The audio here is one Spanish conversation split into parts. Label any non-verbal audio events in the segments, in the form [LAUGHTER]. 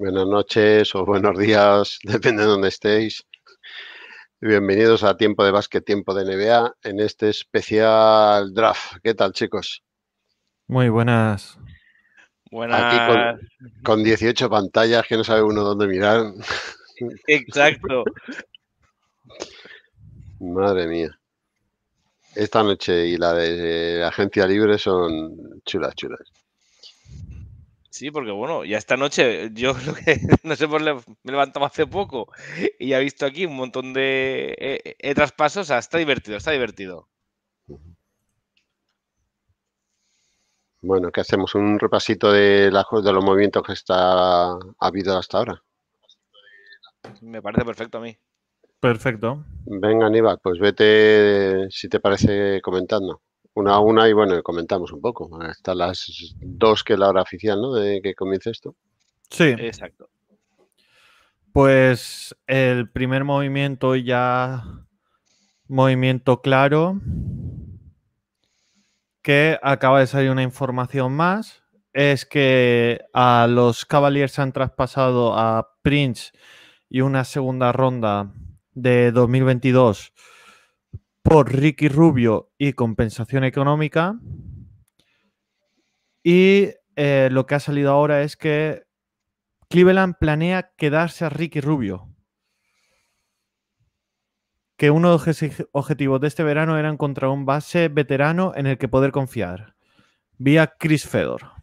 buenas noches o buenos días, [LAUGHS] depende de dónde estéis. Bienvenidos a Tiempo de Básquet, Tiempo de NBA, en este especial draft. ¿Qué tal, chicos? Muy buenas. Buenas. Aquí con, con 18 pantallas que no sabe uno dónde mirar. [LAUGHS] Exacto. Madre mía. Esta noche y la de Agencia Libre son chulas, chulas. Sí, porque bueno, ya esta noche, yo [LAUGHS] no sé por pues, qué me levantado hace poco y he visto aquí un montón de eh, eh, traspasos. O sea, está divertido, está divertido. Bueno, ¿qué hacemos? ¿Un repasito de, de los movimientos que está, ha habido hasta ahora? Me parece perfecto a mí. Perfecto. Venga, Aníbal, pues vete, si te parece, comentando una a una y bueno, comentamos un poco. Hasta las dos que es la hora oficial, ¿no? De que comience esto. Sí. Exacto. Pues el primer movimiento ya. Movimiento claro. Que acaba de salir una información más. Es que a los Cavaliers han traspasado a Prince y una segunda ronda de 2022 por Ricky Rubio y compensación económica. Y eh, lo que ha salido ahora es que Cleveland planea quedarse a Ricky Rubio. Que uno de los objetivos de este verano era encontrar un base veterano en el que poder confiar. Vía Chris Fedor.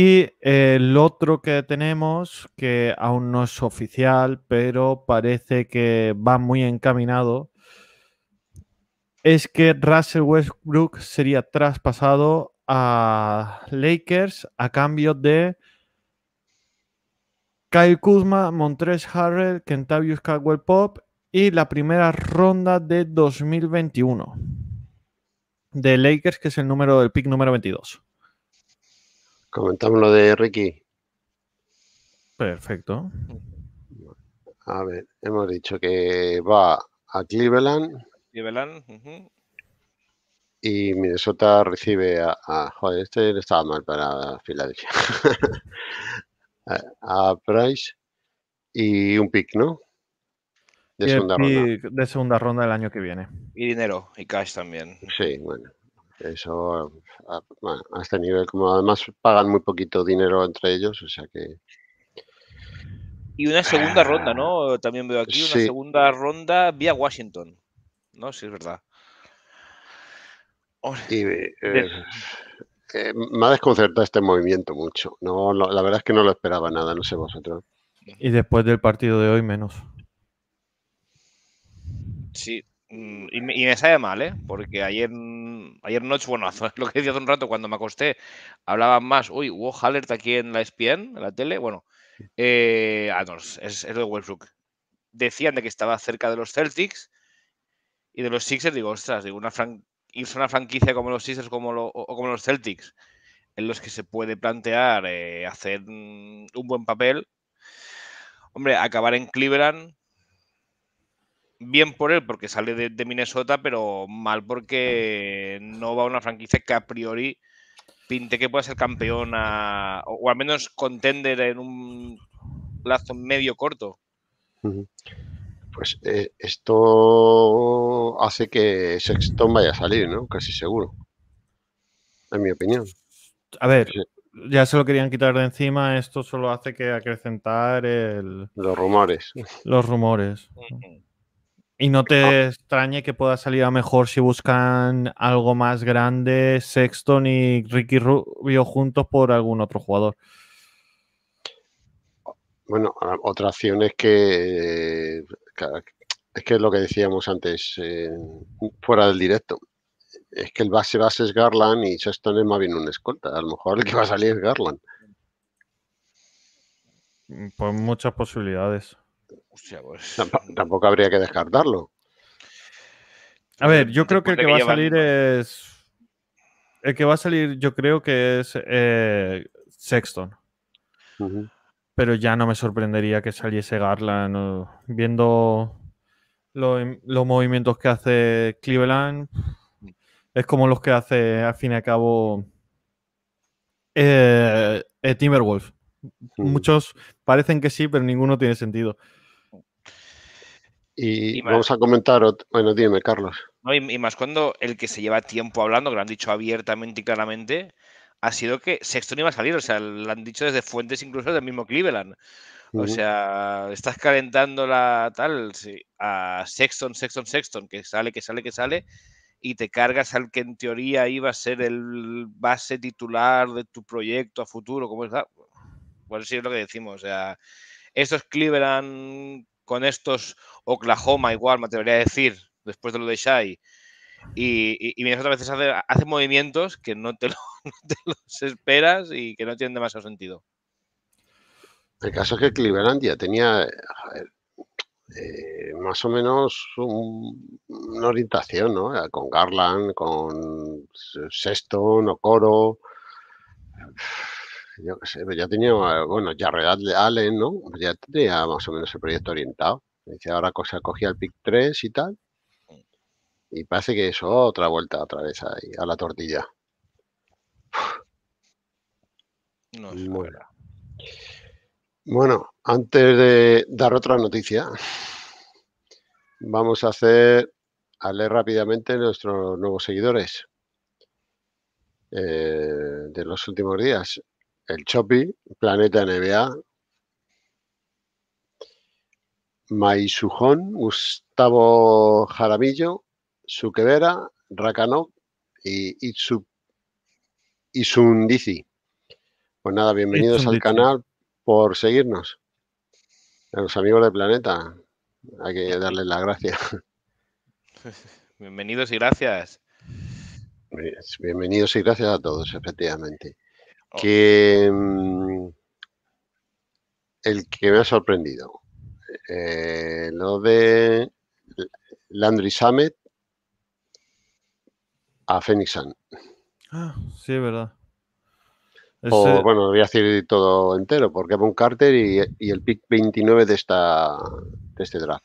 Y el otro que tenemos, que aún no es oficial, pero parece que va muy encaminado, es que Russell Westbrook sería traspasado a Lakers a cambio de Kyle Kuzma, Montres Harrell, Kentavius Caldwell Pop y la primera ronda de 2021 de Lakers, que es el número del pick número 22. Comentamos lo de Ricky. Perfecto. A ver, hemos dicho que va a Cleveland. Cleveland. Y Minnesota recibe a, Joder, este estaba mal para Filadelfia. [LAUGHS] a, Price y un pick, ¿no? De segunda ronda. De segunda ronda del año que viene. Y dinero, y cash también. Sí, bueno. Eso a, este nivel, como además pagan muy poquito dinero entre ellos, o sea que. Y una segunda ronda, ¿no? Ah. También veo aquí una segunda ronda vía Washington. No, sí, es verdad. Eh, eh, me ha desconcertado este movimiento mucho. la verdad es que no lo esperaba nada, no sé vosotros. Y después del partido de hoy, menos. Sí, Mm, y me, y sabe mal, ¿eh? Porque ayer, mm, ayer noche, bueno, [LAUGHS] lo que decía hace un rato cuando me acosté, hablaban más, uy, hubo alerta aquí en la ESPN, en la tele, bueno, eh, ah, es, es, de Westbrook. Decían de que estaba cerca de los Celtics y de los Sixers, digo, ostras, una irse a una franquicia como los Sixers o como los Celtics, en los que se puede plantear eh, hacer mm, un buen papel. Hombre, acabar en Cleveland bien por él porque sale de, Minnesota, pero mal porque no va a una franquicia que a priori pinte que pueda ser campeona o, al menos contender en un plazo medio corto. Pues eh, esto hace que Sexton vaya a salir, ¿no? Casi seguro. En mi opinión. A ver, ya se lo querían quitar de encima. Esto solo hace que acrecentar el... los rumores. Los rumores. Y no te ah. extrañe que pueda salir a mejor si buscan algo más grande, Sexton y Ricky Rubio juntos por algún otro jugador. Bueno, otra opción es que, eh, es que lo que decíamos antes, eh, fuera del directo. Es que el base base es Garland y Sexton es más bien un escolta. A lo mejor el que va a salir es Garland. Pues muchas posibilidades. Pues. tampoco habría que descartarlo. A ver, yo creo que el que, va a salir es. El que va a salir, yo creo que es eh, Sexton. Pero ya no me sorprendería que saliese Garland. Viendo em, los movimientos que hace Cleveland, es como los que hace al fin y al cabo eh, eh Muchos parecen que sí, pero ninguno tiene sentido. Y, vamos a comentar, bueno, dime, Carlos. y, más cuando el que se lleva tiempo hablando, que lo han dicho abiertamente y claramente, ha sido que Sexton iba a salir, o sea, lo han dicho desde fuentes incluso del mismo Cleveland. O sea, estás calentando la tal a Sexton, Sexton, Sexton, que sale, que sale, que sale, y te cargas al que en teoría iba a ser el base titular de tu proyecto a futuro, ¿Cómo está? Ah, bueno, sí es lo que decimos, o sea, estos Cleveland con estos Oklahoma, igual me atrevería a decir, después de lo de Shai. Y, y, y veces hace, movimientos que no te, [LAUGHS] lo, los esperas y que no tienen demasiado sentido. El caso es que Cleveland ya tenía eh, más o menos una orientación, ¿no? Eh, con Garland, con Sexton, Coro ya tenía, bueno, ya real, de Allen, ¿no? Pues ya tenía más o menos el proyecto orientado. decía ahora cosa, cogía el PIC 3 y tal. Mm. Y parece que eso, otra vuelta otra vez ahí, a la tortilla. No bueno. antes de dar otra noticia, vamos a hacer, a leer rápidamente nuestros nuevos seguidores. Eh, de los últimos días el Chopi, Planeta NBA, Maisujón, Gustavo Jaramillo, Suquevera, Rakanov y Isundici. Pues nada, bienvenidos al canal por seguirnos. A los amigos de Planeta, hay que darles las gracias. [LAUGHS] Bienvenidos y gracias. Bienvenidos y gracias a todos, efectivamente que mm, el que me ha sorprendido, eh, lo de Landry Summit a Phoenix Sun. Ah, sí, es verdad. O, bueno, voy a decir todo entero, porque Von Carter y, el pick 29 de, esta, de este draft.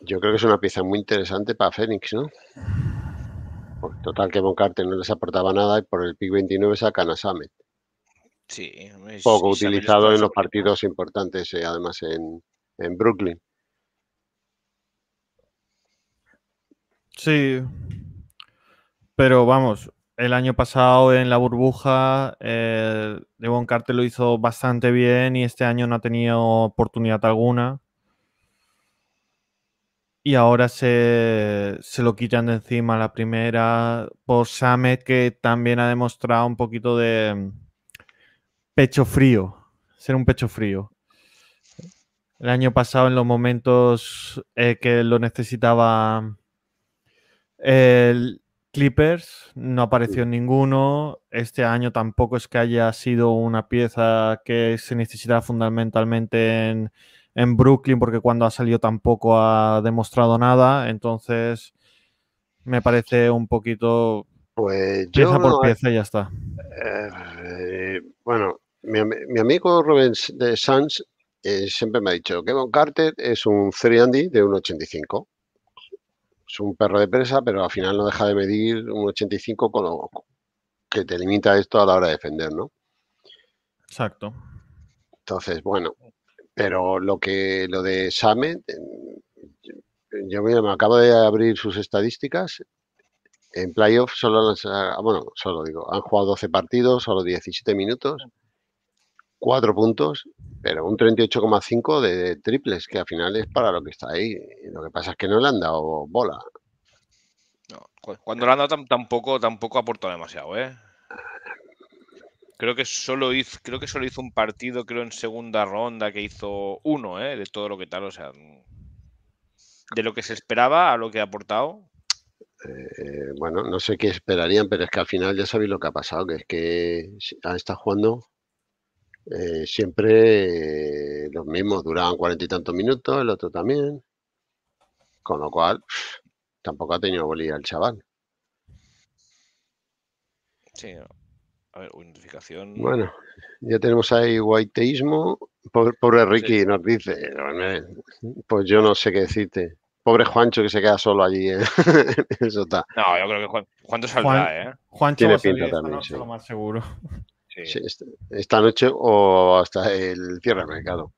Yo creo que es una pieza muy interesante para Phoenix, ¿no? Total que Cartel no les aportaba nada y por el pick 29 sacan a Samet. Sí, poco utilizado en los partidos importantes, eh, además en, Brooklyn. Sí, pero vamos, el año pasado en la burbuja, eh, de lo hizo bastante bien y este año no ha tenido oportunidad alguna. Y ahora se, lo quitan de encima la primera por Samet, que también ha demostrado un poquito de mm, pecho frío, ser un pecho frío. El año pasado, en los momentos eh, que lo necesitaba el Clippers, no apareció ninguno. Este año tampoco es que haya sido una pieza que se necesitaba fundamentalmente en, en Brooklyn, porque cuando ha salido tampoco ha demostrado nada. Entonces, me parece un poquito. Pues pieza por eh, pieza y ya está. Eh, bueno, mi, amigo Rubén de Sanz eh, siempre me ha dicho: que que Carter es un 3 de 1,85 es un perro de presa, pero al final no deja de medir un con lo que te limita esto a la hora de defender, ¿no? Exacto. Entonces, bueno, pero lo que lo de Samet, yo me acabo de abrir sus estadísticas. En playoff solo ah, bueno, solo digo, han jugado 12 partidos, solo 17 minutos, 4 puntos, pero un 38,5 de triples, que al final es para lo que está ahí. Lo que pasa es que no le han dado bola. cuando le han dado tampoco, tampoco aportó demasiado, ¿eh? Creo que solo hizo, creo que solo hizo un partido, creo, en segunda ronda, que hizo uno, ¿eh? de todo lo que tal, o sea, mm, de lo que se esperaba a lo que ha aportado. Eh, bueno, no sé qué esperarían, pero es que al final ya sabéis lo que ha pasado, que es que han ah, estado jugando eh, siempre los mismos, duraban cuarenta y tantos minutos, el otro también, con lo cual tampoco ha tenido bolilla el chaval. Sí, a ver, Bueno, ya tenemos ahí guaiteísmo. Pobre, Ricky nos dice, pues yo no sé qué decirte. Pobre Juancho que se queda solo allí. ¿eh? [LAUGHS] Eso está. No, yo creo que Juan, Juancho saldrá, ¿eh? Juancho tiene va a lo más seguro. Esta noche o hasta el cierre del mercado.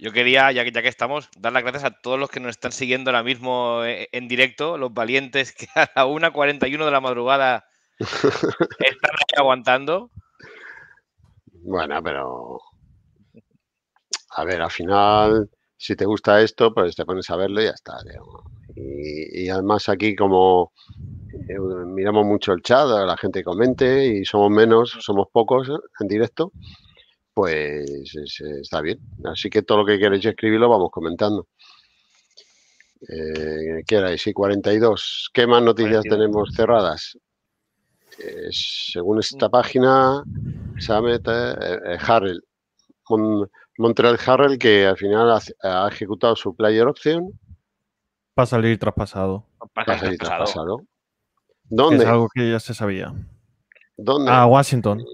Yo quería, ya que, ya que estamos, dar las gracias a todos los que nos están siguiendo ahora mismo eh, en directo, los valientes que a la 1.41 de la madrugada [LAUGHS] están aquí aguantando. Bueno, pero... A ver, al final, si te gusta esto, pues te pones a verlo y ya está. Y, y además aquí como eh, miramos mucho el chat, la gente comente y somos menos, somos pocos ¿eh? en directo, pues está bien. Así que todo lo que queréis escribirlo vamos comentando. Eh, ¿Qué era? Sí, 42. ¿Qué más noticias tenemos cerradas? Eh, según esta mm. página, Samet eh, Harrell, Montreal Harrell, que al final ha, ejecutado su player option. Va a salir traspasado. Va a salir traspasado. ¿Dónde? Es algo que ya se sabía. ¿Dónde? A ah, Washington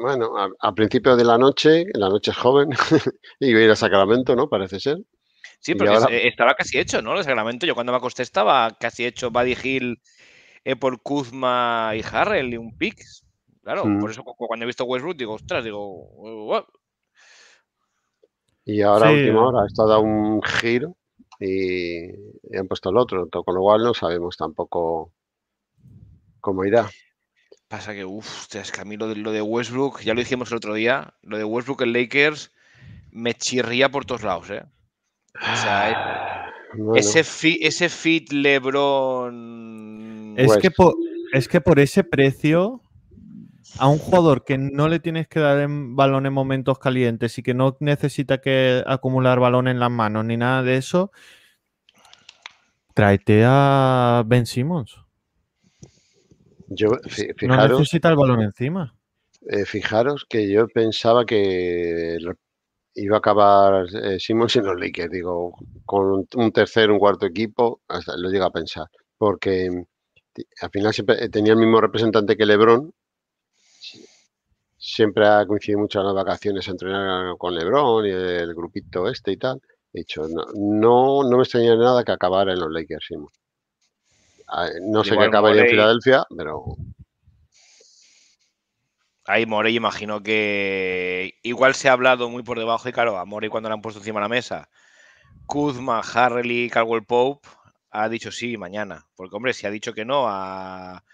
bueno, a, principios de la noche, la noche es joven, [LAUGHS] y iba a ir a Sacramento, ¿no? Parece ser. Sí, pero estaba casi hecho, ¿no? El Sacramento, yo cuando me acosté estaba casi hecho Buddy Hill, por Kuzma y Harrell y un pick. Claro, mm. por eso cuando he visto Westbrook digo, ostras, digo, wow. Y ahora, sí. última hora, esto ha un giro y han puesto el otro, con lo cual no sabemos tampoco cómo irá. Pasa que, uff, es que a mí lo de, lo de, Westbrook, ya lo dijimos el otro día, lo de Westbrook en Lakers me chirría por todos lados, ¿eh? O sea, ah, eh, ese, ese fit LeBron. Es que, por, es que por ese precio, a un jugador que no le tienes que dar en balón en momentos calientes y que no necesita que acumular balón en las manos ni nada de eso, tráete a Ben Simmons no necesita el balón encima. Eh, fijaros que yo pensaba que iba a acabar eh, Simons en los Lakers, digo, con un tercer, un cuarto equipo, hasta lo llega a pensar, porque al final siempre eh, tenía el mismo representante que LeBron. Siempre ha coincidido mucho en las vacaciones a entrenar con LeBron y el grupito este y tal. He dicho, no, no, me extrañaría nada que acabara en los Lakers, Simons. Ah, no sé qué acabaría en Filadelfia, pero. Ahí Morey imagino que igual se ha hablado muy por debajo y claro, a Morey cuando le han puesto encima la mesa, Kuzma, Harley, Caldwell Pope ha dicho sí mañana, porque hombre, si ha dicho que no a,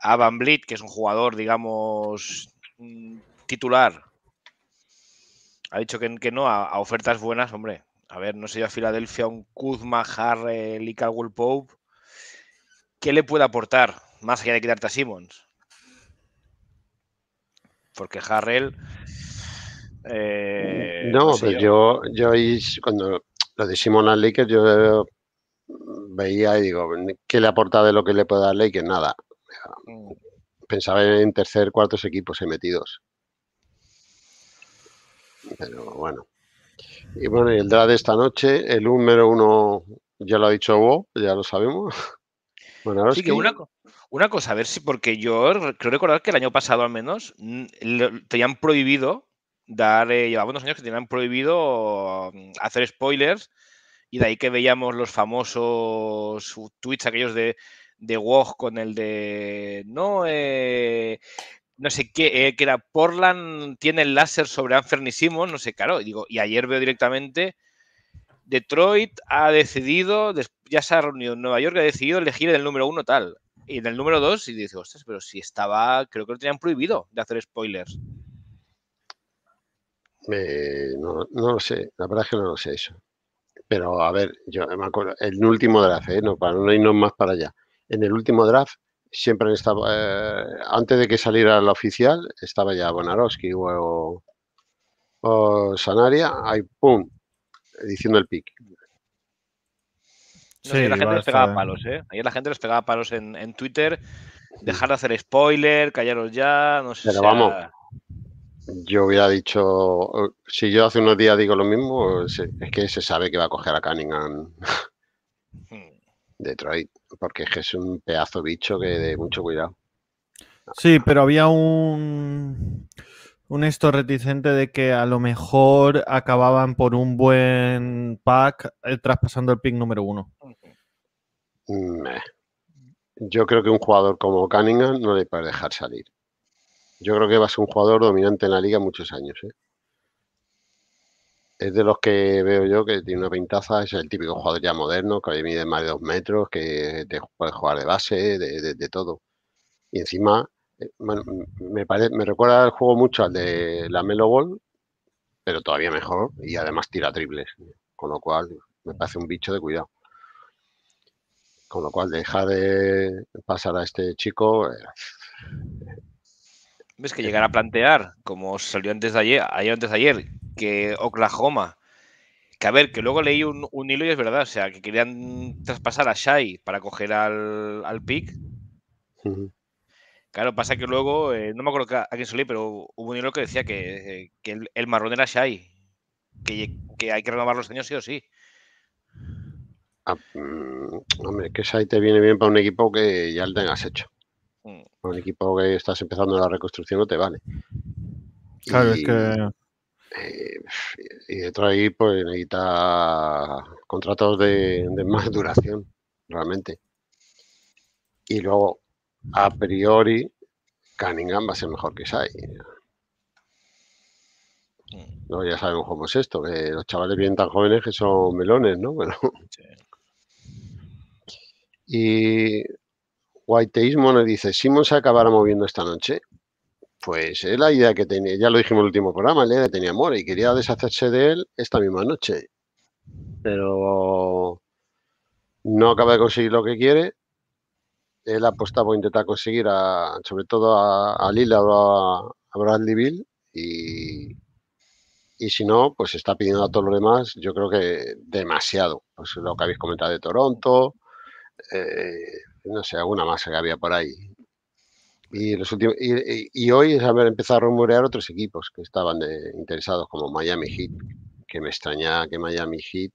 a Van Blit, que es un jugador, digamos, mm, titular, ha dicho que, no a, ofertas buenas, hombre, a ver, no sé yo a Filadelfia un Kuzma, Harley, Caldwell Pope ¿qué le puede aportar más allá de quitarte a Simmons? Porque Harrell. Eh, no, pues yo. yo, cuando lo de Simons a Lakers, yo veía y digo, ¿qué le aporta de lo que le puede dar Lakers? Nada. Mm. Pensaba en tercer, cuartos equipos metidos. Pero bueno. Y bueno, el draft de esta noche, el número uno, ya lo ha dicho Hugo, ya lo sabemos que, una, cosa, a ver si, porque yo creo recordar que el año pasado al menos te tenían prohibido dar, eh, unos años que tenían prohibido mm, hacer spoilers y de ahí que veíamos los famosos uh, tweets aquellos de, de Wog con el de, no, eh, no sé qué, eh, que era Portland tiene el láser sobre Anfernisimos no sé, claro, digo, y ayer veo directamente Detroit ha decidido, ya se ha reunido en Nueva York, ha decidido elegir el número uno tal. Y del el número dos, y dice, ostras, pero si estaba, creo que lo tenían prohibido de hacer spoilers. no, lo sé, la verdad es que no lo sé eso. Pero a ver, yo me acuerdo, el último draft, ¿eh? no, para no irnos más para allá. En el último draft siempre estaba, eh, antes de que saliera la oficial, estaba ya Bonarowski o, o Sanaria, ahí pum, diciendo el pick. la gente les pegaba palos, ¿eh? Ayer la gente les pegaba palos en, Twitter. Dejar de hacer spoiler, callaros ya, no sé. Pero vamos, yo hubiera dicho, si yo hace unos días digo lo mismo, es que se sabe que va a coger a Cunningham hmm. Detroit, porque es que es un pedazo bicho que de mucho cuidado. Sí, pero había un un esto reticente de que a lo mejor acababan por un buen pack eh, traspasando el pick número uno. Yo creo que un jugador como Cunningham no le puede dejar salir. Yo creo que va a ser un jugador dominante en la liga muchos años. ¿eh? Es de los que veo yo que tiene una pintaza, es el típico jugador ya moderno, que mide más de dos metros, que te puede jugar de base, de todo. Y encima eh, bueno, me, recuerda el juego mucho al de la Melo Ball, pero todavía mejor y además tira triples, con lo cual me parece un bicho de cuidado. Con lo cual deja de pasar a este chico. Eh, Ves que eh, llegar a plantear, como salió antes de ayer, ayer antes ayer, que Oklahoma, que a ver, que luego leí un, hilo y es verdad, o sea, que querían traspasar a Shai para coger al, pick. Claro, pasa que luego, eh, no me acuerdo a quién solí, pero hubo un libro que decía que, eh, el, marrón era Shai, que, hay que renovar los años sí o sí. Ah, mm, hombre, que Shai te viene bien para un equipo que ya lo tengas hecho. Mm. Para un equipo que estás empezando la reconstrucción no te vale. Claro, es que... Eh, y detrás de ahí, pues necesita contratos de más duración, realmente. Y luego, a priori Cunningham va a ser mejor que Sai. No, mm. ya sabemos cómo es esto, que los chavales vienen tan jóvenes que son melones, ¿no? [LAUGHS] Y Whiteísmo nos dice, Simon se acabará moviendo esta noche. Pues es la idea que tenía, ya lo dijimos en el último programa, la idea que tenía amor y quería deshacerse de él esta misma noche. Pero no acaba de conseguir lo que quiere él apostado a intentar conseguir, sobre todo a, Lila o a, Bradley Bill, y, si no, pues está pidiendo a todos los demás, yo creo que demasiado. Pues lo que habéis comentado de Toronto, eh, no sé, alguna masa que había por ahí. Y, los últimos, y, hoy se han empezado a rumorear otros equipos que estaban interesados, como Miami Heat, que me extraña que Miami Heat,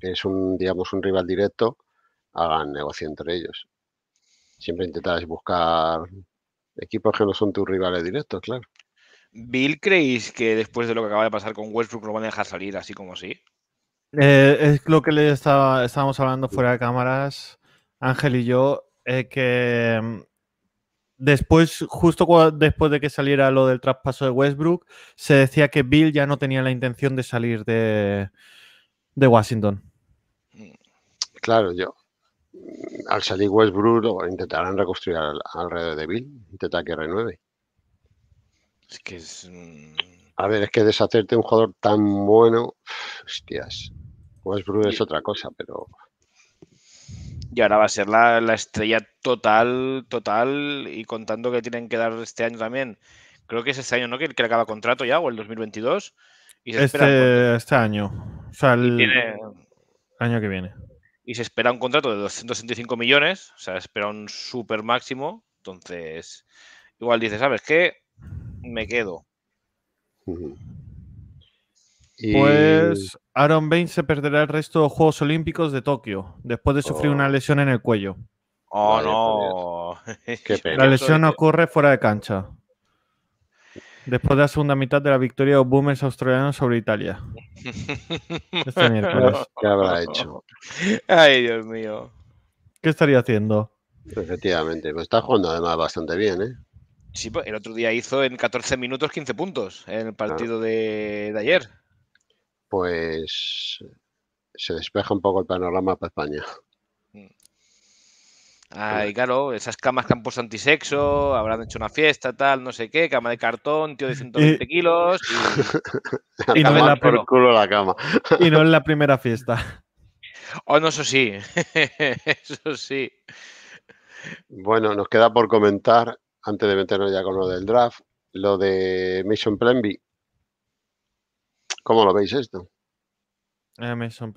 que es un, digamos, un rival directo, hagan negocio entre ellos siempre intentas buscar equipos que no son tus rivales directos, claro. Bill, ¿creéis que después de lo que acaba de pasar con Westbrook lo van a dejar salir así como sí? Eh, es lo que le estábamos hablando fuera de cámaras, Ángel y yo, eh, que mm, después, justo después de que saliera lo del traspaso de Westbrook, se decía que Bill ya no tenía la intención de salir de Washington. Claro, yo, al salir Westbrook intentarán reconstruir alrededor de Bill, intentar que renueve. Es que es... A ver, es que deshacerte de un jugador tan bueno, hostias. Westbrook es otra cosa, pero... Y ahora va a ser la, la, estrella total, total, y contando que tienen que dar este año también. Creo que es este año, ¿no? Que, que acaba contrato ya, o el 2022. Y se este, este año. O sea, el año que viene y se espera un contrato de 265 millones, o sea, espera un super máximo, entonces igual dice, ¿sabes qué? Me quedo. Pues Aaron Bain se perderá el resto de los Juegos Olímpicos de Tokio, después de sufrir una oh. lesión en el cuello. Oh, no. [LAUGHS] La lesión ocurre fuera de cancha. Después de la segunda mitad de la victoria de los boomers australianos sobre Italia. [LAUGHS] Este ¿Qué habrá hecho? Ay, Dios mío. ¿Qué estaría haciendo? Efectivamente, pues está jugando además bastante bien, ¿eh? Sí, pues el otro día hizo en 14 minutos 15 puntos en el partido de, ayer. Pues se despeja un poco el panorama para España. Ay, claro, esas camas campos antisexo, habrán hecho una fiesta, tal, no sé qué, cama de cartón, tío de 120 [LAUGHS] kilos. Y, [LAUGHS] no es la, primera fiesta. [LAUGHS] Oh, no, eso sí. eso sí. Bueno, nos queda por comentar, antes de meternos ya con lo del draft, lo de Mason Premby. ¿Cómo lo veis esto? Eh, Mason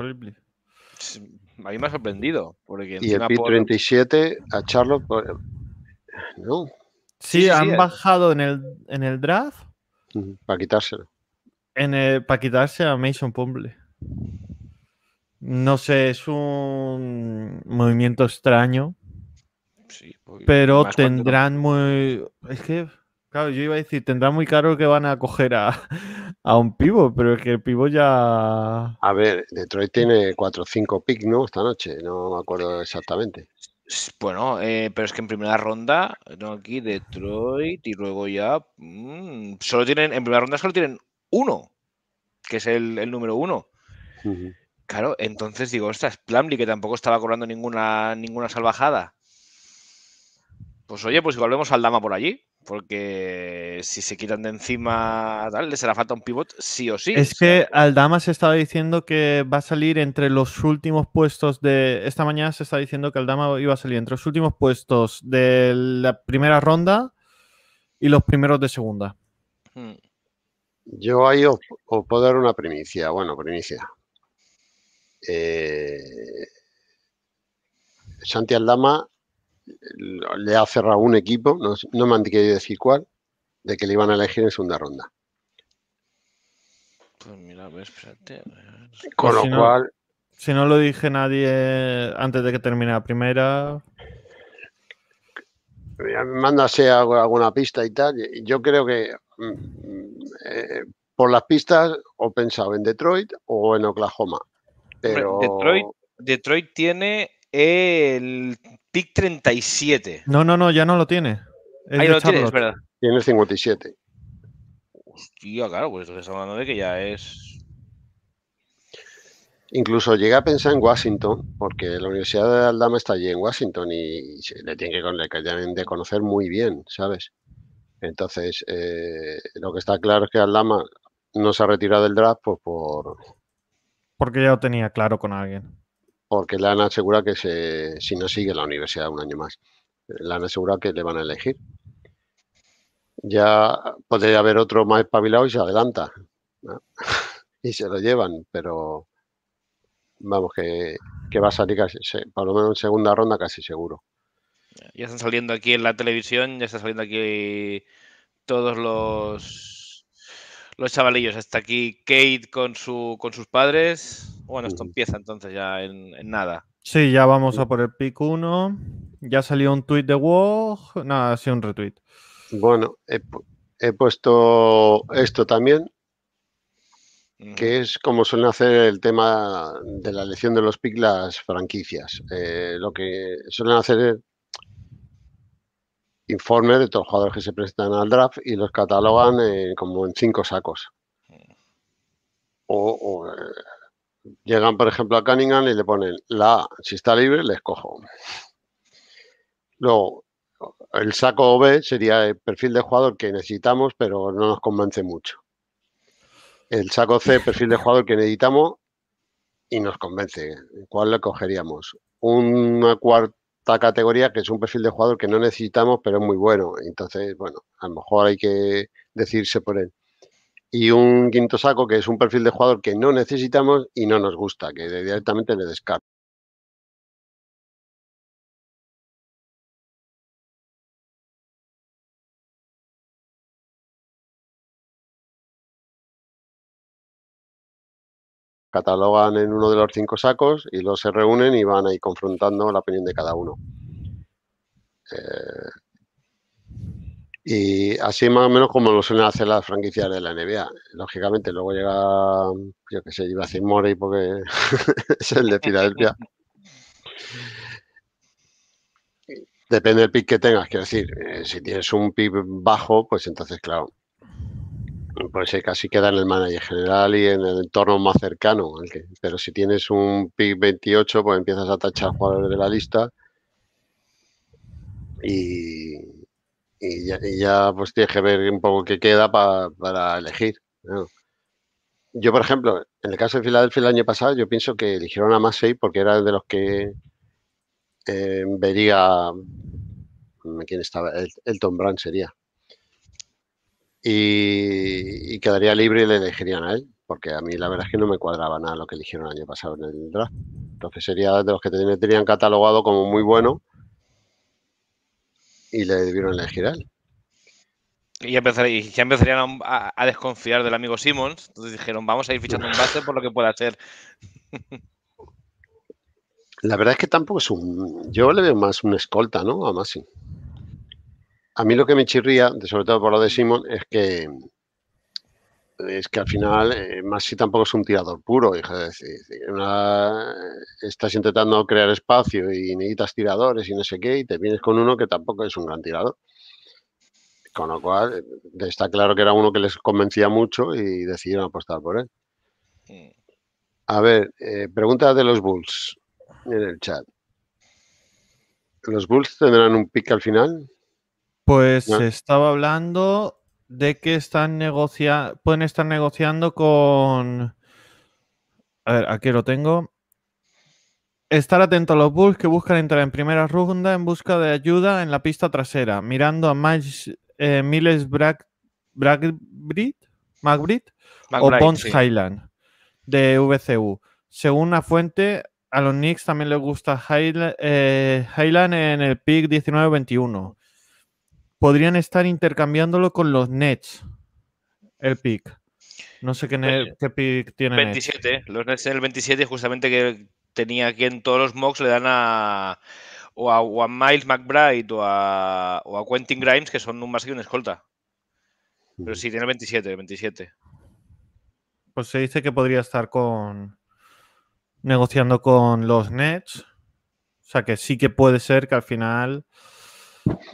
a mí me ha sorprendido. y el P37 a Charlotte. No. Sí, han eh. bajado en el, en el draft. Para quitárselo. En para quitarse a Mason Pumble. No sé, es un movimiento extraño. Sí, pues, pero tendrán muy. Es que, claro, yo iba a decir, tendrán muy caro que van a coger a, a un pivo, pero es que el pivo ya. A ver, Detroit tiene 4 o 5 pick, ¿no? Esta noche, no me acuerdo exactamente. Bueno, eh, pero es que en primera ronda, no aquí Detroit y luego ya. Mm, tienen, en primera ronda solo tienen uno, que es el, número uno. Claro, entonces digo, ostras, Plumlee que tampoco estaba cobrando ninguna, ninguna salvajada. Pues oye, pues igual vemos al Dama por allí. Porque si se quitan de encima, tal, será falta un pivot sí o sí. Es que Aldama se estaba diciendo que va a salir entre los últimos puestos de. Esta mañana se está diciendo que Aldama iba a salir entre los últimos puestos de la primera ronda y los primeros de segunda. Hmm. Yo ahí os, puedo dar una primicia. Bueno, primicia. Eh, Santi Aldama le ha cerrado un equipo, no, me han querido decir cuál, de que le iban a elegir en segunda ronda. Pues mira, pues Con lo cual. si no lo dije nadie antes de que termine la primera. Mándase alguna pista y tal. Yo creo que mm, eh, por las pistas o pensaba en Detroit o en Oklahoma. Pero... Detroit tiene el pick 37. No, no, no, ya no lo tiene. Ahí lo ¿verdad? Tiene el 57. Hostia, claro, pues estás hablando de que ya es. Incluso llegué a pensar en Washington, porque la Universidad de Aldama está allí en Washington y le tienen que, conocer muy bien, ¿sabes? Entonces, eh, lo que está claro es que Aldama no se ha retirado del draft pues por... Porque ya lo tenía claro con alguien porque le han asegurado que si no sigue la universidad un año más, eh, le han asegurado que le van a elegir. Ya podría haber otro más espabilado y se adelanta [LAUGHS] y se lo llevan, pero vamos, que, va a salir casi, por lo menos en segunda ronda casi seguro. Ya están saliendo aquí en la televisión, ya están saliendo aquí todos los, los chavalillos. Hasta aquí Kate con, su, con sus padres. Bueno, esto empieza entonces ya en, nada. Sí, ya vamos a por el pick 1. Ya salió un tweet de WOG. Nada, ha sido un retweet. Bueno, he, puesto esto también, que es como suelen hacer el tema de la elección de los pick las franquicias. Eh, lo que suelen hacer es informes de todos los jugadores que se presentan al draft y los catalogan eh, como en cinco sacos. O, o, eh, Llegan, por ejemplo, a Cunningham y le ponen la A, si está libre, le escojo. Luego, el saco B sería el perfil de jugador que necesitamos, pero no nos convence mucho. El saco C, perfil de jugador que necesitamos y nos convence. ¿Cuál le cogeríamos? Una cuarta categoría que es un perfil de jugador que no necesitamos, pero es muy bueno. Entonces, bueno, a lo mejor hay que decirse por él y un quinto saco que es un perfil de jugador que no necesitamos y no nos gusta, que directamente le descarga. catalogan en uno de los cinco sacos y los se reúnen y van ahí confrontando la opinión de cada uno. Eh, y así más o menos como lo suelen hacer las franquicias de la NBA. Lógicamente, luego llega, yo qué sé, iba a decir porque [LAUGHS] es el de Filadelfia. Depende del pick que tengas, quiero decir. Eh, si tienes un pick bajo, pues entonces, claro, pues casi queda en el manager general y en el entorno más cercano. pero si tienes un pick 28, pues empiezas a tachar jugadores de la lista y y ya, pues tienes que ver un poco qué queda para elegir. Yo, por ejemplo, en el caso de Filadelfia el año pasado, yo pienso que eligieron a Massey porque era de los que eh, vería mm, quién estaba, Elton Brand sería. Y, quedaría libre y le elegirían a él, porque a mí la verdad es que no me cuadraba nada lo que eligieron el año pasado en el draft. Entonces sería de los que tenían catalogado como muy bueno y le debieron la giral. Y ya, empezarían, ya empezarían a, desconfiar del amigo Simmons. Entonces dijeron, vamos a ir fichando un base por lo que pueda ser. [LAUGHS] La verdad es que tampoco es un. Yo le veo más un escolta, ¿no? A Masi. A mí lo que me chirría, sobre todo por lo de Simons, es que es que al final eh, más si tampoco es un tirador puro, hija decir, estás intentando crear espacio y necesitas tiradores y no sé qué, y te vienes con uno que tampoco es un gran tirador. Con lo cual, eh, está claro que era uno que les convencía mucho y decidieron apostar por él. Mm. A ver, eh, pregunta de los Bulls en el chat. ¿Los Bulls tendrán un pick al final? Pues estaba hablando de que están negociando, pueden estar negociando con... A ver, aquí lo tengo. Estar atento a los Bulls que buscan entrar en primera ronda en busca de ayuda en la pista trasera, mirando a Miles, eh, Miles o Pons Highland de VCU. Según una fuente, a los Knicks también les gusta eh, Highland, en el pick 19-21 podrían estar intercambiándolo con los Nets, el pick. No sé qué, qué pick 27, los Nets en el 27, justamente que tenía aquí en todos los mocks, le dan a o a, Miles McBride o a, o a, Quentin Grimes, que son un más que un escolta. Pero sí, tiene el 27, el 27. Pues se dice que podría estar con negociando con los Nets. O sea que sí que puede ser que al final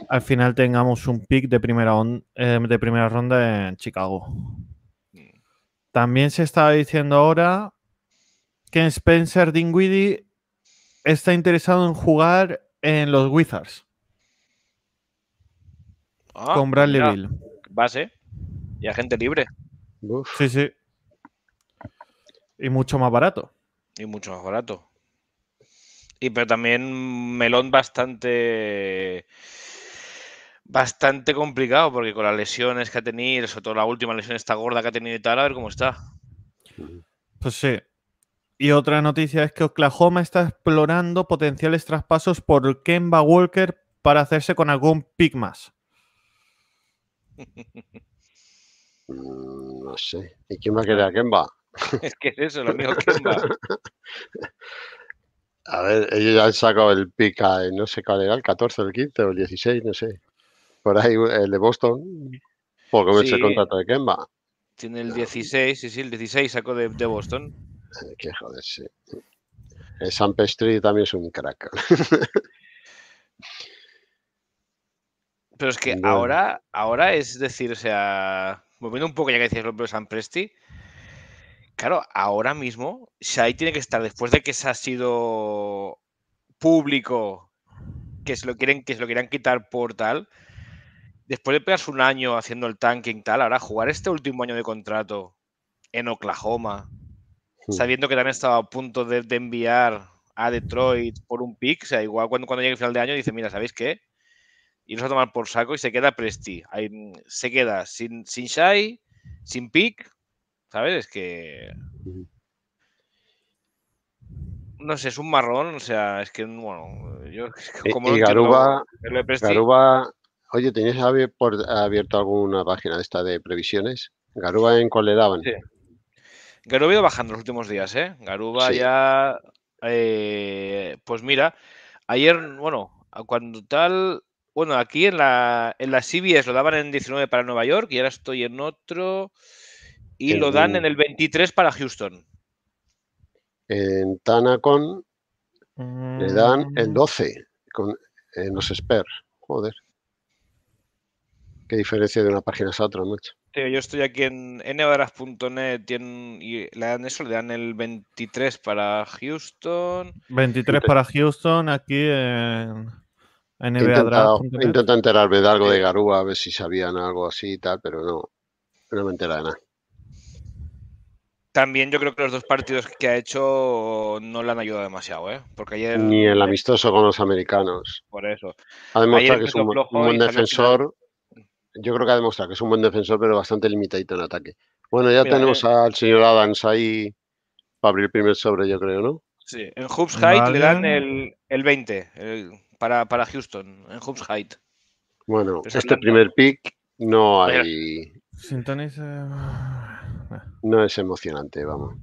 al final tengamos un pick de primera, em, de primera ronda en Chicago. También se estaba diciendo ahora que Spencer Dinwiddie está interesado en jugar en los Wizards. Ah, con Bradley Base eh. y agente libre. Sí, sí. Y mucho más barato. Y mucho más barato. Y pero también melón bastante bastante complicado porque con las lesiones que ha tenido, sobre todo la última lesión esta gorda que ha tenido y tal, a ver cómo está. Pues sí. Y otra noticia es que Oklahoma está explorando potenciales traspasos por Kemba Walker para hacerse con algún pick más. Mm, no sé. ¿Y quién va a querer a Kemba? [LAUGHS] es que es eso, lo mío Kemba. [LAUGHS] a ver, ellos ya han sacado el pick, no sé cuál era, el 14, el 15 o el 16, no sé por ahí, el de Boston, porque me me el contrato de Kemba. Tiene el 16, sí, sí, el 16 sacó de, Boston. Eh, qué joder, sí. El eh, Sampestri también es un crack. Pero es que ahora, ahora es decir, o sea, volviendo un poco ya que decías lo de San claro, ahora mismo ahí tiene que estar, después de que se ha sido público, que se lo quieren, que se lo quieran quitar por tal, después de pegarse un año haciendo el tanking tal, ahora jugar este último año de contrato en Oklahoma, hmm. sabiendo que también estaba a punto de, enviar a Detroit por un pick, o sea, igual cuando, llegue el final de año dice, mira, ¿sabéis qué? Y nos va a tomar por saco y se queda Presti. Mm, se queda sin, sin Shai, sin pick, ¿sabes? Es que... No sé, es un marrón, o sea, es que, bueno, yo... Eh, como y, Garuba, Garuba Oye, ¿tenías abierto alguna página de esta de previsiones? ¿Garuba en cuál le daban? Sí. ha ido bajando los últimos días, ¿eh? Garuba ya. Eh, pues mira, ayer, bueno, cuando tal. Bueno, aquí en la, en CBS lo daban en 19 para Nueva York y ahora estoy en otro. Y lo dan en el 23 para Houston. En Tanacon le dan el 12 mm. con, en eh, los Spurs. Joder qué diferencia de una página a otra, mucho... yo estoy aquí en nvaras.net y le dan eso, le dan el 23 para Houston. 23 para Houston, aquí en NBA Intento enterarme de algo de Garúa, a ver si sabían algo así y tal, pero no, no me entera de nada. También yo creo que los dos partidos que ha hecho no le han ayudado demasiado, ¿eh? Porque Ni el eh, amistoso con los americanos. Por eso. Ha demostrado que es un, un buen defensor yo creo que ha demostrado que es un buen defensor, pero bastante limitadito en ataque. Bueno, ya tenemos eh. al señor Adams ahí para abrir el primer sobre, yo creo, ¿no? Sí, en Hoops Height le dan el, 20 para, Houston, en Hoops Height. Bueno, este primer pick no hay. Ah. No es emocionante, vamos.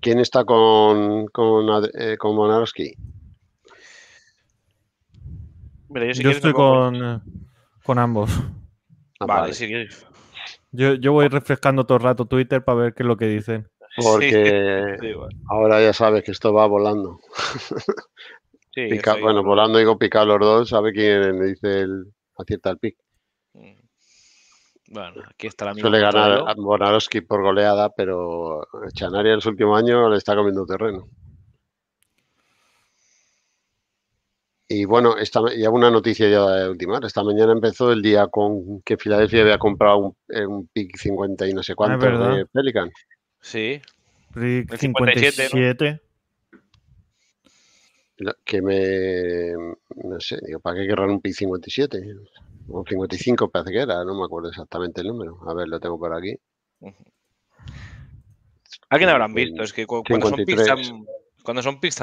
¿Quién está con, con, eh, con Monarski? yo, estoy eh, con, ambos. Ah, vale, Yo, voy refrescando todo el rato Twitter para ver qué es lo que dicen. [LAUGHS] Porque ahora ya sabes que esto va volando. [LAUGHS] bueno, volando digo picar los dos, sabe quién le dice el acierta el pick. Mm. Bueno, aquí está la misma. Suele ganar a Bonarowski por goleada, pero Chanaria en su último año le está comiendo terreno. Y bueno, esta, ya una noticia ya de última. Esta mañana empezó el día con que Filadelfia había comprado un, eh, un PIC 50 y no sé cuánto de Pelican. Sí. pick 57. Que me. No sé, digo, ¿para qué querrán un pick 57? O 55 parece que era, no me acuerdo exactamente el número. A ver, lo tengo por aquí. ¿A quién habrán visto? Es que cuando son PICs cuando son picks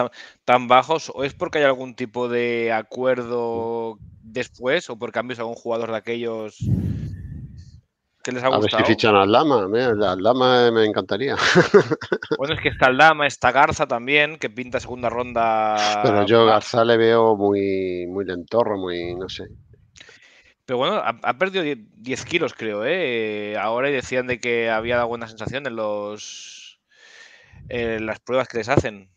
tan, bajos, ¿o es porque hay algún tipo de acuerdo después o por cambios a algún jugador de aquellos que les ha gustado? A ver si fichan al Lama, al Lama me encantaría. [LAUGHS] Bueno, es que está el Lama, está Garza también, que pinta segunda ronda. Pero yo Garza le veo muy, muy lentorro, muy, no sé. Pero bueno, ha, perdido 10 kilos, creo, ¿eh? Ahora decían de que había dado buena sensación en los en las pruebas que les hacen.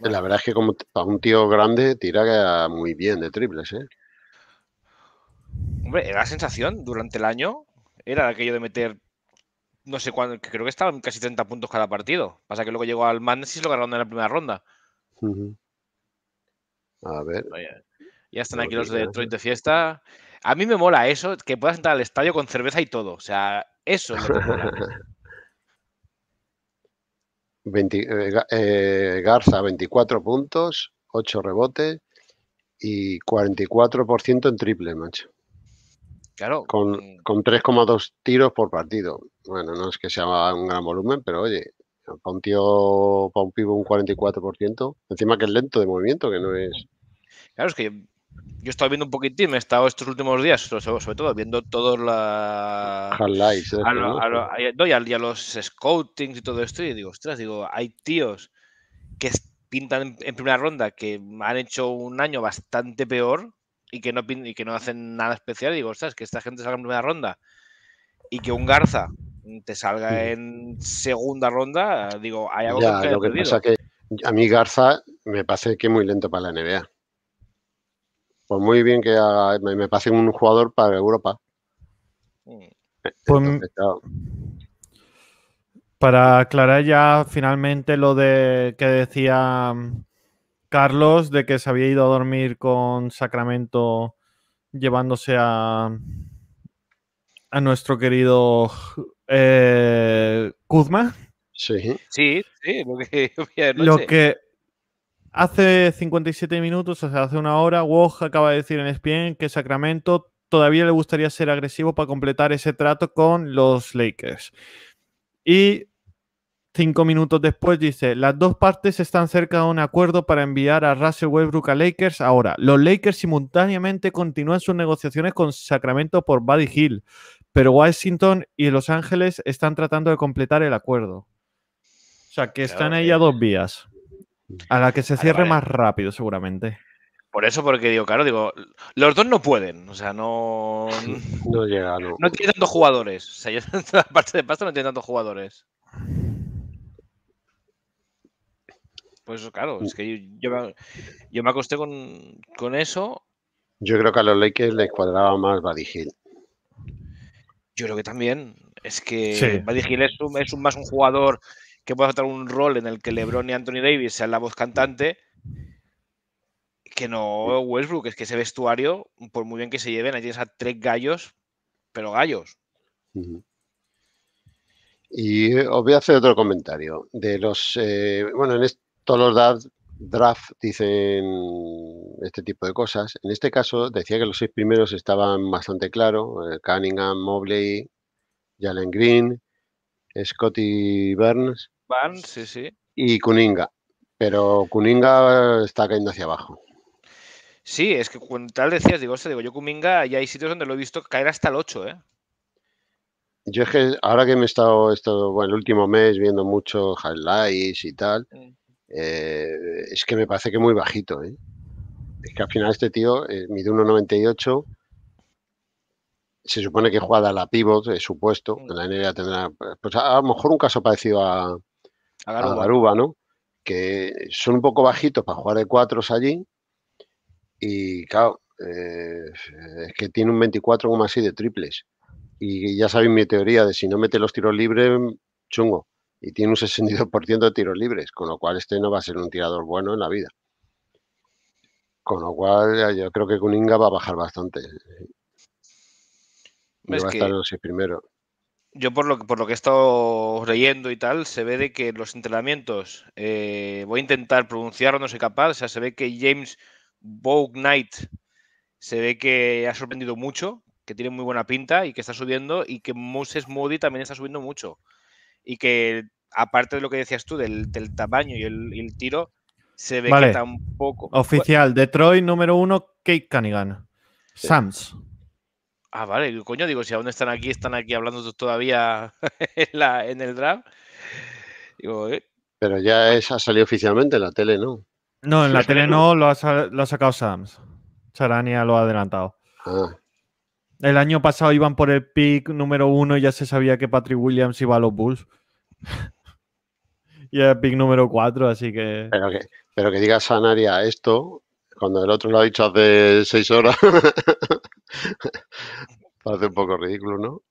La verdad es que como para un tío grande tira muy bien de triples, ¿eh? Hombre, la sensación durante el año, era aquello de meter, no sé cuándo, creo que estaban casi 30 puntos cada partido. Pasa que luego llegó al madness y lo ganaron en la primera ronda. A ver. Ya están aquí los de ¿eh? Detroit de fiesta. A mí me mola eso, que puedas entrar al estadio con cerveza y todo. O sea, eso es [LAUGHS] Eh, eh, Garza 24 puntos, 8 rebotes y 44% en triple, macho. Claro. Con, 3,2 tiros por partido. Bueno, no es que sea un gran volumen, pero oye, para un tío, para un pivo un 44%, encima que es lento de movimiento, que no es... Claro, es que yo he estado viendo un poquitín, me he estado estos últimos días, sobre todo viendo todos la... Highlights. no, los scoutings y todo esto, y digo, ostras, digo, hay tíos que pintan en primera ronda que han hecho un año bastante peor y que no, y que no hacen nada especial. digo, ostras, que esta gente salga en primera ronda y que un Garza te salga en segunda ronda, digo, hay algo que a mí Garza me parece que es muy lento para la NBA. Pues muy bien que me, pasen un jugador para Europa. Pues para aclarar ya finalmente lo de que decía Carlos de que se había ido a dormir con Sacramento llevándose a, a nuestro querido eh, Kuzma. Sí. Sí, sí, lo que [LAUGHS] Hace 57 minutos, o sea, hace una hora, Woj acaba de decir en ESPN que Sacramento todavía le gustaría ser agresivo para completar ese trato con los Lakers. Y cinco minutos después dice, las dos partes están cerca de un acuerdo para enviar a Russell Westbrook a Lakers ahora. Los Lakers simultáneamente continúan sus negociaciones con Sacramento por Buddy Hill, pero Washington y Los Ángeles están tratando de completar el acuerdo. O sea, que están ahí a dos vías. A la que se cierre más rápido, seguramente. Por eso, porque digo, claro, digo, los dos no pueden. O sea, no. [LAUGHS] No llega no. no tiene tantos jugadores. O sea, yo [LAUGHS] la parte de pasta no tiene tantos jugadores. Pues claro, es que yo, me, acosté con, con, eso. Yo creo que a los Lakers les cuadraba más Buddy Yo creo que también. Es que sí. Buddy es, un, es más un jugador que pueda estar un rol en el que LeBron y Anthony Davis sean la voz cantante, que no Westbrook, es que ese vestuario, por muy bien que se lleven, allí es a tres gallos, pero gallos. Y eh, os voy a hacer otro comentario. De los, eh, bueno, en todos los draft dicen este tipo de cosas. En este caso decía que los seis primeros estaban bastante claros. Eh, Cunningham, Mobley, Jalen Green, Scotty Burns, Van, sí, sí. Y Kuninga. Pero Kuninga está cayendo hacia abajo. Sí, es que cuando tal decías, digo, digo, yo Kuninga, ya hay sitios donde lo he visto caer hasta el 8, ¿eh? Yo es que ahora que me he estado, estado bueno, el último mes viendo mucho highlights y tal, mm. eh, es que me parece que muy bajito, ¿eh? Es que al final este tío eh, mide 1,98, se supone que juega a la pivot, es supuesto, mm. la NBA tendrá, pues a lo mejor un caso parecido a, a Garuba, ¿no? Que son un poco bajitos para jugar de cuatros allí. Y claro, eh, es que tiene un así de triples. Y ya sabéis mi teoría de si no mete los tiros libres, chungo. Y tiene un 62% de tiros libres, con lo cual este no va a ser un tirador bueno en la vida. Con lo cual, yo creo que Kuninga va a bajar bastante. Me va a estar en los seis primeros yo por lo, que, por lo que he estado leyendo y tal, se ve de que los entrenamientos, eh, voy a intentar pronunciarlo, no soy capaz, o sea, se ve que James Vogue Knight se ve que ha sorprendido mucho, que tiene muy buena pinta y que está subiendo y que Moses Moody también está subiendo mucho. Y que aparte de lo que decías tú del, tamaño y el, tiro, se ve que tampoco... Oficial, Detroit número uno, Kate Cunningham. Sams. Ah, vale, coño, digo, si aún están aquí, están aquí hablando todavía [LAUGHS] en, el draft. Eh, pero ya ha ah. salido oficialmente en la tele, ¿no? No, en la tele [LAUGHS] no, lo ha, sacado Sams. Charania lo ha adelantado. Ah. El año pasado iban por el pick número uno y ya se sabía que Patrick Williams iba a los Bulls. [LAUGHS] y el pick número cuatro, así que... Pero que, pero que diga Sanaria esto, cuando el otro lo ha dicho hace seis horas, [LAUGHS] parece un poco ridículo, ¿no?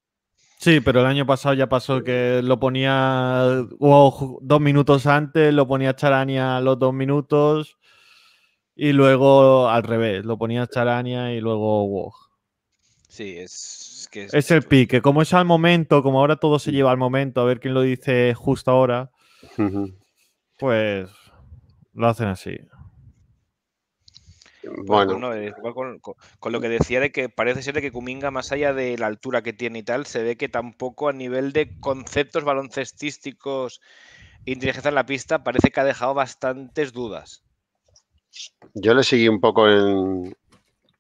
Sí, pero el año pasado ya pasó que lo ponía dos minutos antes, lo ponía Charania los dos minutos y luego al revés, lo ponía Charania y luego wow. Sí, es que es, es el pique. Como es al momento, como ahora todo se lleva al momento, a ver quién lo dice justo ahora, pues lo hacen así. Bueno. con, lo que decía de que parece ser de que Kuminga, más allá de la altura que tiene y tal, se ve que tampoco a nivel de conceptos baloncestísticos, inteligencia en la pista, parece que ha dejado bastantes dudas. Yo le seguí un poco en,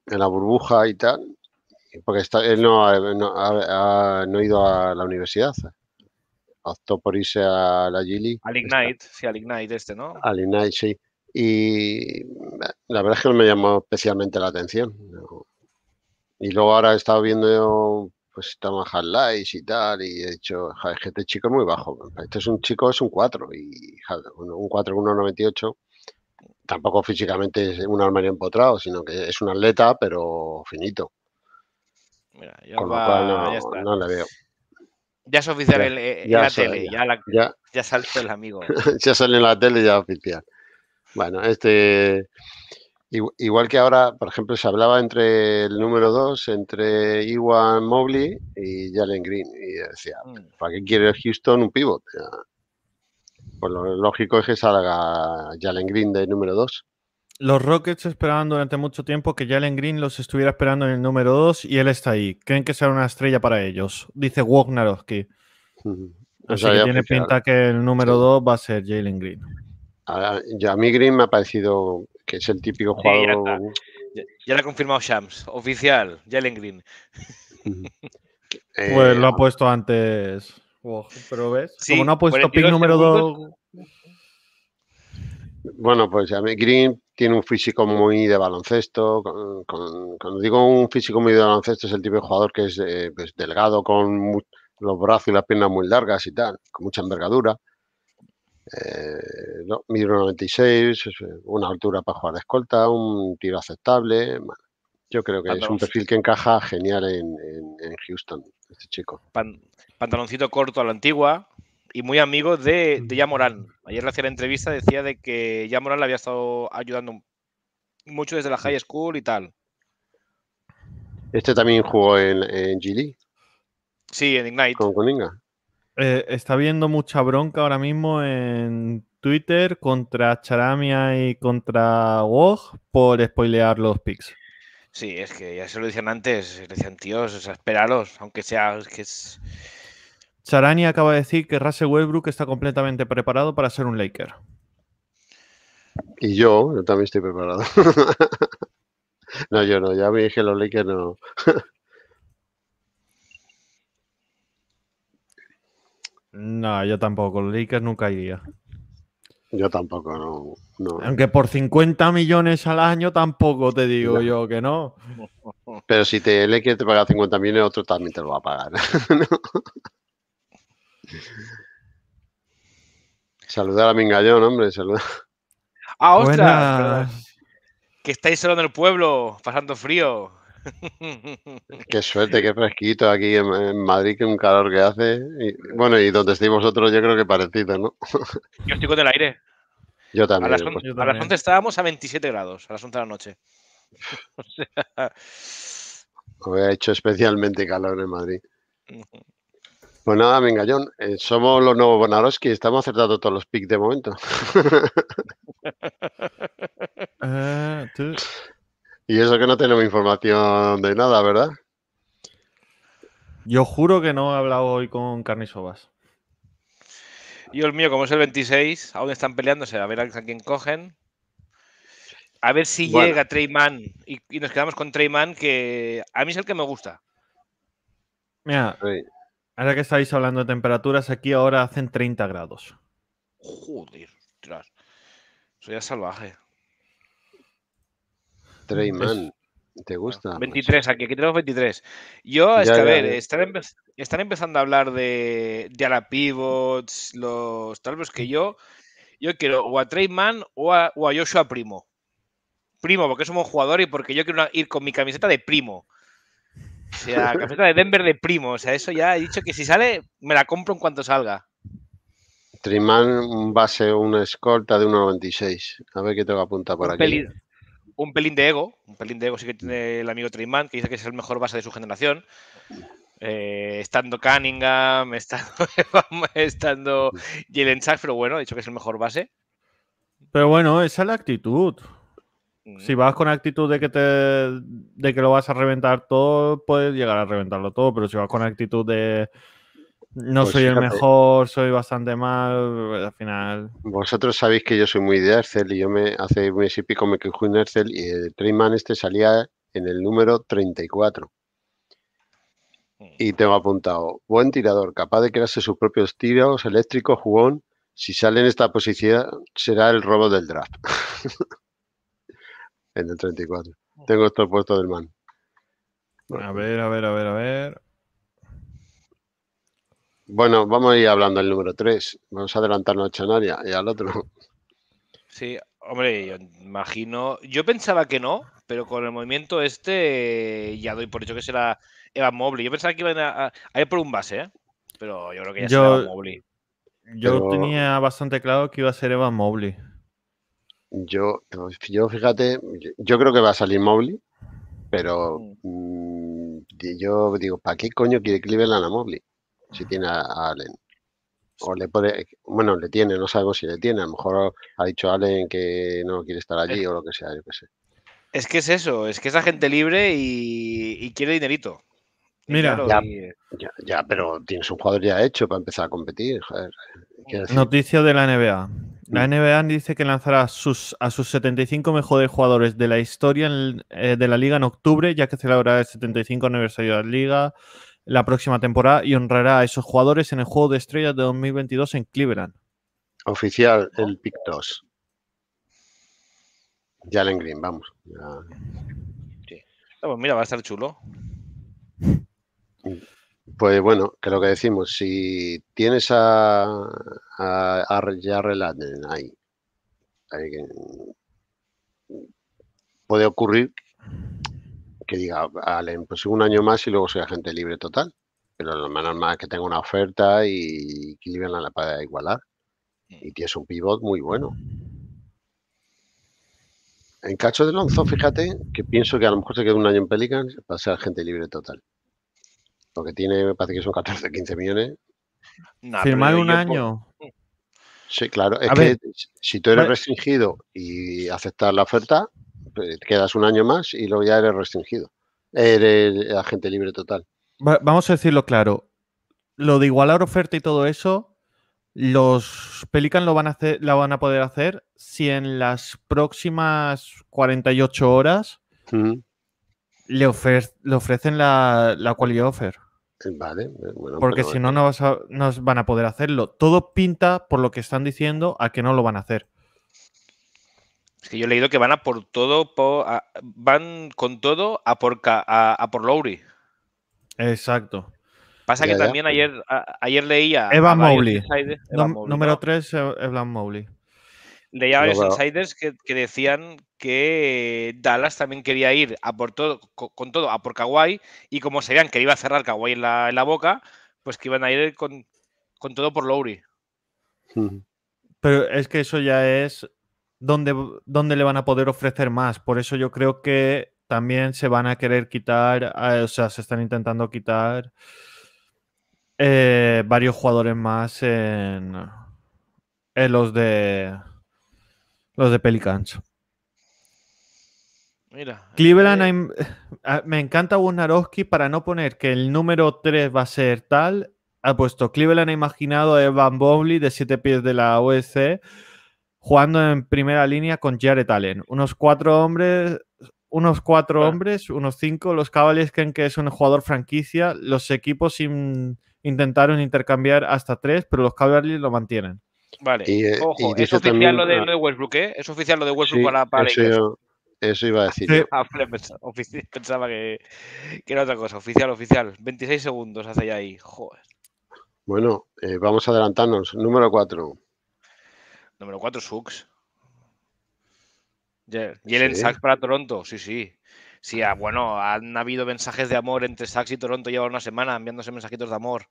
la burbuja y tal, porque él no, ha, ido a la universidad optó por irse a la Gili. Al Ignite, sí, al Ignite este, ¿no? Al Ignite, sí. Y la verdad es que no me llamó especialmente la atención. Y luego ahora he estado viendo pues estamos highlights y tal, y he dicho, este chico es muy bajo. Este es un chico, es un 4, y un 4, 1,98. Tampoco físicamente es un armario empotrado, sino que es un atleta, pero finito. Con lo cual no, le veo. Ya es oficial eh, en, la tele, ya, ya, el amigo. [LAUGHS] ya sale en la tele, ya oficial. Bueno, este. Igual que ahora, por ejemplo, se hablaba entre el número 2, entre Iwan Mobley y Jalen Green. Y decía, mm. ¿para qué quiere Houston un pivot? Pues lo lógico es que salga Jalen Green del número 2. Los Rockets esperaban durante mucho tiempo que Jalen Green los estuviera esperando en el número 2 y él está ahí. Creen que será una estrella para ellos, dice Wognarowski. Así que tiene pinta que el número 2 va a ser Jalen Green. Ahora, a mí Green me ha parecido que es el típico jugador. ya, la lo ha confirmado Shams, oficial, Jalen Green. [LAUGHS] pues lo ha eh, puesto antes. pero ves, como no ha puesto pick número 2. Bueno, pues a Green tiene un físico muy de baloncesto. cuando digo un físico muy de baloncesto, es el tipo de jugador que es eh, pues, delgado, con los brazos y las piernas muy largas y tal, con mucha envergadura. Eh, no, 1,96, eh, una altura para jugar de escolta, un tiro aceptable. Yo creo que es un perfil que encaja genial en, Houston, este chico. pantaloncito corto a la antigua y muy amigo de, de Yamorán. Ayer le hacía la entrevista, decía de que Yamorán le había estado ayudando mucho desde la high school y tal. Este también jugó en, en GD. Sí, en Ignite. Con eh, está viendo mucha bronca ahora mismo en Twitter contra Charamia y contra Wog por spoilear los picks. Sí, es que ya se lo decían antes, decían tíos, o aunque sea que es... Charani acaba de decir que Russell Westbrook está completamente preparado para ser un Laker. Y yo, también estoy preparado. [LAUGHS] no, yo no, ya vi dije los Lakers no. [LAUGHS] No, yo tampoco. el Lakers nunca iría. Yo tampoco, no, Aunque por 50 millones al año tampoco te digo yo que no. Pero si te te paga 50 millones, otro también te lo va a pagar. [LAUGHS] Saludar a Mingallón, hombre, saludar. ¡Ah, ostras! Que estáis solo en el pueblo, pasando frío. Qué suerte, qué fresquito aquí en, Madrid, que un calor que hace. bueno, y donde estéis vosotros, yo creo que parecido, ¿no? [LAUGHS] yo estoy con el aire. Yo también. A las, 11 pues. estábamos a 27 grados, a las 11 de la noche. [LAUGHS] o sea. ha hecho especialmente calor en Madrid. Pues nada, venga, John, eh, somos los nuevos Bonaroski, estamos acertando todos los picks de momento. [LAUGHS] Eh, tú y eso que no tenemos información de nada, ¿verdad? Yo juro que no he hablado hoy con Carnisovas. Y el mío, como es el 26, aún están peleándose, a ver a quién cogen. A ver si llega Treyman y, y, nos quedamos con Treyman, que a mí es el que me gusta. Mira, ahora que estáis hablando de temperaturas, aquí ahora hacen 30 grados. Joder, Soy ya salvaje. Treyman. ¿Te gusta? 23, aquí, tenemos 23. Yo, a ver, Están, empezando a hablar de, de a la los tal vez que yo. Yo quiero o a Treyman o a, a Joshua Primo. Primo, porque es un jugador y porque yo quiero ir con mi camiseta de primo. O sea, [LAUGHS] camiseta de Denver de primo. O sea, eso ya he dicho que si sale, me la compro en cuanto salga. va a ser una escolta de 1.96. A ver qué tengo apunta por aquí un pelín de ego, un pelín de ego sí que tiene el amigo Trimán, que dice que es el mejor base de su generación. Eh, estando Cunningham, [LAUGHS] estando, estando Jalen Sachs, pero bueno, ha dicho que es el mejor base. Pero bueno, esa es la actitud. Mm. Si vas con actitud de que te de que lo vas a reventar todo, puedes llegar a reventarlo todo, pero si vas con actitud de no pues soy el mejor, soy bastante mal, pues, al final. Vosotros sabéis que yo soy muy de Ercel y yo me hace muy mes me quejé en Ercel y el Trainman este salía en el número 34. Mm. Y tengo apuntado, buen tirador, capaz de crearse sus propios tiros eléctricos, jugón. Si sale en esta posición, será el robo del draft. [LAUGHS] en el 34. Mm. Tengo esto puesto del man. A ver, a ver, a ver, a ver. Bueno, vamos a ir hablando del número 3. Vamos a adelantarnos a Chanaria y al otro. Sí, hombre, yo imagino. Yo pensaba que no, pero con el movimiento este eh, ya doy por hecho que será Evan Mobley. Yo pensaba que iba a, ir por un base, ¿eh? pero yo creo que ya será Evan Mobley. Yo tenía bastante claro que iba a ser Evan Mobley. Yo, yo fíjate, yo creo que va a salir Mobley, pero mm. Mm, yo digo, ¿para qué coño quiere Cleveland a Mobley? si tiene a, Allen. O le pone. bueno, le tiene, no sabemos si le tiene. A lo mejor ha dicho Allen que no quiere estar allí o lo que sea, yo qué sé. Es que es eso, es que es agente libre y, quiere dinerito. Mira, eh, ya, pero tienes un jugador ya hecho para empezar a competir. Joder. Noticia de la NBA. La mm. NBA dice que lanzará a sus, a sus 75 mejores jugadores de la historia eh, de la liga en octubre, ya que celebrará el 75 aniversario de la liga la próxima temporada y honrará a esos jugadores en el juego de estrellas de 2022 en Cleveland. Oficial el pick 2. Jalen Green, vamos. Sí. Ah, pues mira, va a estar chulo. Pues bueno, que lo que decimos, si tienes a, a, a ahí, puede ocurrir que diga, vale, pues un año más y luego soy gente libre total. Pero lo más que tenga una oferta y equilibranla la para igualar. Mm. Y tienes un pivot muy bueno. Mm. En Cacho de Lonzo, fíjate que pienso que a lo mejor se queda un año en Pelicans para ser gente libre total. Porque tiene, me parece que son 14, 15 millones. Firmar un año. Sí, claro. Es que si tú eres pues restringido y aceptas la oferta, quedas un año más y luego ya eres restringido. Eres agente libre total. vamos a decirlo claro. Lo de igualar oferta y todo eso, los Pelican lo van a hacer, la van a poder hacer si en las próximas 48 horas le, ofrecen la, quality offer. Eh, vale, eh, Porque si no, no, no van a poder hacerlo. Todo pinta, por lo que están diciendo, a que no lo van a hacer. Es que yo he leído que van a por todo, van con todo a por, por Lowry. Exacto. Pasa que también ayer, ayer leía. Evan Mowley. Número 3, eh, Evan Mowley. Leía varios insiders que, decían que Dallas también quería ir a por todo, con, todo a por Kawhi y como sabían que iba a cerrar Kawhi en la, boca, pues que iban a ir con, con todo por Lowry. Pero es que eso ya es donde, le van a poder ofrecer más. Por eso yo creo que también se van a querer quitar, eh, o sea, se están intentando quitar eh, varios jugadores más en, los de los de Pelicans. Mira, Cleveland, eh, ah, me encanta Wojnarowski para no poner que el número 3 va a ser tal. Ha puesto Cleveland ha imaginado a Evan Bobley de 7 pies de la OEC jugando en primera línea con Jared Allen. Unos cuatro hombres, unos cuatro hombres, unos cinco. Los Cavaliers creen que es un jugador franquicia. Los equipos intentaron intercambiar hasta tres, pero los Cavaliers lo mantienen. Vale, eh, ojo, es oficial lo de, Westbrook, ¿eh? Es oficial lo de Westbrook para, la eso, eso, iba a decir. Ah, pensaba que, era otra cosa. Oficial, oficial. 26 segundos hace ya ahí. Bueno, eh, vamos a adelantarnos. Número cuatro. Número 4, Sux. Y en Sachs para Toronto, sí, sí. Sí, ah, bueno, han habido mensajes de amor entre Sachs y Toronto lleva una semana enviándose mensajitos de amor.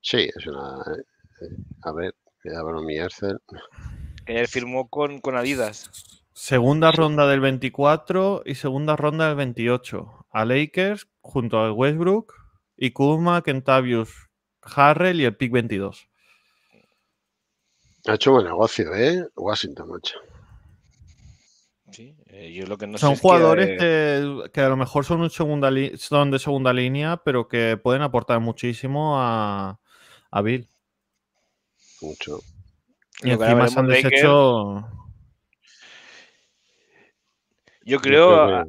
Sí, es una. Eh, a ver, quedaba mi Arcel. Que firmó con, con Adidas. Segunda ronda del 24 y segunda ronda del 28. A Lakers junto al Westbrook, y Kuma, Kentavius, Harrell y el pick 22. Ha hecho buen negocio, ¿eh? Washington, macho. Sí, eh, yo lo que no son jugadores que... a lo mejor son, de segunda línea, pero que pueden aportar muchísimo a, a Bill. Mucho. Y aquí más han deshecho. Yo creo,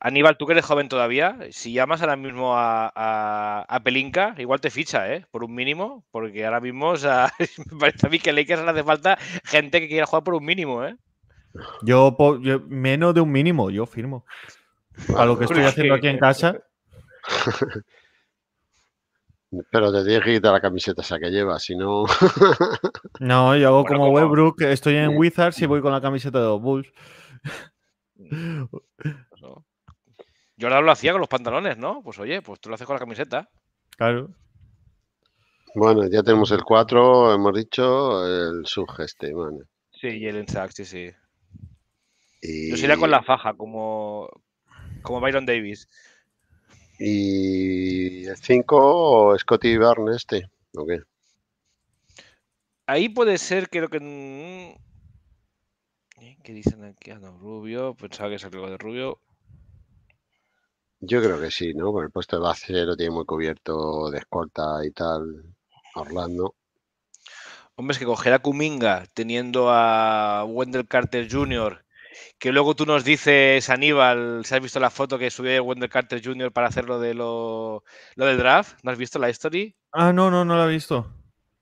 Aníbal, tú que eres joven todavía, si llamas ahora mismo a, a, Pelinka, igual te ficha, ¿eh? Por un mínimo, porque ahora mismo, o [LAUGHS] me parece a mí que Lakers le hace falta gente que quiera jugar por un mínimo, ¿eh? Yo, menos de un mínimo, yo firmo. A lo que estoy haciendo aquí en casa. [LAUGHS] Pero te tienes que quitar la camiseta esa que llevas, si no. [LAUGHS] no, yo hago como, Webbrook, estoy en Wizards y voy con la camiseta de los Bulls. Mm ahora lo hacía con los pantalones, ¿no? Pues oye, pues tú lo haces con la camiseta. Claro. Bueno, ya tenemos el 4, hemos dicho, el sugeste, vale. Sí, y el Insax, sí, sí. Y... Yo sería con la faja, como, como Byron Davis. Y el 5, Scotty Barnes este, ¿o qué? Ahí puede ser, creo que... ¿eh? ¿Qué dicen aquí? Ah, no, Rubio, pensaba que algo de Rubio. Yo creo que sí, ¿no? Con el puesto de base lo tiene muy cubierto de escolta y tal, Orlando. Hombre, es que coger a Kuminga teniendo a Wendell Carter Jr., que luego tú nos dices, Aníbal, si has visto la foto que subió Wendell Carter Jr. para hacer lo, de lo, del draft, ¿no has visto la historia? Ah, no, no, no la he visto.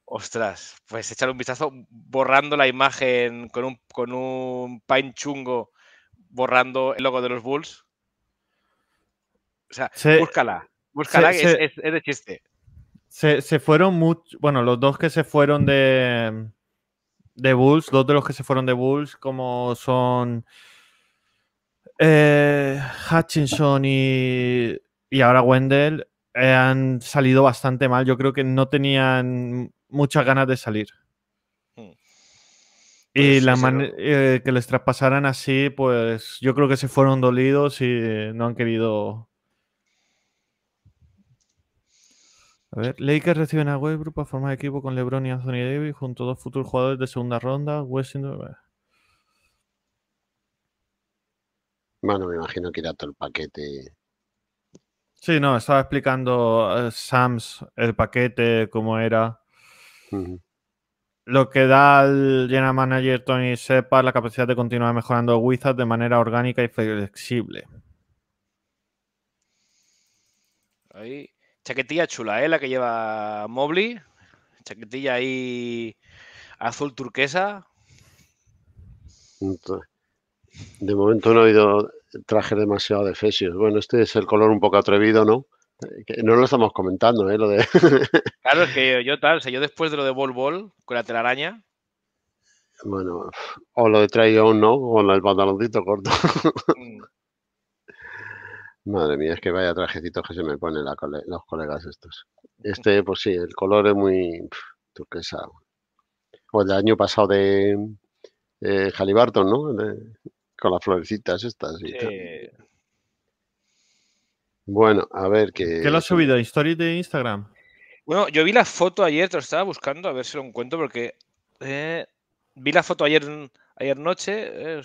Ostras, pues echar un vistazo borrando la imagen con un, con un pain chungo, borrando el logo de los Bulls o sea, búscala. Búscala, que es, de chiste. Se, fueron mucho. Bueno, los dos que se fueron de. De Bulls, dos de los que se fueron de Bulls, como son. Eh, Hutchinson y, y ahora Wendell, eh, han salido bastante mal. Yo creo que no tenían muchas ganas de salir. Hmm. Y pues la eh, que les traspasaran así, pues yo creo que se fueron dolidos y no han querido A ver, Lakers reciben a Westbrook para formar equipo con LeBron y Anthony Davis junto a dos futuros jugadores de segunda ronda, Bueno, me imagino que irá todo el paquete. Sí, no, estaba explicando eh, Sams el paquete, cómo era. Lo que da al General Manager Tony Sepa la capacidad de continuar mejorando Wizards de manera orgánica y flexible. Ahí Chaquetilla chula, ¿eh? La que lleva Mobley. Chaquetilla ahí azul turquesa. De momento no he oído traje demasiado de Fesios. Bueno, este es el color un poco atrevido, ¿no? Eh, no lo estamos comentando, ¿eh? Lo de... [LAUGHS] claro, es que yo tal, o sea, yo después de lo de Bol Bol con la telaraña. Bueno, o lo de On, ¿no? O el pantaloncito corto. Mm. Madre mía, es que vaya trajecito que se me ponen los colegas estos. Este, pues sí, el color es muy turquesa. O el año pasado de eh, ¿no? con las florecitas estas. Bueno, a ver qué. ¿Qué lo has subido? ¿Historia de Instagram? Bueno, yo vi la foto ayer, te lo estaba buscando, a ver si lo encuentro, porque eh, vi la foto ayer, ayer noche.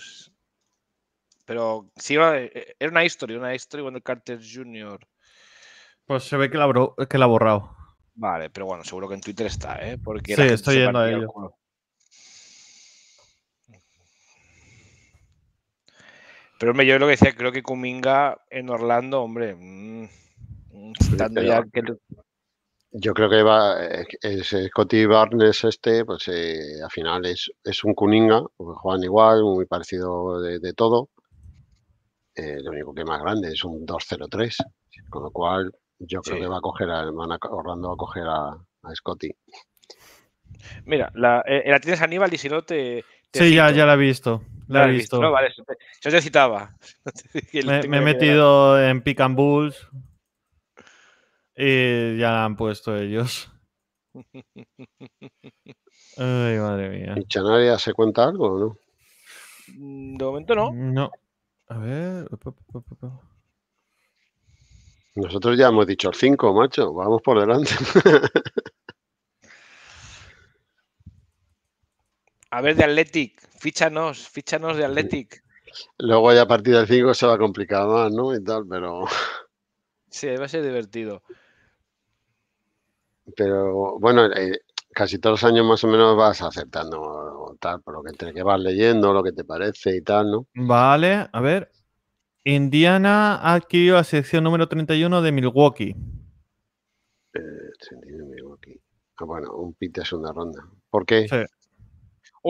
Pero sí, eh, eh, era una historia, una historia cuando Carter Jr. Pues se ve que la, que la ha borrado. Vale, pero bueno, seguro que en Twitter está, ¿eh? Porque sí, estoy yendo a ello. Pero me yo lo que decía, creo que Kuminga en Orlando, hombre, mm, Yo creo que va, eh, Scotty Barnes este, pues eh, al final es, un Kuminga, juegan igual, muy parecido de todo, eh, lo único que es más grande es un 203, con lo cual yo creo que va a coger a, Orlando a coger a, a Scotty. Mira, la, eh, eh, tienes Aníbal y si no te. sí, ya, la he visto. La, he visto. yo [LAUGHS] te, citaba. me, he metido en Pick and Bulls y ya la han puesto ellos. [LAUGHS] Ay, madre mía. ¿Y Chanaria se cuenta algo o no? Mm, de momento no. No. A ver. Nosotros ya hemos dicho el 5, macho. Vamos por delante. [LAUGHS] A ver, de Athletic. Fíchanos, fíchanos de Athletic. Luego ya a partir del 5 se va a complicar más, ¿no? Y tal, pero. Sí, va a ser divertido. Pero bueno, eh, casi todos los años más o menos vas aceptando tal, por lo que, que vas leyendo, lo que te parece y tal, ¿no? Vale, a ver. Indiana ha adquirido la selección número 31 de Milwaukee. Eh, Milwaukee. Ah, bueno, un pit es una ronda. ¿Por qué?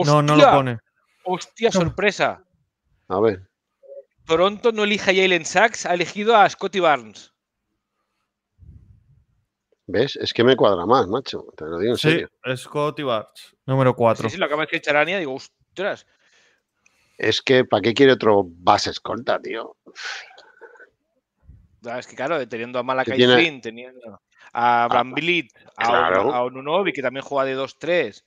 No, no lo pone. Hostia, sorpresa. A ver. Toronto no elija a Jalen Sachs, ha elegido a Scotty Barnes. ¿Ves? Es que me cuadra más, macho. Te lo digo en sí, serio. y Barts, número 4. Sí, sí, lo acabas de echar Ania, digo, ostras. Es que, ¿para qué quiere otro base escolta, tío? Ah, es que, claro, teniendo a Malakai tiene... teniendo a Van ah, a, Onunobi, que también juega de 2-3.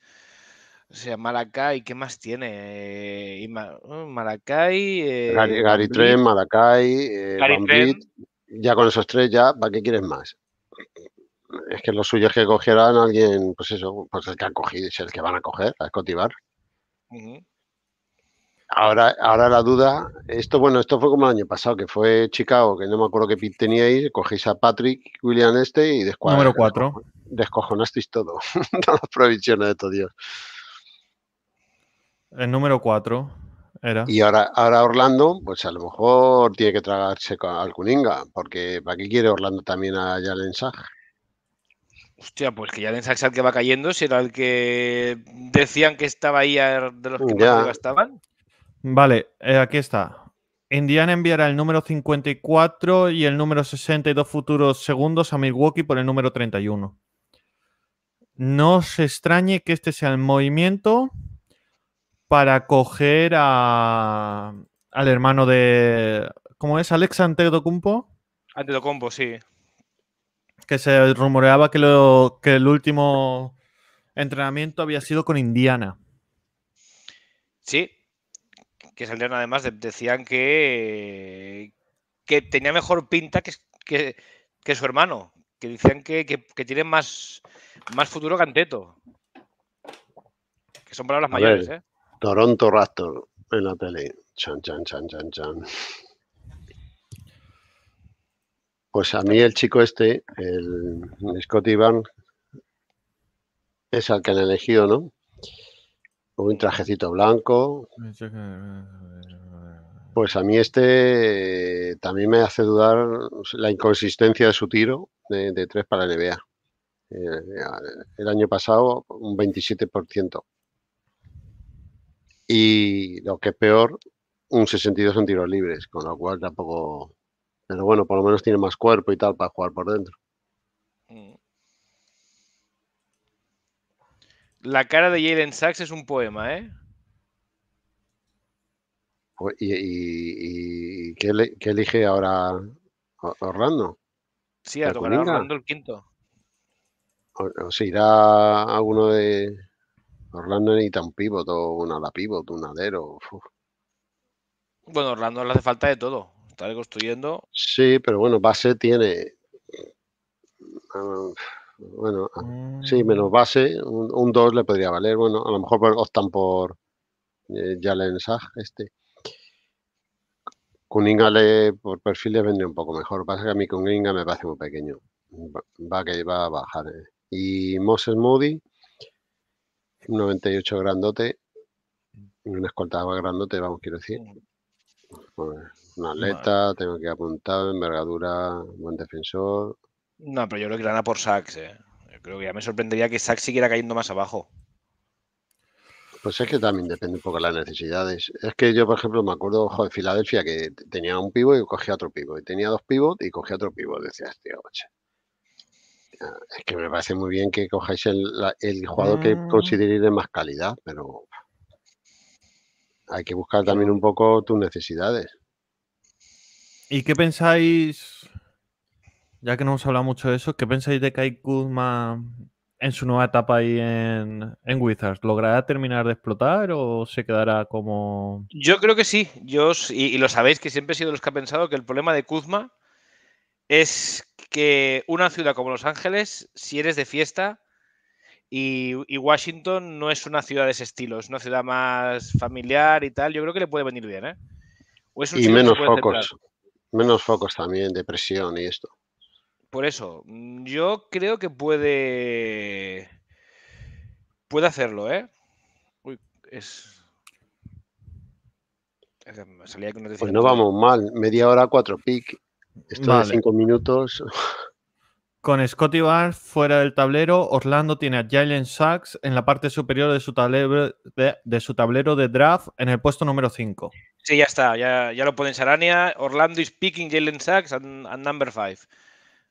O sea, Malakai, ¿qué más tiene? Malakai. Gary, uh, Malakai, eh, Gary eh, Ya con esos tres, ya, ¿para qué quieres más? es que los suyos que cogieran a alguien, pues eso, pues el que han cogido es el que van a coger, a escotivar. Ahora, ahora la duda, esto bueno, esto fue como el año pasado, que fue Chicago, que no me acuerdo qué pit teníais, cogéis a Patrick, William este y después Número 4. Descojonasteis todo, [LAUGHS] todas las provisiones de todo Dios. El número 4 era. Y ahora, ahora Orlando, pues a lo mejor tiene que tragarse al Cuninga, porque ¿para qué quiere Orlando también a Jalen mensaje Hostia, pues que ya den que va cayendo, si era el que decían que estaba ahí de los que más gastaban. Vale, eh, aquí está. Indiana enviará el número 54 y el número 62 futuros segundos a Milwaukee por el número 31. No se extrañe que este sea el movimiento para coger al hermano de. ¿Cómo es? ¿Alex Antetokounmpo? Antetokounmpo, sí que se rumoreaba que, el último entrenamiento había sido con Indiana. Sí, que salieron además, decían que, que tenía mejor pinta que, su hermano, que decían que, tiene más, más futuro que Anteto. Que son palabras mayores, ¿eh? Toronto Raptor en la tele. Chan, chan, chan, chan, chan. Pues a mí el chico este, el Scott Van, es al que han elegido, ¿no? un trajecito blanco. Pues a mí este eh, también me hace dudar la inconsistencia de su tiro de, tres 3 para la NBA. Eh, el año pasado un 27%. Y lo que es peor, un 62 en tiros libres, con lo cual tampoco pero bueno, por lo menos tiene más cuerpo y tal para jugar por dentro. Mm. La cara de Jaden Sachs es un poema, ¿eh? Pues, ¿Y, y, qué elige ahora Orlando? Sí, a Orlando el quinto. O, se irá a uno de. Orlando ni tan pivot o una ala pivot, un adero. Bueno, Orlando le hace falta de todo construyendo. Sí, pero bueno, base tiene. Eh, ah, bueno, ah, sí, mm. menos base, un 2 le podría valer. Bueno, a lo mejor optan por eh, Jalen Saj, este. Kuninga le, por perfil le vendría un poco mejor. Pasa que a mí Kuninga me parece muy pequeño. Va, que va a bajar. Eh. Y Moses Moody, 98 grandote. Un escolta grandote, vamos, quiero decir. Mm. Pues, una atleta, tengo que apuntar, envergadura, buen defensor. No, pero yo creo que gana por Sachs, ¿eh? Yo creo que ya me sorprendería que Sachs siguiera cayendo más abajo. Pues es que también depende un poco de las necesidades. Es que yo, por ejemplo, me acuerdo de Filadelfia que tenía un pivo y cogía otro pivo. Y tenía dos pivots y cogía otro pivo. Decía, tío, oye... Es que me parece muy bien que cojáis el, el jugador que mm. consideréis de más calidad, pero hay que buscar también un poco tus necesidades. ¿Y qué pensáis, ya que no hemos hablado mucho de eso, qué pensáis de Kai Kuzma en su nueva etapa ahí en, en, Wizards? ¿Logrará terminar de explotar o se quedará como.? Yo creo que sí. y, lo sabéis que siempre he sido los que ha pensado que el problema de Kuzma es que una ciudad como Los Ángeles, si eres de fiesta, y, Washington no es una ciudad de ese estilo, es una ciudad más familiar y tal, yo creo que le puede venir bien, ¿eh? O es un y menos focos. Menos focos también, depresión y esto. Por eso, mm, yo creo que puede. Puede hacerlo, ¿eh? Uy, es. Salía pues no vamos mal, media hora, cuatro pick. Esto cinco minutos. Con Scotty Barnes fuera del tablero, Orlando tiene a Jalen Sachs en la parte superior de su, tablero de, su tablero de draft en el puesto número cinco. Sí, ya está, ya, ya lo ponen Sarania. Orlando is picking Jalen Sachs and, number five.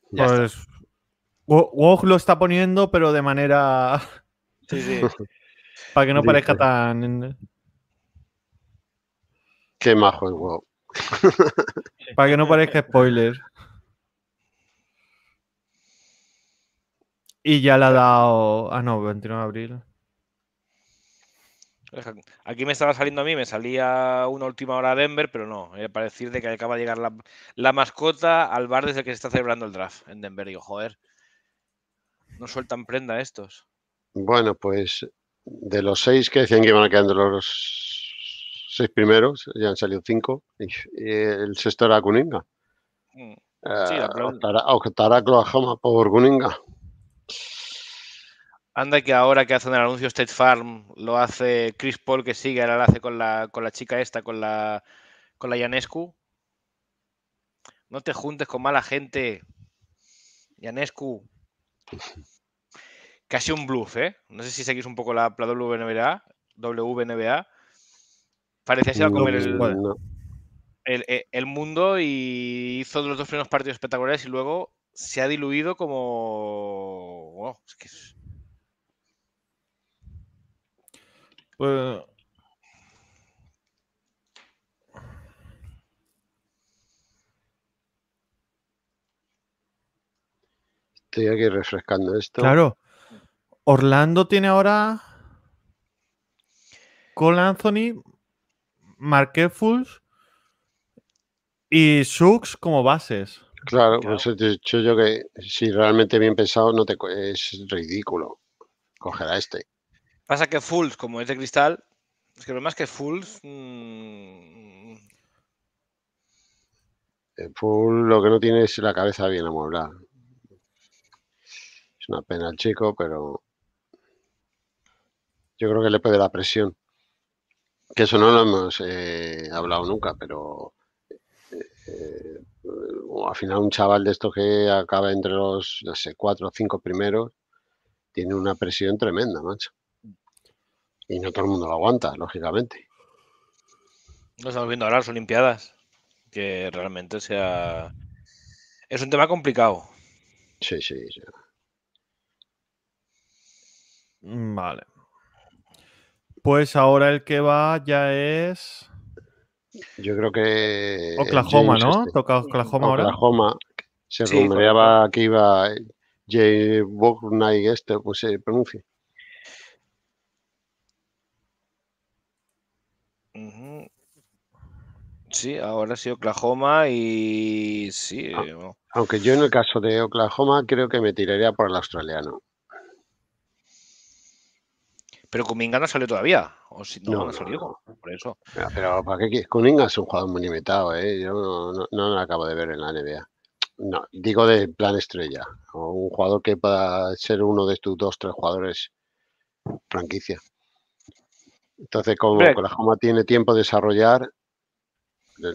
Pues lo está poniendo, pero de manera. [LAUGHS] Sí, sí. [LAUGHS] Para que no parezca tan. Qué majo es Wow. [LAUGHS] Para que no parezca spoiler. Y ya le ha dado. Ah, no, 29 de abril. Aquí me estaba saliendo a mí, me salía una última hora a Denver, pero no. para decir de que acaba de llegar la, mascota al bar desde que se está celebrando el draft en Denver. Digo, joder, no sueltan prenda estos. Bueno, pues de los seis que decían que iban a quedar de los seis primeros, ya han salido cinco. Y, el sexto era Kuninga. Mm. Eh, sí, eh, optará, optará Oklahoma por Kuninga. Anda que ahora que hacen el anuncio State Farm, lo hace Chris Paul que sigue el lo con la, con la chica esta, con la con la Yanescu. No te juntes con mala gente. Yanescu. Casi un bluff, ¿eh? No sé si seguís un poco la, WNBA. WNBA. Parecía ser comer el, el, el mundo y hizo los dos primeros partidos espectaculares y luego se ha diluido como. Wow, es que Estoy aquí refrescando esto. Claro. Orlando tiene ahora Cole Anthony, Marquez y Sux como bases. Claro, pues he dicho yo que si realmente bien pensado no te es ridículo. coger a este. Pasa que Fools, como es de cristal, es que lo más que Fools. Mmm... Eh, Fools lo que no tiene es la cabeza bien amueblada. Es una pena el chico, pero. Yo creo que le puede la presión. Que eso no lo hemos eh, hablado nunca, pero. Eh, al final un chaval de estos que acaba entre los, no sé, cuatro o cinco primeros, tiene una presión tremenda, macho. Y no todo el mundo lo aguanta, lógicamente. No estamos viendo ahora las Olimpiadas, que realmente sea... Es un tema complicado. Sí, sí, Vale. Pues ahora el que va ya es... Yo creo que... Oklahoma, ¿no? Este. Oklahoma, ahora. Oklahoma. Se rumoreaba que iba Jay Bognay, este, pues se pronuncia. Sí, ahora sí Oklahoma y sí. Ah, aunque yo en el caso de Oklahoma creo que me tiraría por el australiano. Pero Kuminga no salió todavía. O si, no, no, salió. Por eso. Pero, ¿para qué? Kuminga es un jugador muy limitado, ¿eh? Yo no, lo acabo de ver en la NBA. No, digo de plan estrella. O un jugador que pueda ser uno de estos dos, tres jugadores franquicia. Entonces, como Oklahoma tiene tiempo de desarrollar,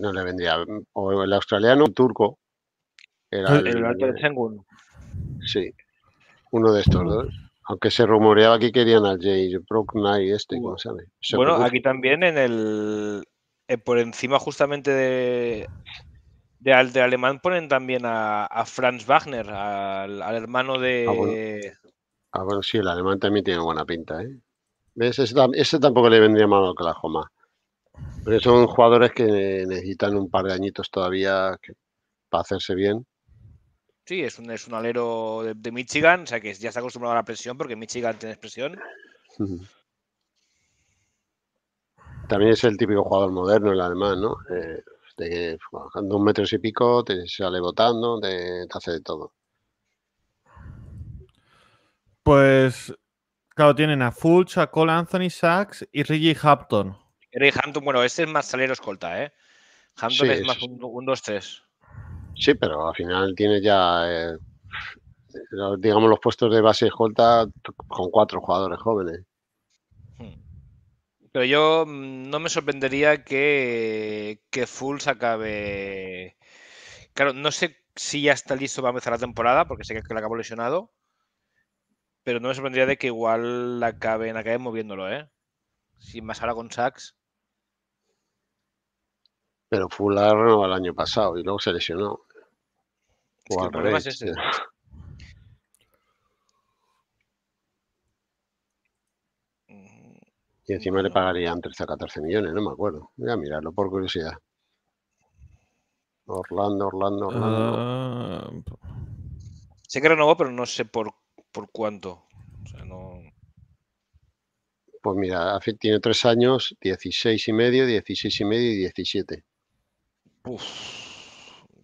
no le vendría. O el australiano, el turco. el, Alto Sí, uno de estos dos. Aunque se rumoreaba que querían al jay y este, bueno, aquí también en el. Eh, por encima justamente de. De, al, de alemán ponen también a, Franz Wagner, al, hermano de. Ah, ah bueno. sí, el alemán también tiene buena pinta, ¿eh? ¿Ves? Ese, ese tampoco le vendría mal a Oklahoma. Pero son jugadores que necesitan un par de añitos todavía para hacerse bien. Sí, es un, es un alero de, Michigan, o sea que ya está acostumbrado a la presión porque Michigan tiene presión. También es el típico jugador moderno, el alemán, ¿no? Eh, de que bajando un metro y pico te sale botando, te, hace de todo. Pues, claro, tienen a Fulch, a Cole Anthony Sachs y Reggie Hampton. Eric Hampton, bueno, este es más salero escolta, ¿eh? Hampton es más un 2-3. Sí, pero al final tiene ya, eh, eh, digamos, los puestos de base escolta con cuatro jugadores jóvenes. Hmm. Pero yo mm, no me sorprendería que, que Fulls acabe. Claro, no sé si ya está listo para empezar la temporada, porque sé que le acabó lesionado. Pero no me sorprendería de que igual acaben, acaben moviéndolo, ¿eh? Si más ahora con Sachs, pero fulano renovó el año pasado y luego se lesionó. o Es mm, Y encima le pagarían 13 a 14 millones, no me acuerdo. Voy a mirarlo por curiosidad. Orlando, Orlando, Orlando. Ah, sé que renovó, pero no sé por, cuánto. O sea, no... Pues mira, tiene tres años, 16 y medio, 16 y medio y 17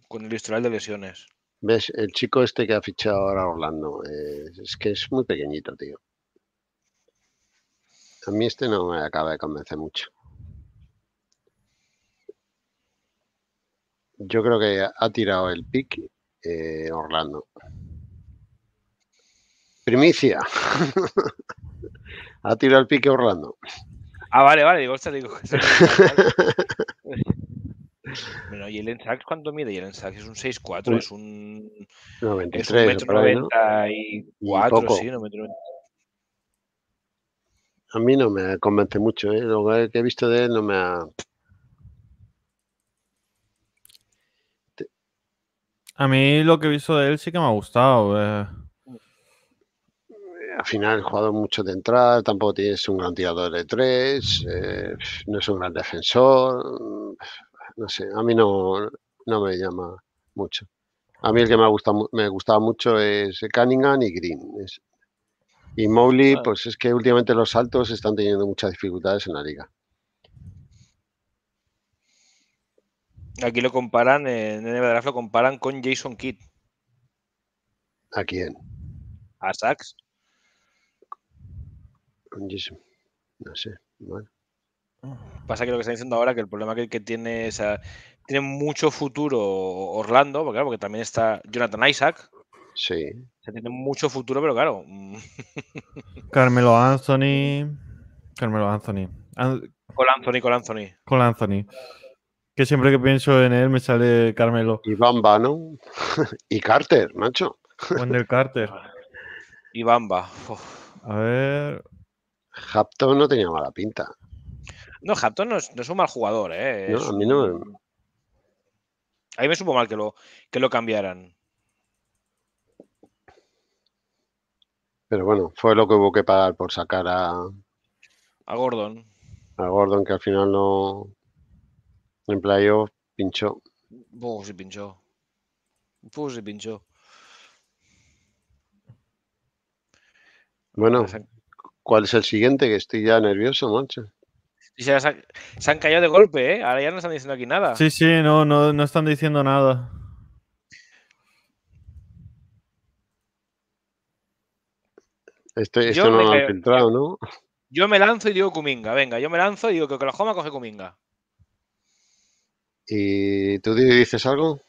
con el historial de lesiones. ¿Ves? El chico este que ha fichado ahora Orlando, eh, es que es muy pequeñito, tío. A mí este no me acaba de convencer mucho. Yo creo que ha tirado el pick eh, Orlando. Primicia. [LAUGHS] ha tirado el pique Orlando. Ah, vale, vale, digo, digo. [LAUGHS] Bueno, el ensax ¿cuánto mide? y El ensax es un 6'4, es un... 93, 94, A mí no me convence mucho, ¿eh? Lo que he visto de él no me ha... A mí lo que he visto de él sí que me ha gustado. Eh. Eh, al final, jugado mucho de entrada, tampoco tienes un gran tirador de tres, no es un gran defensor no sé, a mí no, no me llama mucho. A mí el que me, gusta, me gustaba mucho es Cunningham y Green. y Mowley, pues es que últimamente los saltos están teniendo muchas dificultades en la liga. Aquí lo comparan, en NBA Draft lo comparan con Jason Kidd. ¿A quién? A Sachs. Jason. No sé. vale Pasa que lo que está diciendo ahora, que el problema que, tiene tiene mucho futuro Orlando, porque, también está Jonathan Isaac. Sí. tiene mucho futuro, pero claro. Mm. [LAUGHS] Carmelo Anthony. Carmelo Anthony. con Anthony, con Anthony. Con Anthony. Que siempre que pienso en él me sale Carmelo. Y ¿no? [LAUGHS] y Carter, macho. Wendell Carter. Y A ver. Hapton no tenía mala pinta. No, Hampton no es, un mal jugador, ¿eh? a mí no. A mí me supo mal que lo, que lo cambiaran. Pero bueno, fue lo que hubo que pagar por sacar a. A Gordon. A Gordon, que al final no. En playo pinchó. Pues se pinchó. Pues se pinchó. Bueno, ¿cuál es el siguiente? Que estoy ya nervioso, mancha se, han, callado de golpe, ¿eh? Ahora ya no están diciendo aquí nada. Sí, sí, no, no, están diciendo nada. Esto no este lo han entrado, ¿no? Yo me lanzo y digo Cuminga. Venga, yo me lanzo y digo que Oklahoma coge Cuminga. ¿Y tú dices algo?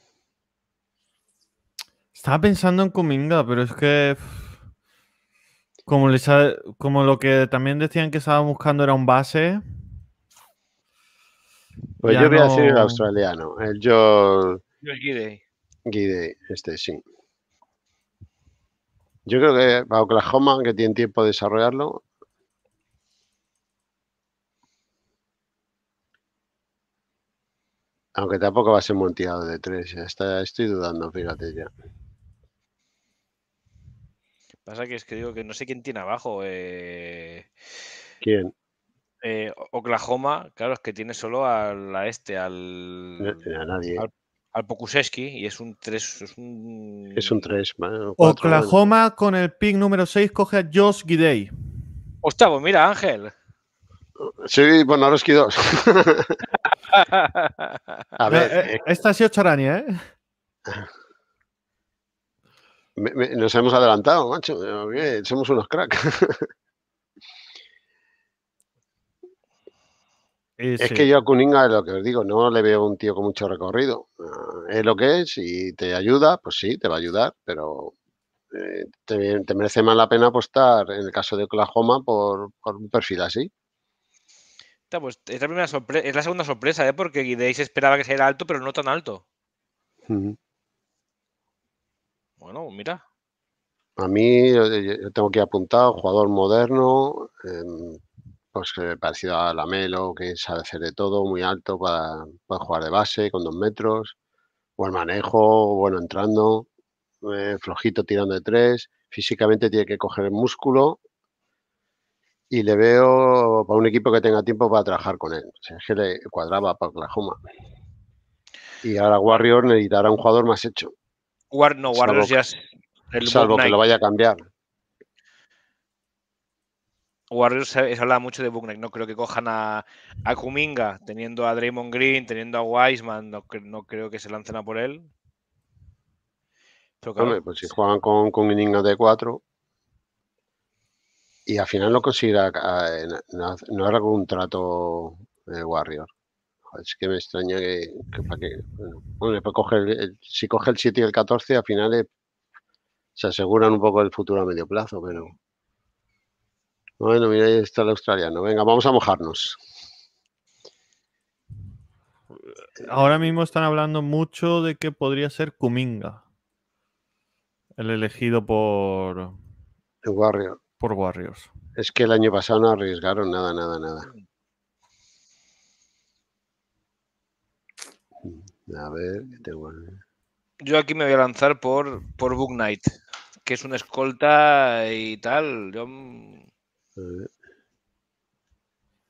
Estaba pensando en Cuminga, pero es que. Como, les como lo que también decían que estaban buscando era un base. Pues yo voy a decir el australiano, el Joel. Gidey. Gidey, este sí. Yo creo que para Oklahoma, que tiene tiempo de desarrollarlo. Aunque tampoco va a ser montiado de tres. está, estoy dudando, fíjate ya. Pasa que es que digo que no sé quién tiene abajo. Eh... ¿Quién? Eh, Oklahoma, claro, es que tiene solo a este, al. No a nadie. Al, ¿eh? y es un 3. Es un, 3. Oklahoma con el pick número 6 coge a Josh Gidey. Octavo, pues mira, Ángel. Sí, bueno, ahora es que dos. [LAUGHS] a ver. Eh, esta ha sido charaña, ¿eh? nos hemos adelantado, macho. Somos unos cracks. [LAUGHS] Es que yo a Kuninga es lo que os digo, no le veo un tío con mucho recorrido. Ah, es lo que es y te ayuda, pues sí, te va a ayudar, pero eh, te, merece más la pena apostar en el caso de Oklahoma por, por un perfil así. Pues, es, la segunda sorpresa, ¿eh? porque Guidey esperaba que sea alto, pero no tan alto. Bueno, mira. A mí, yo, tengo que apuntar, jugador moderno, em, pues eh, parecido a Lamelo, que sabe hacer de todo, muy alto para, jugar de base, con dos metros, buen manejo, bueno entrando, eh, flojito tirando de tres, físicamente tiene que coger el músculo y le veo para un equipo que tenga tiempo para trabajar con él. O es que le cuadraba para Oklahoma. Y ahora Warrior necesitará un jugador más hecho. no, Warriors ya es el Salvo que lo vaya a cambiar. Warriors se, habla mucho de Buckner, No creo que cojan a, Kuminga, teniendo a Draymond Green, teniendo a Wiseman. No, creo que se lancen a por él. pues si juegan con, con Inigno de 4 y al final no considera no, hará un trato de Warrior. Es que me extraña que, bueno, pues si coge el 7 y el 14 al final eh, se aseguran un poco el futuro a medio plazo, pero bueno, mira, ahí está el australiano. Venga, vamos a mojarnos. Ahora mismo están hablando mucho de que podría ser Kuminga, el elegido por. Por Warriors. Es que el año pasado no arriesgaron nada, nada, nada. A ver, Yo aquí me voy a lanzar por, por Book Knight, que es una escolta y tal. Yo mm,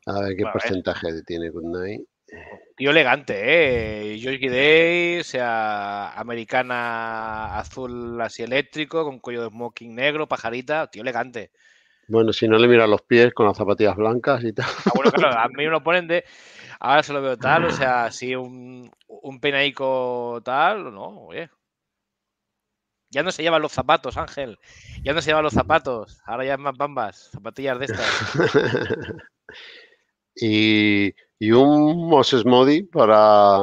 a ver, qué porcentaje tiene Goodnight. Tío elegante, ¿eh? Georgie Day, o sea, americana azul así eléctrico, con cuello de smoking negro, pajarita, tío elegante. Bueno, si no le mira los pies con las zapatillas blancas y tal. Ah, bueno, claro, a mí me lo [LAUGHS] ponen de. Ahora se lo veo tal, o sea, si un, un penaico tal, no, oye, ya no se llevan los zapatos, Ángel. Ya no se llevan los zapatos. Ahora ya es más bambas, zapatillas de estas. [LAUGHS] y, y, un Moses Modi para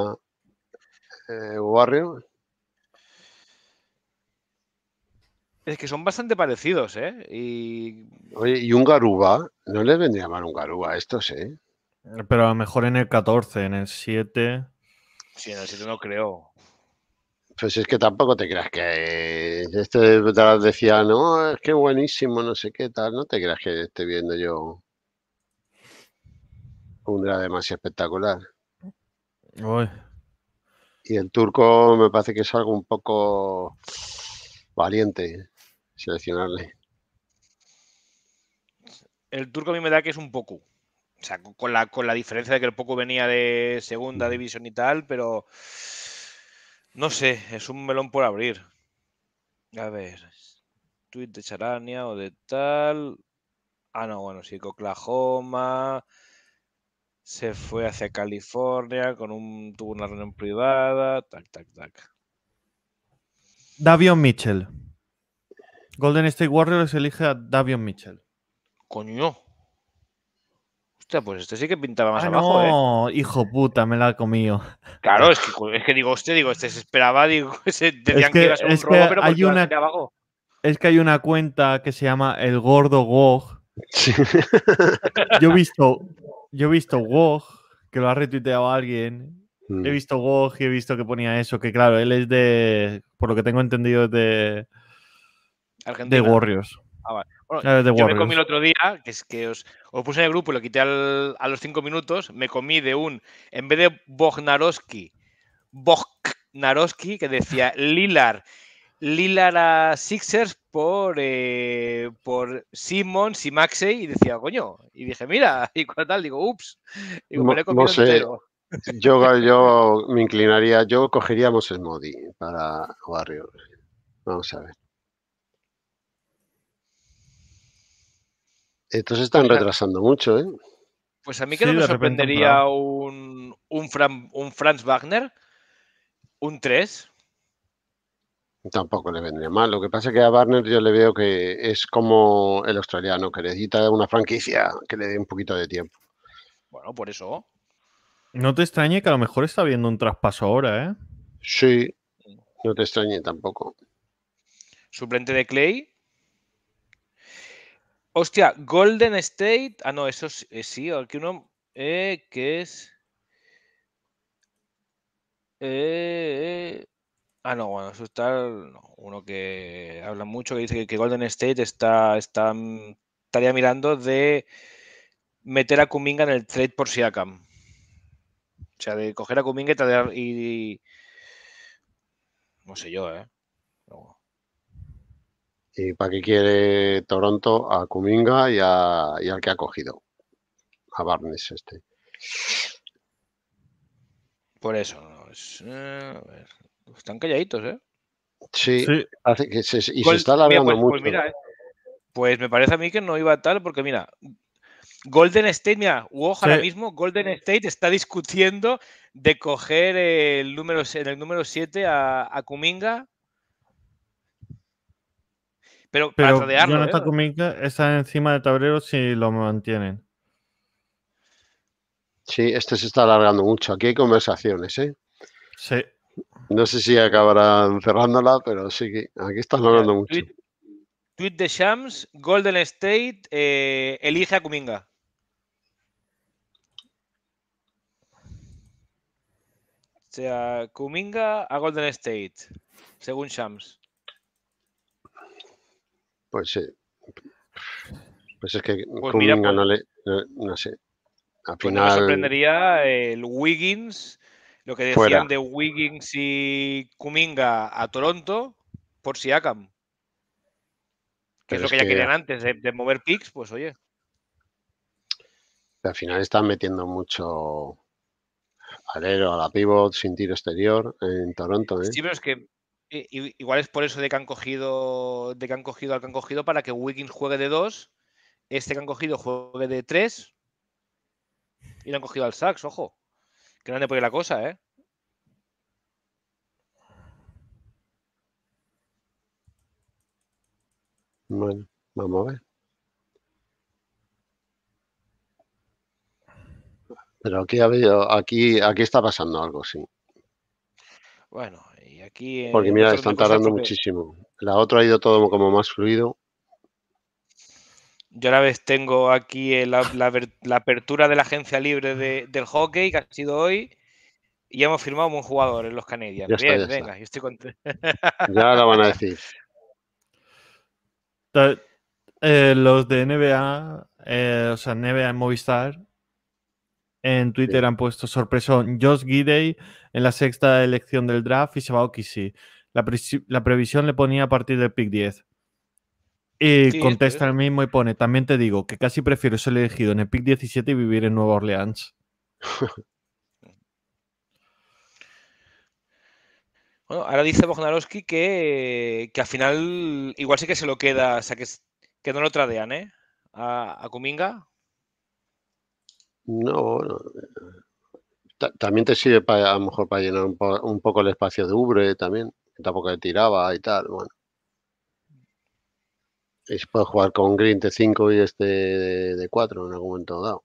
eh, Warrior. Es que son bastante parecidos, ¿eh? Y... Oye, y un Garuba, no les vendría mal un Garuba a estos, ¿eh? Pero a lo mejor en el 14, en el 7. Sí, en el 7 no creo. Pues es que tampoco te creas que este decía, no, es que buenísimo, no sé qué tal. No te creas que esté viendo yo un drag demasiado espectacular. Y el turco me parece que es algo un poco valiente seleccionarle. El turco a mí me da que es un poco. O sea, con la, con la diferencia de que el poco venía de segunda división y tal, pero no sé, es un melón por abrir. A ver, tweet de Charania o de tal. Ah, no, bueno, sí, Oklahoma se fue hacia California con un tuvo una reunión privada, tac, tac, tac. Davion Mitchell. Golden State Warriors elige a Davion Mitchell. Coño pues este sí que pintaba más ah, abajo, ¿eh? no, hijo puta, me la ha comido. Claro, es que, digo, usted, digo, este se esperaba, digo, [LAUGHS] es que, iba a un robo, hay una, Es que hay una cuenta que se llama El Gordo Wog. [LAUGHS] Yo he visto, yo he visto que lo ha retuiteado alguien. He mm. visto Wog y he visto que ponía eso, que claro, él es de, por lo que tengo entendido, de, Argentina. de Ah, vale. Eh, yo me comí el otro día, que es que os, puse en el grupo y lo quité a los cinco minutos, me comí de un, en vez de Bognarowski, Bognarowski, que decía Lilar, Lilar a Sixers por, eh, por Simmons y Maxey, y decía, coño, y dije, mira, [LAUGHS] y tal, digo, ups, y Yo, yo me inclinaría, yo cogeríamos el Modi para Warriors. Vamos a ver. Estos están pues retrasando mucho, ¿eh? Pues a mí creo que me sorprendería un, un, un Franz Wagner, un 3. Tampoco le vendría mal. Lo que pasa es que a Wagner yo le veo que es como el australiano, que necesita una franquicia que le dé un poquito de tiempo. Bueno, por eso. No te extrañe que a lo mejor está viendo un traspaso ahora, ¿eh? Sí, no te extrañe tampoco. Suplente de Clay, Hostia, Golden State. Ah, no, eso sí, eh, sí, aquí uno. Eh, ¿Qué es? Eh, eh. ah, no, bueno, eso está. uno que habla mucho que dice que, Golden State está, está. Mm, estaría mirando de meter a Kuminga en el trade por Siakam. O sea, de coger a Kuminga y no sé yo, ¿eh? ¿Y para qué quiere Toronto a Kuminga y, al que ha cogido? A Barnes este. Por eso. Eh, están calladitos, ¿eh? Sí, y se está alargando pues, pues mucho. Eh. Pues, me parece a mí que no iba tal, porque mira, Golden State, mira, ojo ahora mismo, Golden State está discutiendo de coger el número, en el número 7 a, a Kuminga pero, pero para Jonathan ¿eh? Kuminga está encima de tablero si lo mantienen. Sí, este se está alargando mucho. Aquí hay conversaciones, ¿eh? Sí. No sé si acabarán cerrándola, pero sí que aquí están hablando mucho. Tweet, de Shams, Golden State, eh, elige a Kuminga. O sea, Kuminga a Golden State, según Shams. Pues, sí. pues es que pues, pues no, le, no, sé. Al pues final... me sorprendería el Wiggins, lo que decían de Wiggins y Kuminga a Toronto por Siakam. Que es lo que, ya querían antes de, mover picks, pues oye. Al final están metiendo mucho alero a la pivot sin tiro exterior en Toronto. ¿eh? Sí, pero es que eh, igual es por eso de que han cogido de que han cogido al que han cogido para que Wiggins juegue de 2, este que han cogido juegue de 3 y lo han cogido al Sax, ojo. Que no han de la cosa, ¿eh? Bueno, vamos a ver. Pero aquí ha habido, aquí, aquí está pasando algo, sí. Bueno, eh, Porque mira, están tardando muchísimo. La otra ha ido todo como más fluido. Yo la vez tengo aquí eh, la, apertura de la agencia libre del hockey que ha sido hoy y hemos firmado un jugador en los Canadiens. Bien, venga, yo estoy contento. Ya lo van a decir. Eh, los de NBA, o sea, NBA en Movistar, en Twitter han puesto sorpresón Josh Gidey en la sexta elección del draft y se va a La, la previsión le ponía a partir del pick 10. Y contesta el mismo y pone, también te digo que casi prefiero ser elegido en el pick 17 y vivir en Nueva Orleans. [LAUGHS] bueno, ahora dice Bognarowski que, que al final igual sí que se lo queda, o sea que, que no lo tradean, ¿eh? A, a Kuminga. No, no también te sirve a lo mejor para llenar un, poco el espacio de Ubre también, tampoco le tiraba y tal, bueno. Y se puede jugar con Green de 5 y este de 4 en algún momento dado.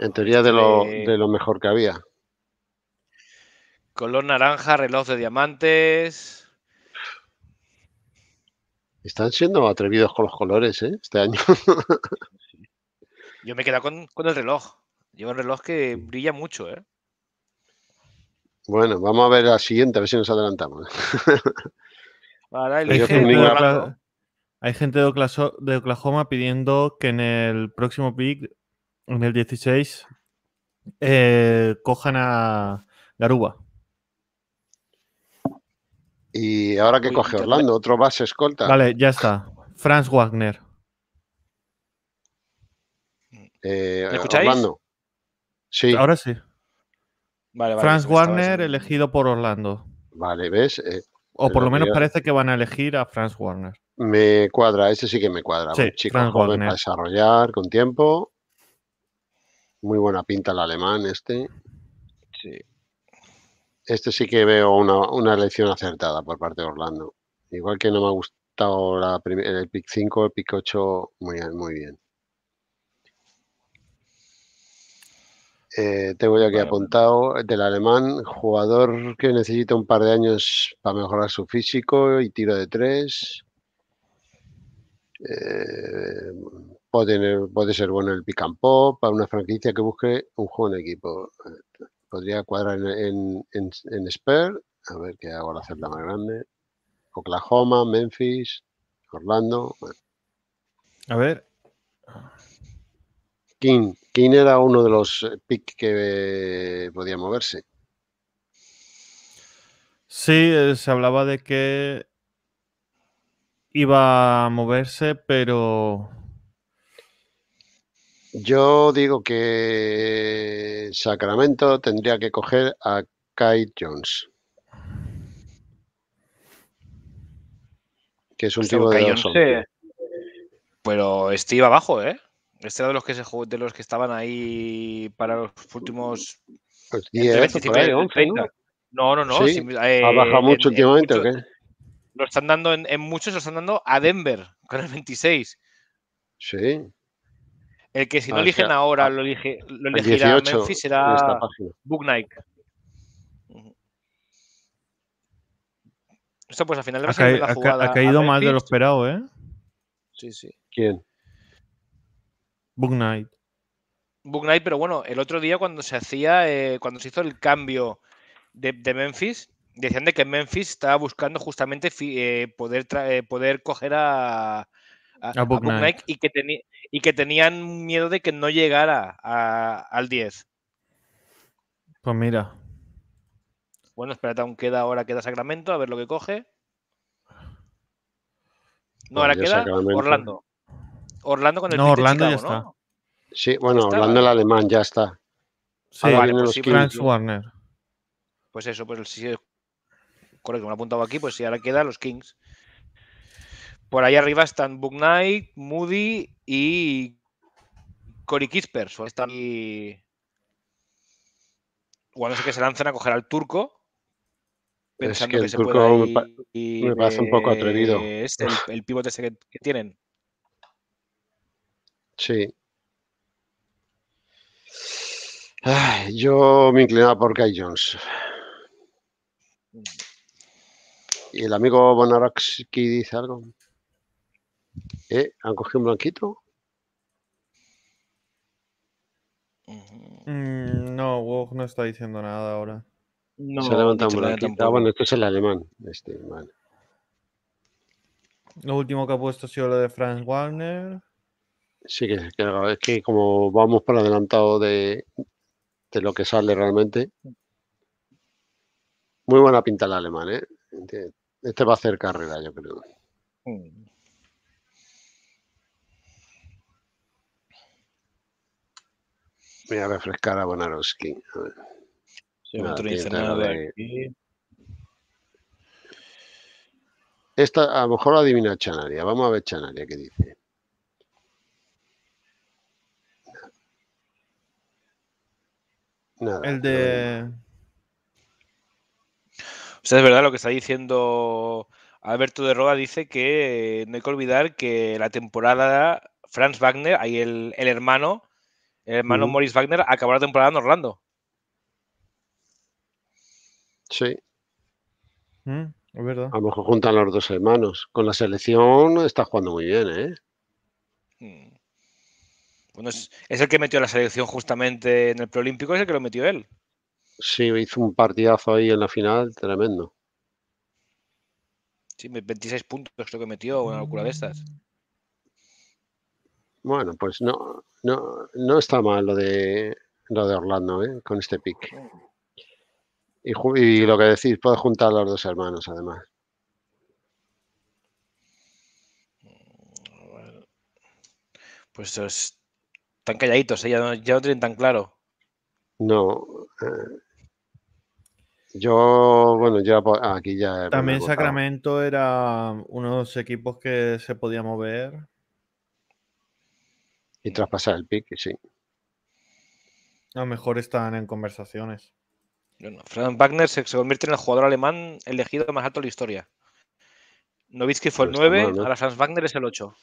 en teoría de lo, este de lo mejor que había. Color naranja, reloj de diamantes. Están siendo atrevidos con los colores, ¿eh? Este año. [LAUGHS] Yo me he quedado con, el reloj. Llevo un reloj que brilla mucho, ¿eh? Bueno, vamos a ver la siguiente, a ver si nos adelantamos. [LAUGHS] hay gente de Oklahoma, pidiendo que en el próximo pick, en el 16, eh, cojan a Garuba. ¿Y ahora que coge Orlando? ¿Otro base escolta? Vale, ya está. Franz Wagner. Eh, ¿Me escucháis? Orlando. Sí. Ahora sí. Vale, vale, Franz Warner elegido por Orlando. Vale, ¿ves? Eh, o por lo menos parece que van a elegir a Franz Warner. Me cuadra, este sí que me cuadra. Sí, chico joven para desarrollar con tiempo. Muy buena pinta el alemán este. Sí. Este sí que veo una, elección acertada por parte de Orlando. Igual que no me ha gustado el pick 5, el pick 8, muy, muy bien. Eh, tengo ya aquí pues apuntado del alemán, jugador que necesita un par de años para mejorar su físico y tiro de tres. Eh, puede, ser bueno el pick and pop para una franquicia que busque un juego en equipo. Podría cuadrar en, en, a ver qué hago la celda más grande. Oklahoma, Memphis, Orlando. A ver. King, ¿Quién era uno de los eh, pick que eh, podía moverse. Sí, eh, se hablaba de que iba a moverse, pero. Yo digo que Sacramento tendría que coger a Kai Jones. Que es un tipo de. Jones, pero este iba abajo, ¿eh? Este era de los que se jugó, de los que estaban ahí para los últimos. Pues 10, eh, ahí, 11, ¿no? No, no, Si, eh, ha bajado mucho últimamente, ¿o qué? Lo están dando en, en, muchos, lo están dando a Denver con el 26. Sí. El que si no ah, eligen ahora lo, elige, lo elegirá a Memphis será Book Nike. Esto pues al final de a ha, la jugada. Ha, caído mal de lo esperado, ¿eh? Sí, sí. ¿Quién? Book Knight. Book Knight, pero bueno, el otro día cuando se hacía, eh, cuando se hizo el cambio de, Memphis, decían de que Memphis estaba buscando justamente eh, poder, eh, poder coger a, a, y que, tenían miedo de que no llegara al 10. Pues mira. Bueno, espérate, aún queda ahora, queda Sacramento, a ver lo que coge. No, ahora queda Orlando. Orlando con el No, Orlando ya está. Sí, bueno, Orlando el alemán ya está. Sí, ah, vale, pues sí pues Franz Warner. Pues eso, pues si es correcto, me apuntado aquí, pues si ahora queda los Kings. Por ahí arriba están Book Knight, Moody y Cory Kispers. Están y... no que se lanzan a coger al turco. Pensando que, se puede ir, me, parece un poco atrevido. Este, el, pivote ese que tienen. Sí. yo me inclinaba por Guy Jones. ¿Y el amigo ¿quiere dice algo? ¿Eh? ¿Han cogido un blanquito? Mm, no, Wog no está diciendo nada ahora. se ha levantado un blanquito. Ah, bueno, esto es el alemán. Este, vale. Lo último que ha puesto ha sido lo de Franz Wagner sí que, que, es que como vamos por adelantado de, lo que sale realmente, muy buena pinta el alemán, ¿eh? este, este va a hacer carrera, yo creo. Mm. Voy a refrescar a Bonarowski. A de aquí. Esta a lo mejor la adivina Chanaria. Vamos a ver Chanaria qué dice. el de. es verdad lo que está diciendo Alberto de roda dice que no hay que olvidar que la temporada Franz Wagner, ahí el, hermano, el hermano Morris Wagner, acabó la temporada en Orlando. Sí. Mm, es verdad. A lo mejor juntan los dos hermanos. Con la selección está jugando muy bien, ¿eh? Mm es, el que metió la selección justamente en el preolímpico, es el que lo metió él. Sí, hizo un partidazo ahí en la final, tremendo. Sí, 26 puntos creo que metió, una locura de estas. Bueno, pues no, no, está mal lo de, lo de Orlando, ¿eh? con este pick. Y, lo que decís, puedo juntar a los dos hermanos, además. Pues, pues están calladitos, ¿eh? ya, no, tienen tan claro. No. Eh, yo, bueno, ya ah, aquí ya. También Sacramento era uno de los equipos que se podía mover. Y traspasar el pique, sí. A lo mejor están en conversaciones. Franz Wagner se, convierte en el jugador alemán elegido más alto de la historia. Novitsky fue el 9, ahora Franz Wagner es el 8.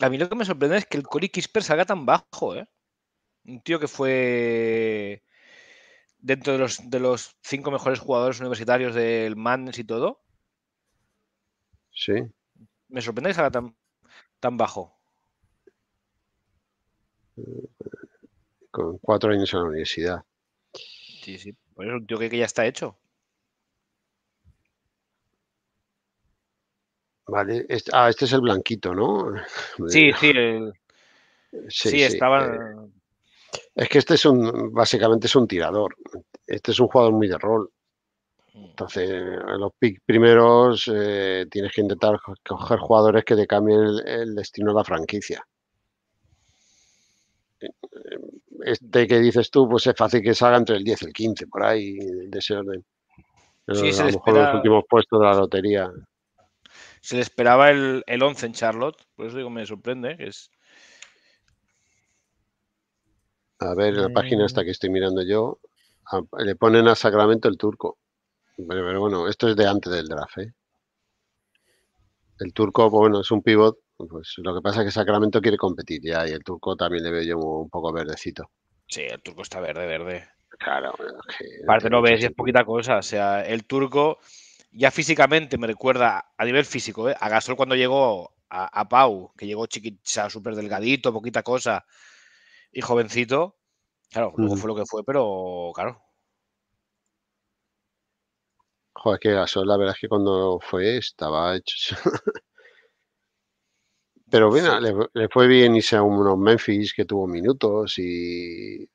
A mí lo que me sorprende es que el Cory Kisper salga tan bajo, ¿eh? Un tío que fue dentro de los, cinco mejores jugadores universitarios del Madness y todo. Sí. Me sorprende que salga tan, bajo. Con cuatro años en la universidad. Sí, sí. es un tío que ya está hecho. Vale, este, ah, este es el blanquito, ¿no? [LAUGHS] Eh, sí, sí. El... Sí, sí, eh, es que este es un, básicamente es un tirador. Este es un jugador muy de rol. Mm. Entonces, en los pick primeros eh, tienes que intentar coger jugadores que te cambien el, destino de la franquicia. Este que mm. dices tú, pues es fácil que salga entre el 10 y el 15, por ahí, de ese orden. Sí, a lo mejor los últimos puestos de la lotería. Se le esperaba el, 11 en Charlotte, por eso digo, me sorprende. es... A ver, la página hasta mm. que estoy mirando yo, le ponen a Sacramento el turco. Pero, bueno, esto es de antes del draft. ¿eh? El turco, pues bueno, es un pivot. Pues lo que pasa es que Sacramento quiere competir ya y el turco también le veo yo un poco verdecito. Sí, el turco está verde, verde. Claro. Aparte no ves, es poquita cosa. O sea, el turco ya físicamente me recuerda a nivel físico, ¿eh? a Gasol cuando llegó a, Pau, que llegó chiquita, súper delgadito, poquita cosa y jovencito. Claro, luego fue lo que fue, pero claro. Joder, que Gasol, la verdad es que cuando fue estaba hecho. [LAUGHS] pero bueno, le, fue bien se a unos Memphis que tuvo minutos y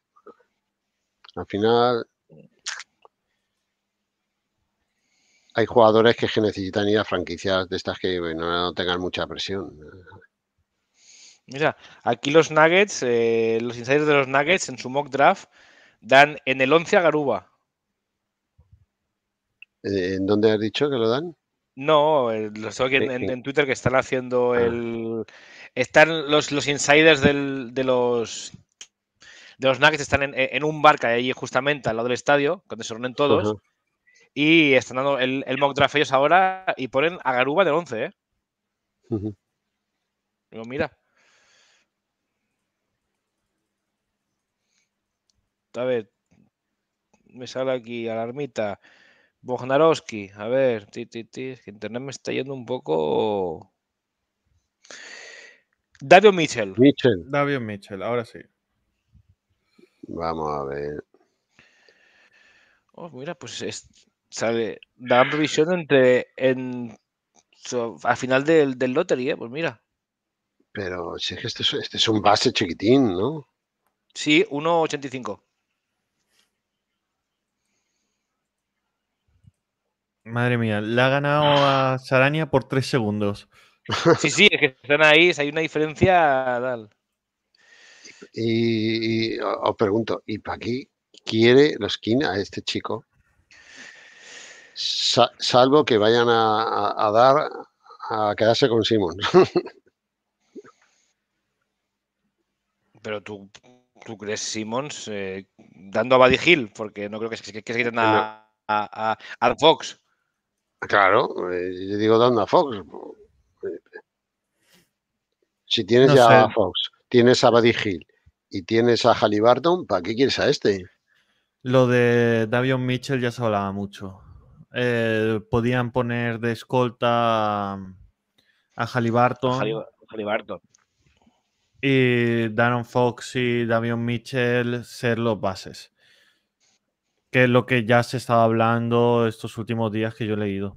al final hay jugadores que, necesitan ir a franquicias de estas que no tengan mucha presión. Mira, aquí los Nuggets, eh, los insiders de los Nuggets en su mock draft dan en el 11 a Garuba. Eh, ¿En dónde has dicho que lo dan? No, eh, lo estoy en, Twitter que están haciendo ah. el. Están los, los insiders del, de los. De los Nuggets están en, un barca ahí justamente al lado del estadio, donde se reúnen todos. Y están dando el, el, mock draft ellos ahora y ponen a Garuba de 11, ¿eh? mira. A ver, me sale aquí alarmita. Bognarowski, a ver, ti, ti, ti, que internet me está yendo un poco. Davio Mitchell. Mitchell. Davio Mitchell, ahora sí. Vamos a ver. Oh, mira, pues es, sale, dan entre en al final del, del lottery, eh, pues mira. Pero si es que este, es este un base chiquitín, ¿no? Sí, 1.85. Madre mía, le ha ganado a Sarania por 3 segundos. [LAUGHS] Sí, sí, es que están ahí, hay una diferencia tal. Y, os pregunto, ¿y para aquí quiere los skin a este chico? salvo que vayan a, dar a quedarse con Simons, [LAUGHS] Pero tú, tú crees Simons eh, dando a Buddy Hill, porque no creo que, se quiten a, Fox. Claro, le eh, digo dando a Fox. Si tienes ya a Fox, tienes a Buddy Hill y tienes a Halliburton, ¿para qué quieres a este? Lo de Davion Mitchell ya se hablaba mucho. Eh, podían poner de escolta a, a Halliburton. Y Darren Fox y Damian Mitchell ser los bases. Que es lo que ya se estaba hablando estos últimos días que yo he leído.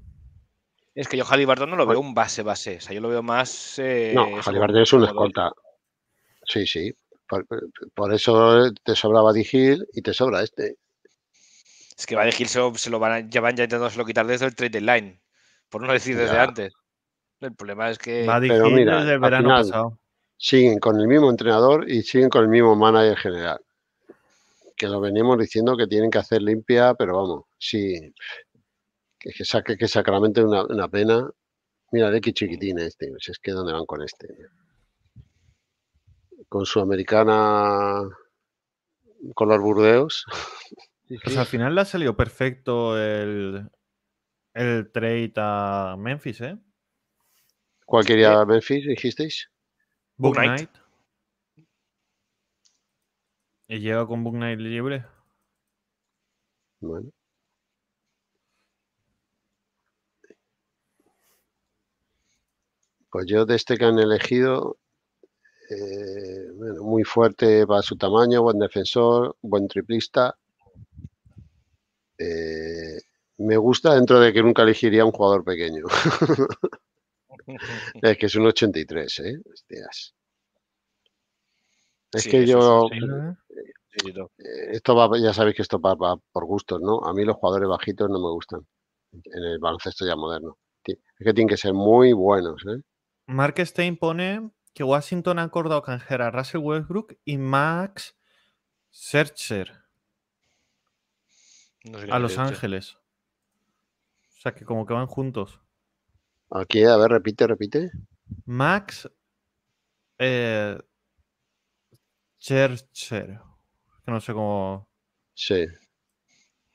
Es que yo Halliburton no lo veo un base base. yo lo veo más. Eh, no, Halliburton es un escolta. Sí, sí. Por, por, eso te sobraba Digil y te sobra este. Es que va a se lo, se lo van a, ya van ya quitar desde el trade line, por no decir desde antes. El problema es que Pero mira, verano pasado. Siguen con el mismo entrenador y siguen con el mismo manager general. Que lo venimos diciendo que tienen que hacer limpia, pero vamos, sí. Que, que saque que una, una pena. Mira, de qué chiquitín este. Pues es que dónde van con este. Con su americana Con los burdeos. [LAUGHS] pues al final le ha salido perfecto el, el trade a Memphis, ¿eh? ¿Cuál quería eh, Memphis, dijisteis? Book Knight. Y llega con Book Knight libre. Bueno. Pues yo de este que han elegido, eh, bueno, muy fuerte para su tamaño, buen defensor, buen triplista. Eh, me gusta dentro de que nunca elegiría un jugador pequeño. [LAUGHS] es que es un 83, ¿eh? Es que yo... Eh, esto ya sabéis que esto va, por gustos, ¿no? A mí los jugadores bajitos no me gustan en el baloncesto ya moderno. Es que tienen que ser muy buenos, ¿eh? Mark Stein pone que Washington ha acordado canjear a Russell Westbrook y Max Scherzer a Los Ángeles. O sea, que como que van juntos. Aquí, a ver, repite, repite. Max eh, Que no sé cómo. Sí.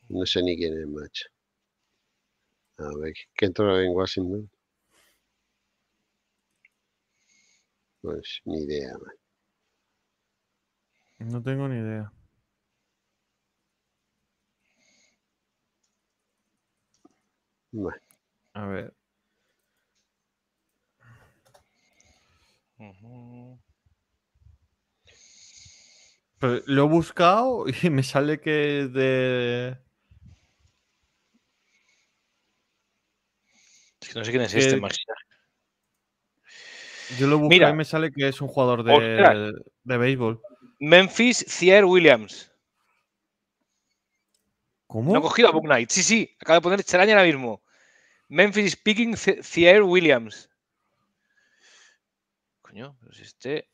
No sé ni quién es Max. A ver, ¿qué entró en Washington? Pues ni idea, No tengo ni idea. A ver. Pues, lo he buscado y [LAUGHS] me sale que de. Es que no sé quién es este, Yo lo busco y me sale que es un jugador de, de béisbol. Memphis Thier Williams. ¿Cómo? No cogido a Book Knight. Sí, sí, acaba de poner Charaña ahora mismo. Memphis Speaking, Thier Williams. Coño, pero si este.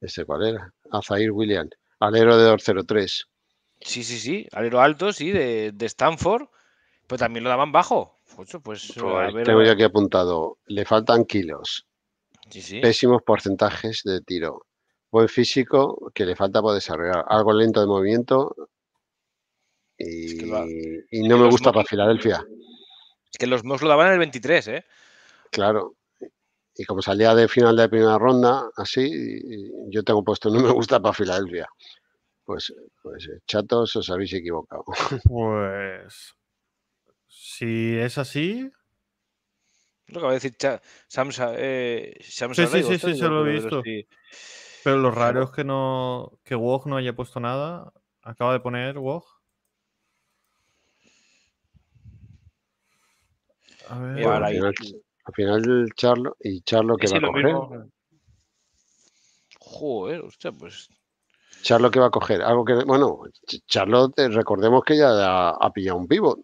¿Ese cuál era? Azair Williams, alero de 203. Sí, sí, sí, alero alto, sí, de, Stanford, pero también lo daban bajo. pues, a pues tengo yo aquí apuntado. Le faltan kilos. Sí, sí. Pésimos porcentajes de tiro. Buen físico que le falta para desarrollar. Algo lento de movimiento eh, y, no me gusta para Filadelfia. Es que los MOS lo daban en el 23, ¿eh? Claro. Y como salía de final de primera ronda, así, yo tengo puesto no me gusta para Filadelfia. Pues, pues eh, chatos, os habéis equivocado. [LAUGHS] Pues. Si es así, lo que va a decir Samsa. Eh, sí, sí, sí, se lo he visto. Pero lo raro es que no que Wog no haya puesto nada. Acaba de poner Wog. A al, final, Charlo y Charlo que va a coger. Joder, pues. Charlo que va a coger. Algo que. Bueno, Charlo, recordemos que ya ha, pillado un pivot.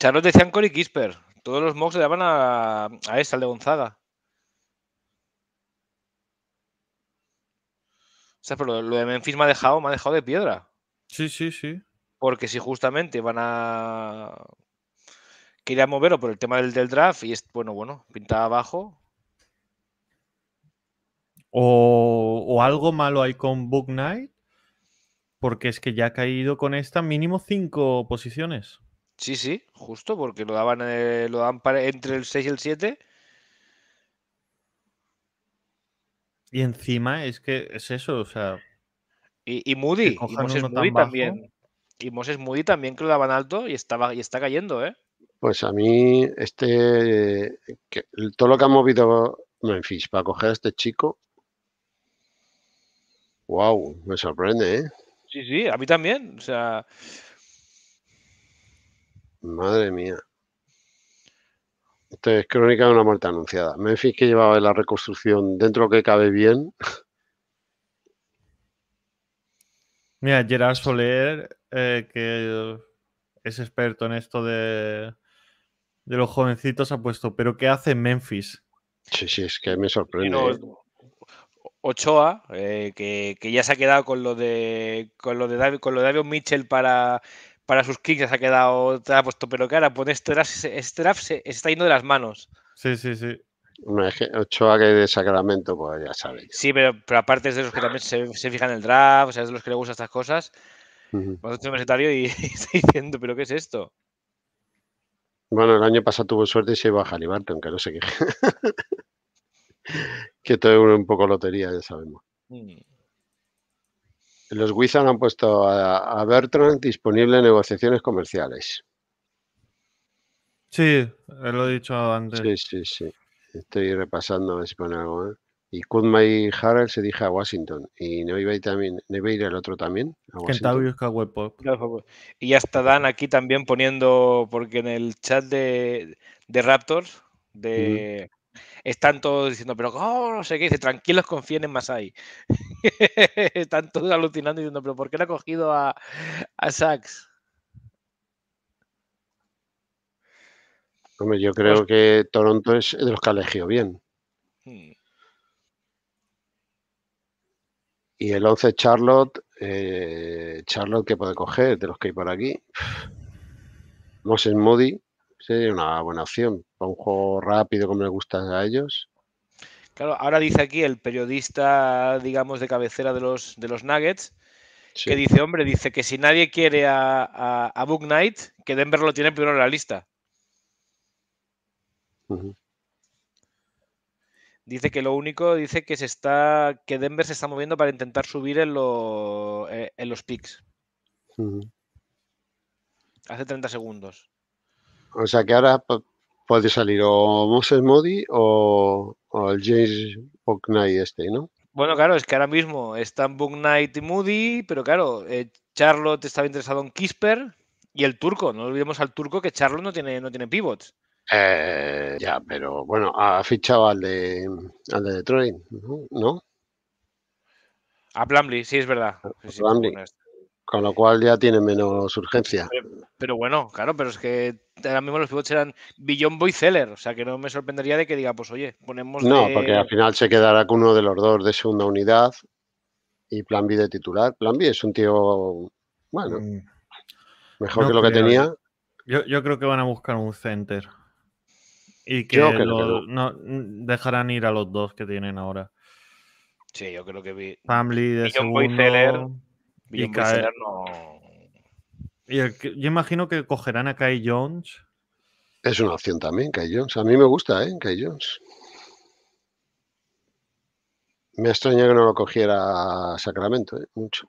Charlo decían Cory Kisper. Todos los mocks le daban a, a esta, al de Gonzaga. O sea, pero lo de Memphis me ha dejado, me ha dejado de piedra. Sí, sí, sí. Porque si justamente van a quería moverlo por el tema del, draft y es, bueno, bueno, pintaba abajo. O, algo malo hay con Book Knight, porque es que ya ha caído con esta mínimo cinco posiciones. Sí, sí, justo, porque lo daban, eh, lo entre el 6 y el 7. Y encima es que es eso, o sea. Y, Moody, y Moses Moody también. Y Moses Moody también que lo daban alto y, estaba, y está cayendo, ¿eh? Pues a mí, este, todo lo que ha movido Memphis para coger a este chico, wow, me sorprende, ¿eh? Sí, sí, a mí también, o sea... Madre mía. Esto es crónica de una muerte anunciada. Memphis que llevaba la reconstrucción dentro que cabe bien. Mira, Gerard Soler, eh, que es experto en esto de, de los jovencitos ha puesto, pero ¿qué hace Memphis? Sí, sí, es que me sorprende. ¿eh? Ochoa, eh, que, ya se ha quedado con lo de lo de David, con lo de David Mitchell para, para sus kicks, ya se ha quedado, te ha puesto, pero que ahora este draft, este se está yendo de las manos. Sí, sí, sí. Ochoa que de Sacramento, pues ya sabe Sí, pero, aparte es de los que también se, fijan en el draft, o sea, es de los que le gustan estas cosas. Uh Cuando universitario y, y [LAUGHS] está diciendo, ¿pero qué es esto? Bueno, el año pasado tuvo suerte y se iba a Halliburton, aunque no sé qué. [LAUGHS] que todo es un poco lotería, ya sabemos. Mm. Los Wizards han puesto a, a, Bertrand disponible en negociaciones comerciales. Sí, eh, lo he dicho antes. Sí, sí, sí. Estoy repasando a ver si pone algo. ¿eh? y y Harrell se dije a Washington y no iba y también, ir el otro también. Y hasta Dan aquí también poniendo, porque en el chat de, de Raptors de, están todos diciendo, pero no sé qué, dice, tranquilos, confíen en Masai. [LAUGHS] están todos alucinando diciendo, pero ¿por qué le ha cogido a, a Sachs? yo pues creo que Toronto es de los que ha elegido bien. Hmm. Y el 11 Charlotte, eh, Charlotte que puede coger de los que hay por aquí. Moses Moody sería una buena opción para un juego rápido como le gusta a ellos. Claro, ahora dice aquí el periodista, digamos, de cabecera de los, de los Nuggets, que dice, hombre, dice que si nadie quiere a, a, Book Knight, que Denver lo tiene primero en la lista. Dice que lo único, dice que se está, que Denver se está moviendo para intentar subir en, eh, en los picks. Hace 30 segundos. O sea que ahora puede salir o Moses Moody o, el James Bucknight este, ¿no? Bueno, claro, es que ahora mismo están Bucknight y Moody, pero claro, eh, Charlotte estaba interesado en Kisper y el turco. No olvidemos al turco que Charlotte no tiene, no tiene pivots. Eh, ya, pero bueno, ha fichado al de, al de Detroit, ¿no? A Plumlee, sí, es verdad. con lo cual ya tiene menos urgencia. Pero, bueno, claro, pero es que ahora mismo los pivots eran Billion Boy Zeller, o sea que no me sorprendería de que diga, pues oye, ponemos. No, porque al final se quedará con uno de los dos de segunda unidad y Plan B de titular. Plan B es un tío, bueno, mm. mejor que lo que tenía. Yo, yo creo que van a buscar un center. Y que, que mm, dejarán ir a los dos que tienen ahora. Sí, yo creo que vi. Family de segundo. y Kai... no. Y yo imagino que cogerán a Kai Jones. Es una opción también, Kai Jones. A mí me gusta, ¿eh? Kai Jones. Me extraña que no lo cogiera Sacramento, ¿eh? Mucho.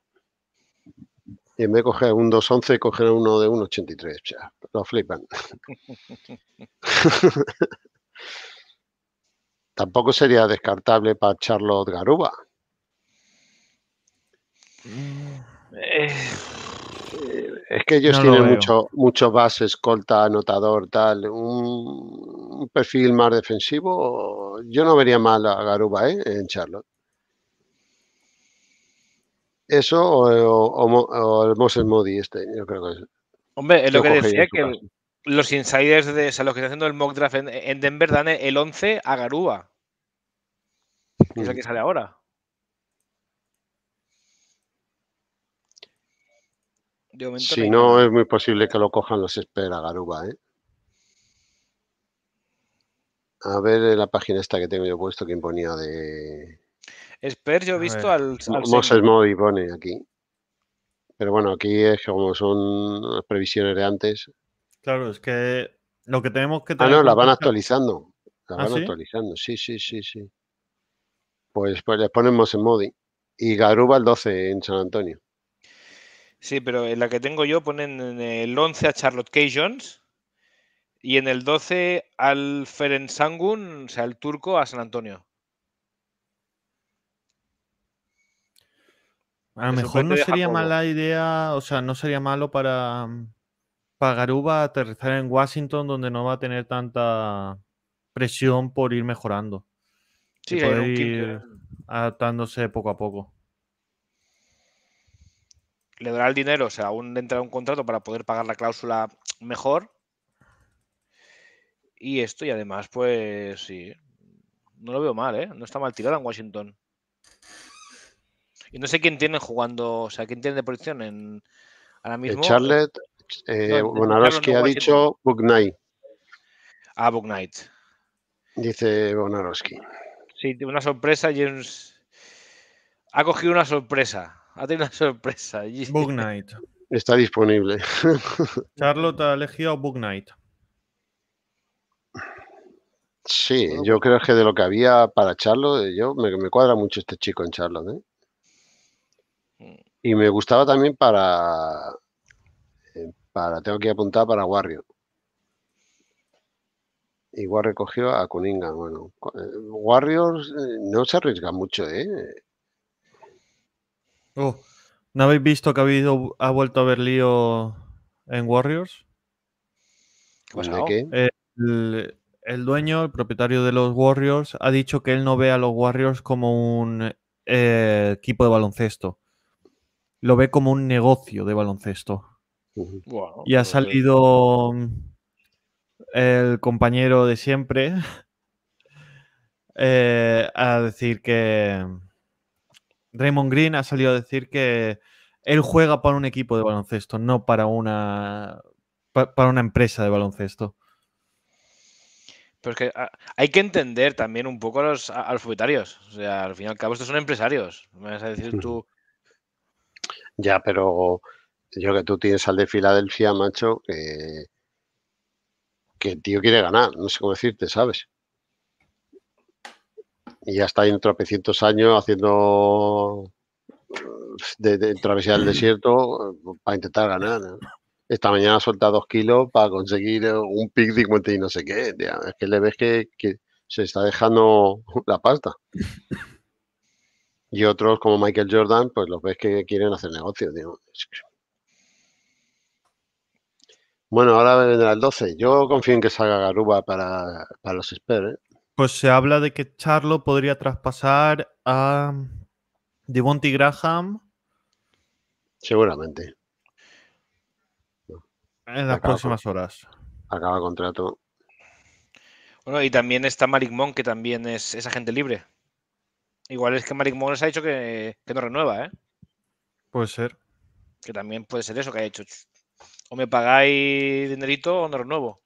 Y en vez de coger un 2.11, coger uno de 1.83. Ya, lo flipan. [LAUGHS] Tampoco sería descartable para Charlotte Garuba. Eh, es que ellos tienen mucho, mucho base, escolta, anotador, tal. Un, perfil más defensivo. Yo no vería mal a Garuba ¿eh? en Charlotte. Eso o, el Moses Modi, este, yo creo que es. Hombre, es lo que decía que los insiders de o sea, los que está haciendo el mock draft en, Denver dan el 11 a Garúa. es el que sale ahora. Si no, es muy posible que lo cojan los espera garúa ¿eh? A ver la página esta que tengo yo puesto que imponía de Espero yo he visto al, al, Moses Modi pone aquí. Pero bueno, aquí es como son las previsiones de antes. Claro, es que lo que tenemos que ah, tener. Ah, no, la van actualizando. La ¿Ah, van actualizando, sí, sí, sí, sí. Pues, pues les ponen en Modi. Y Garuba el 12 en San Antonio. Sí, pero en la que tengo yo ponen en el 11 a Charlotte Key Jones y en el 12 al Sangun, o sea, el turco a San Antonio. A ah, lo mejor no sería mala idea, o sea, no sería malo para, mm, para Garuba aterrizar en Washington, donde no va a tener tanta presión por ir mejorando. Sí, ir adaptándose poco a poco. Le dará el dinero, o sea, aún entra un contrato para poder pagar la cláusula mejor. Y esto, y además, pues sí. No lo veo mal, ¿eh? No está mal tirada en Washington. Y no sé quién tiene jugando, o sea, quién tiene de posición en ahora eh, mismo. Charlotte, eh, Bonaroski ha dicho Knight. Ah, Knight. Dice Bonaroski. Sí, una sorpresa, James. Ha cogido una sorpresa. Ha tenido una sorpresa. Book Knight. Está disponible. [LAUGHS] Charlotte ha elegido Book Knight. Sí, yo creo que de lo que había para Charlotte, yo me, me cuadra mucho este chico en Charlotte. ¿eh? Y me gustaba también para, eh, para tengo que apuntar para Warriors. Y recogió cogió a Cunningham. Bueno, eh, Warriors eh, no se arriesga mucho, ¿eh? Oh, ¿No habéis visto que ha, habido, ha vuelto a haber lío en Warriors? ¿Pues qué? El, el, dueño, el propietario de los Warriors, ha dicho que él no ve a los Warriors como un equipo de baloncesto, lo ve como un negocio de baloncesto. y ha pues, eh, salido pues, eh. mm, el compañero de siempre [LAUGHS] eh, a decir que mm, Raymond Green ha salido a decir que él juega para un equipo de baloncesto, no para una para una empresa de baloncesto. porque ah, hay que entender también un poco a los, alfabetarios. O sea, al fin y al cabo, estos son empresarios. Me vas a decir tú, ya, pero yo que tú tienes al de Filadelfia, macho, que el tío quiere ganar, no sé cómo decirte, ¿sabes? Y ya está ahí en tropecientos años haciendo de, travesía del desierto para intentar ganar. Esta mañana suelta dos kilos para conseguir un de 50 y no sé qué. Es que le ves que se está dejando la pasta. Y otros, como Michael Jordan, pues los ves que quieren hacer negocios. Bueno, ahora vendrá el 12. Yo confío en que salga Garuba para, los Spurs. ¿eh? Pues se habla de que Charlo podría traspasar a Devonti Graham. Seguramente. En las próximas horas. Acaba contrato. Bueno, y también está Malik Monk, que también es, es agente libre. Igual es que Malik Morris ha dicho que, que no renueva, ¿eh? Puede ser. Que también puede ser eso que ha hecho. O me pagáis dinerito o no renuevo.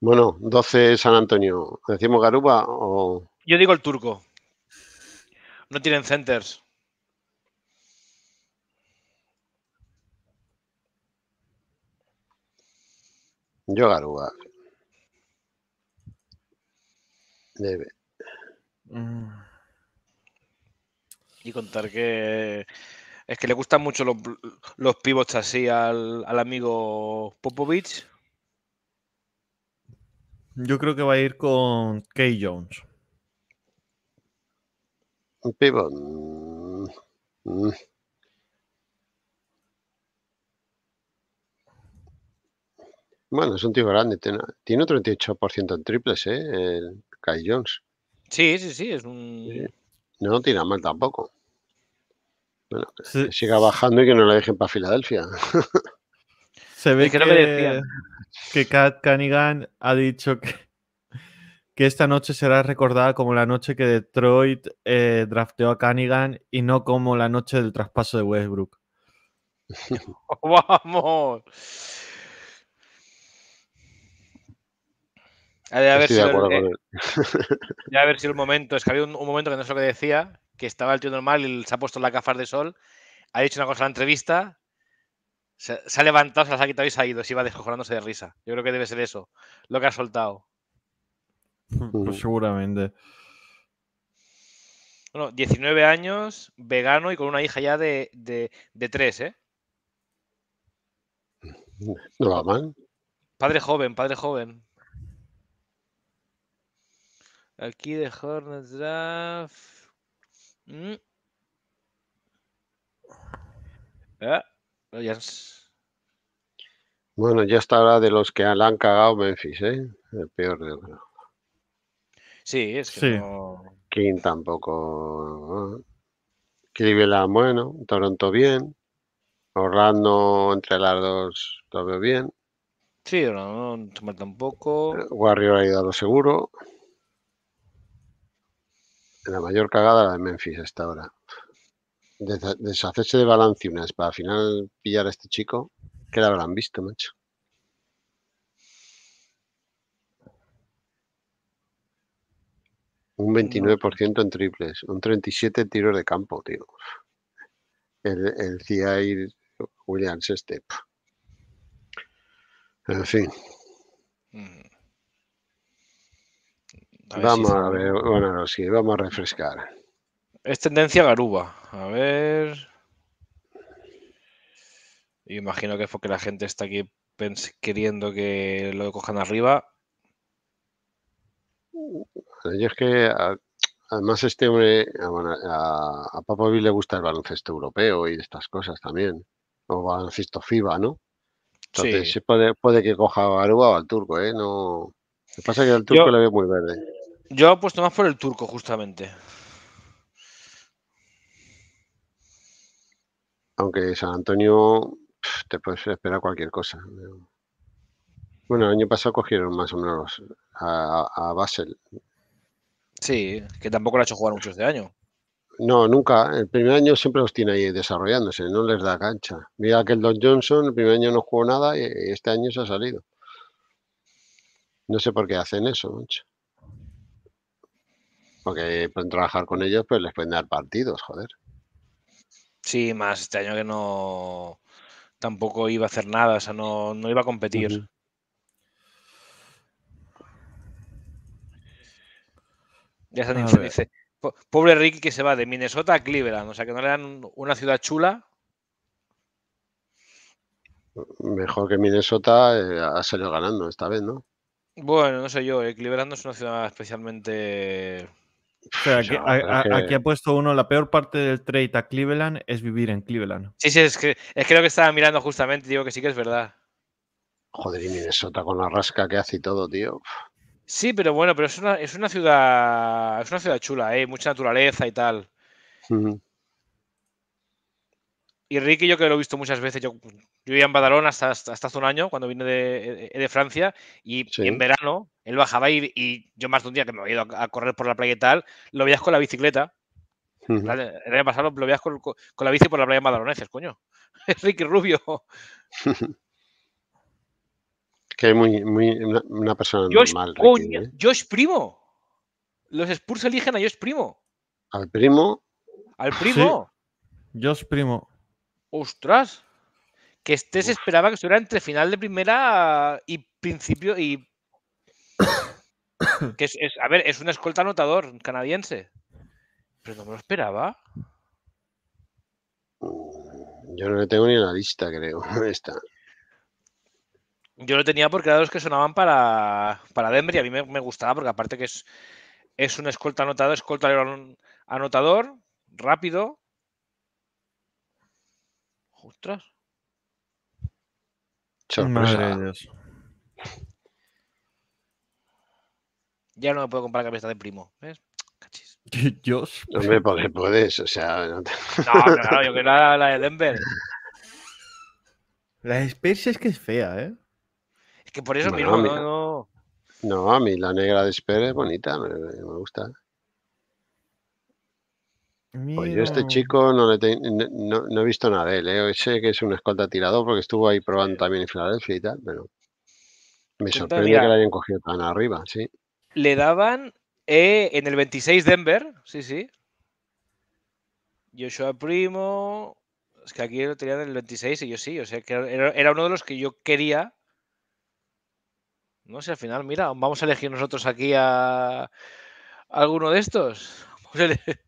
Bueno, 12 San Antonio. ¿Decimos Garuba o.? Yo digo el turco. No tienen centers. Yo Garuba. Mm. Y contar que es que le gustan mucho los, pivots así al, al amigo Popovich. Yo creo que va a ir con Kay Jones. Un pivot. Mm, mm. Bueno, es un tío grande. Tiene, tiene 38% en triples, ¿eh? Kai Jones. Sí, sí, sí, es un. No tira mal tampoco. Bueno, siga bajando y que no la dejen para Filadelfia. [LAUGHS] Se ve que, que, Cat Kat ha dicho que, que, esta noche será recordada como la noche que Detroit eh, drafteó a Cunningham y no como la noche del traspaso de Westbrook. [LAUGHS] ¡Vamos! Ha de haber, sido, un eh, momento, es que había un, momento que no sé lo que decía, que estaba el tío normal y se ha puesto la cafar de sol, ha dicho una cosa en la entrevista, se, ha levantado, se las ha quitado y se ha ido, se iba descojonándose de risa. Yo creo que debe ser eso, lo que ha soltado. Hmm, pues hmm. seguramente. Bueno, 19 años, vegano y con una hija ya de, de, de 3, ¿eh? No ¿eh? Padre joven, padre joven. Aquí de Hornets Draft. Mm. Ah, bueno, ya está ahora de los que han cagado Memphis, ¿eh? El peor de otro. Sí, es que No... King tampoco. ¿eh? Cleveland, bueno. Toronto, bien. Orlando, entre las dos, todavía bien. Sí, no, tampoco. Warrior ha ido a lo seguro. La mayor cagada la de Memphis hasta ahora. Deshacerse de Balanciunas para al final pillar a este chico, ¿Qué la habrán visto, macho. Un 29% en triples, un 37 en tiros de campo, tío. El, el CI Williams Step. En fin. Mm vamos a ver, bueno, sí, vamos a refrescar. Es tendencia garuba. A ver. Imagino que es porque la gente está aquí queriendo que lo cojan arriba. Yo es que además este hombre, a, papá le gusta el baloncesto europeo y estas cosas también. O baloncesto FIBA, ¿no? Entonces puede, puede que coja Garuba o al turco, ¿eh? No... Lo pasa que al turco le ve muy verde. Yo apuesto más por el turco, justamente. Aunque San Antonio te puedes esperar cualquier cosa. Bueno, el año pasado cogieron más o menos a, Basel. Sí, que tampoco lo ha hecho jugar muchos de este año. No, nunca. El primer año siempre los tiene ahí desarrollándose, no les da cancha. Mira que el Don Johnson el primer año no jugó nada y este año se ha salido. No sé por qué hacen eso, macho. Que pueden trabajar con ellos, pues les pueden dar partidos, joder. Sí, más este año que no tampoco iba a hacer nada, o sea, no, no iba a competir. Ya están Pobre Ricky que se va de Minnesota a Cleveland, o sea que no le dan una ciudad chula. Mejor que Minnesota eh, ha salido ganando esta vez, ¿no? Bueno, no sé yo, eh, Cleveland no es una ciudad especialmente aquí, ha puesto uno, la peor parte del trade a Cleveland es vivir en Cleveland. Sí, sí, es que, es que lo que estaba mirando justamente, digo que sí que es verdad. Joder, y Minnesota con la rasca que hace y todo, tío. Sí, pero bueno, pero es una, es una ciudad, es una ciudad chula, ¿eh? mucha naturaleza y tal. Y Ricky, yo que lo he visto muchas veces, yo, yo vivía en Badalona hasta, hace un año, cuando vine de, eh, Francia, y, en verano él bajaba y, y, yo más de un día que me había ido a, correr por la playa y tal, lo veías con la bicicleta. El año pasado lo veías con, la bici por la playa en Badaloneses, coño. [LAUGHS] Ricky Rubio. [LAUGHS] que es muy, una, persona normal. ¿eh? ¡Yo es Primo. Los Spurs eligen a es Primo. Al primo. Al primo. yo es Primo. Ostras, que este se esperaba que estuviera entre final de primera y principio y... [COUGHS] que es, a ver, es un escolta anotador canadiense. Pero no me lo esperaba. Yo no le tengo ni en la lista, creo. [LAUGHS] Esta. Yo lo tenía porque era los que sonaban para, para Denver y a mí me, gustaba porque aparte que es, es un escolta anotador, escolta anotador, rápido, Ostras. Ya no me puedo comprar camiseta de primo, ¿ves? Cachis. [LAUGHS] Dios. No me puedes, o sea. No, te... no claro, yo que la, la de Denver. La de Spears es que es fea, ¿eh? Es que por eso mi nombre. no, no. a mí la negra de Spurs es bonita, me gusta. Pues yo este chico no, he visto nada de él. ¿eh? Sé que es un escolta tirador porque estuvo ahí probando también en Filadelfia y tal, pero me sorprende que lo hayan cogido tan arriba, sí. Le daban eh, en el 26 Denver, sí, sí. Joshua Primo. Es que aquí lo tenían en el 26 y yo sí, o sea que era, uno de los que yo quería no sé, al final, mira, vamos a elegir nosotros aquí a, alguno de estos. [LAUGHS]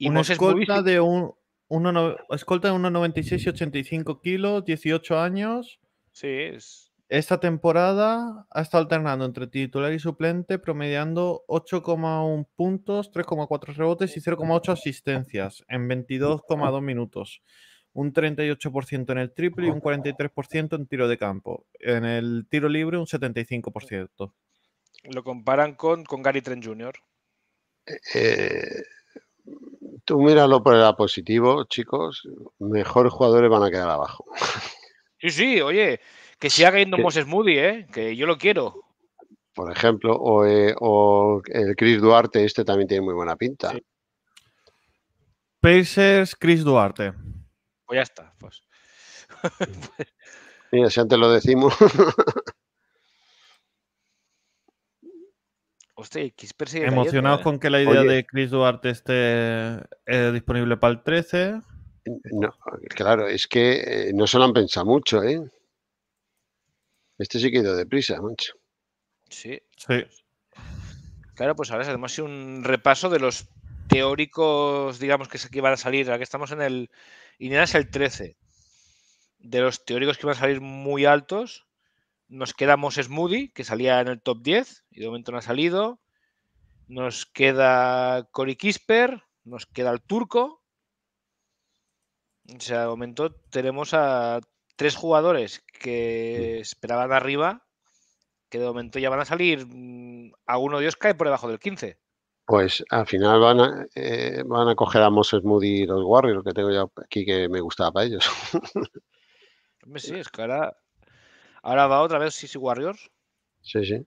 una escolta, de un, 1,96 y 85 kilos, 18 años. Sí, es... Esta temporada ha estado alternando entre titular y suplente, promediando 8,1 puntos, 3,4 rebotes y 0,8 asistencias en 22,2 minutos. Un 38% en el triple y un 43% en tiro de campo. En el tiro libre, un 75%. Lo comparan con, con Gary Trent Jr. Eh, eh Tú míralo por el positivo, chicos. Mejores jugadores van a quedar abajo. Sí, sí, oye, que siga cayendo Moses Moody, ¿eh? que yo lo quiero. Por ejemplo, o, eh, el Chris Duarte, este también tiene muy buena pinta. Pacers, Chris Duarte. Pues ya está, pues. [LAUGHS] Mira, si antes lo decimos. [LAUGHS] Emocionados eh. con que la idea de Chris Duarte esté eh, disponible para el 13. No, claro, es que eh, no se lo han pensado mucho, ¿eh? Este sí que ha ido deprisa, mancho. Sí. Sí. Claro, pues ahora hacemos un repaso de los teóricos, digamos, que iban a salir. Aquí estamos en el. es el 13. De los teóricos que iban a salir muy altos, nos quedamos Moody, que salía en el top 10 y de momento no ha salido. Nos queda Cory Kisper, nos queda el turco. O sea, de momento tenemos a tres jugadores que esperaban arriba, que de momento ya van a salir. Mm, a uno de ellos cae por debajo del 15. Pues al final van a, eh, van a coger a Moses Moody y los Warriors, que tengo yo aquí que me gustaba para ellos. [LAUGHS] sí, es que Ahora va otra vez Sisi Warriors. Sí, sí.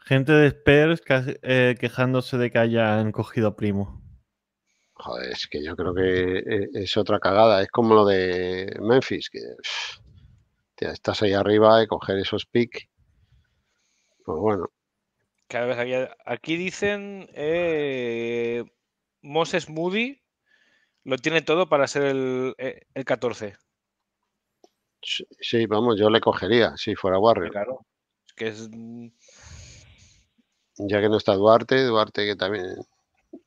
Gente de Spurs eh, quejándose de que hayan cogido Primo. Joder, es que yo creo que eh, es otra cagada. Es como lo de Memphis, que estás ahí arriba de coger esos pick. Pues bueno. Cada aquí, dicen eh, Moses Moody lo tiene todo para ser el, el 14. Sí, vamos, yo le cogería si fuera Warrior. Claro, que mm. Ya que no está Duarte, Duarte que también...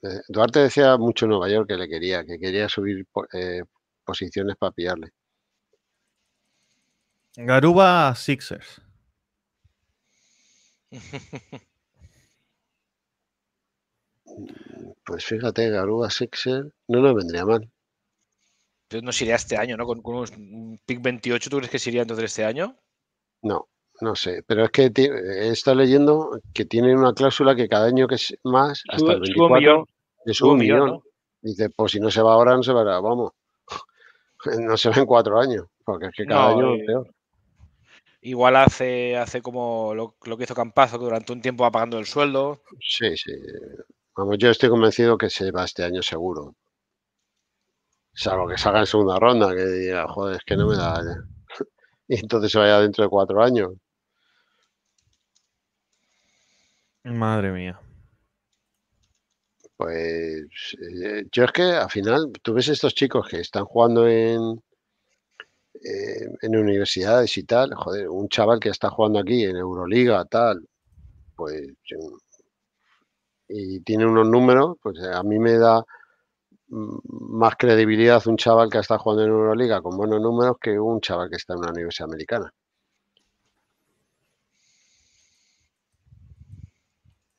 Eh, Duarte decía mucho en Nueva York que le quería, que quería subir eh, posiciones para pillarle. Garuba Sixers. Pues fíjate, Garuba Sixers no nos vendría mal no sería este año, ¿no? Con, un pick 28, ¿tú crees que sería entonces este año? No, no sé, pero es que he estado leyendo que tienen una cláusula que cada año que es más, hasta el un millón. Dice, pues si no se va ahora, no se va vamos. [LAUGHS] no se va en cuatro años, porque es que cada año es peor. Igual hace, hace como lo, que hizo Campazo, que durante un tiempo va pagando el sueldo. Sí, sí. Vamos, yo estoy convencido que se va este año seguro, Salvo que salga en segunda ronda, que diga, joder, es que no me da. [LAUGHS] Y entonces se vaya dentro de cuatro años. Madre mía. Pues eh, yo es que al final, tú ves estos chicos que están jugando en, eh, en universidades y tal, joder, un chaval que está jugando aquí en Euroliga, tal, pues y tiene unos números, pues a mí me da más credibilidad un chaval que está jugando en Euroliga con buenos números que un chaval que está en una universidad americana.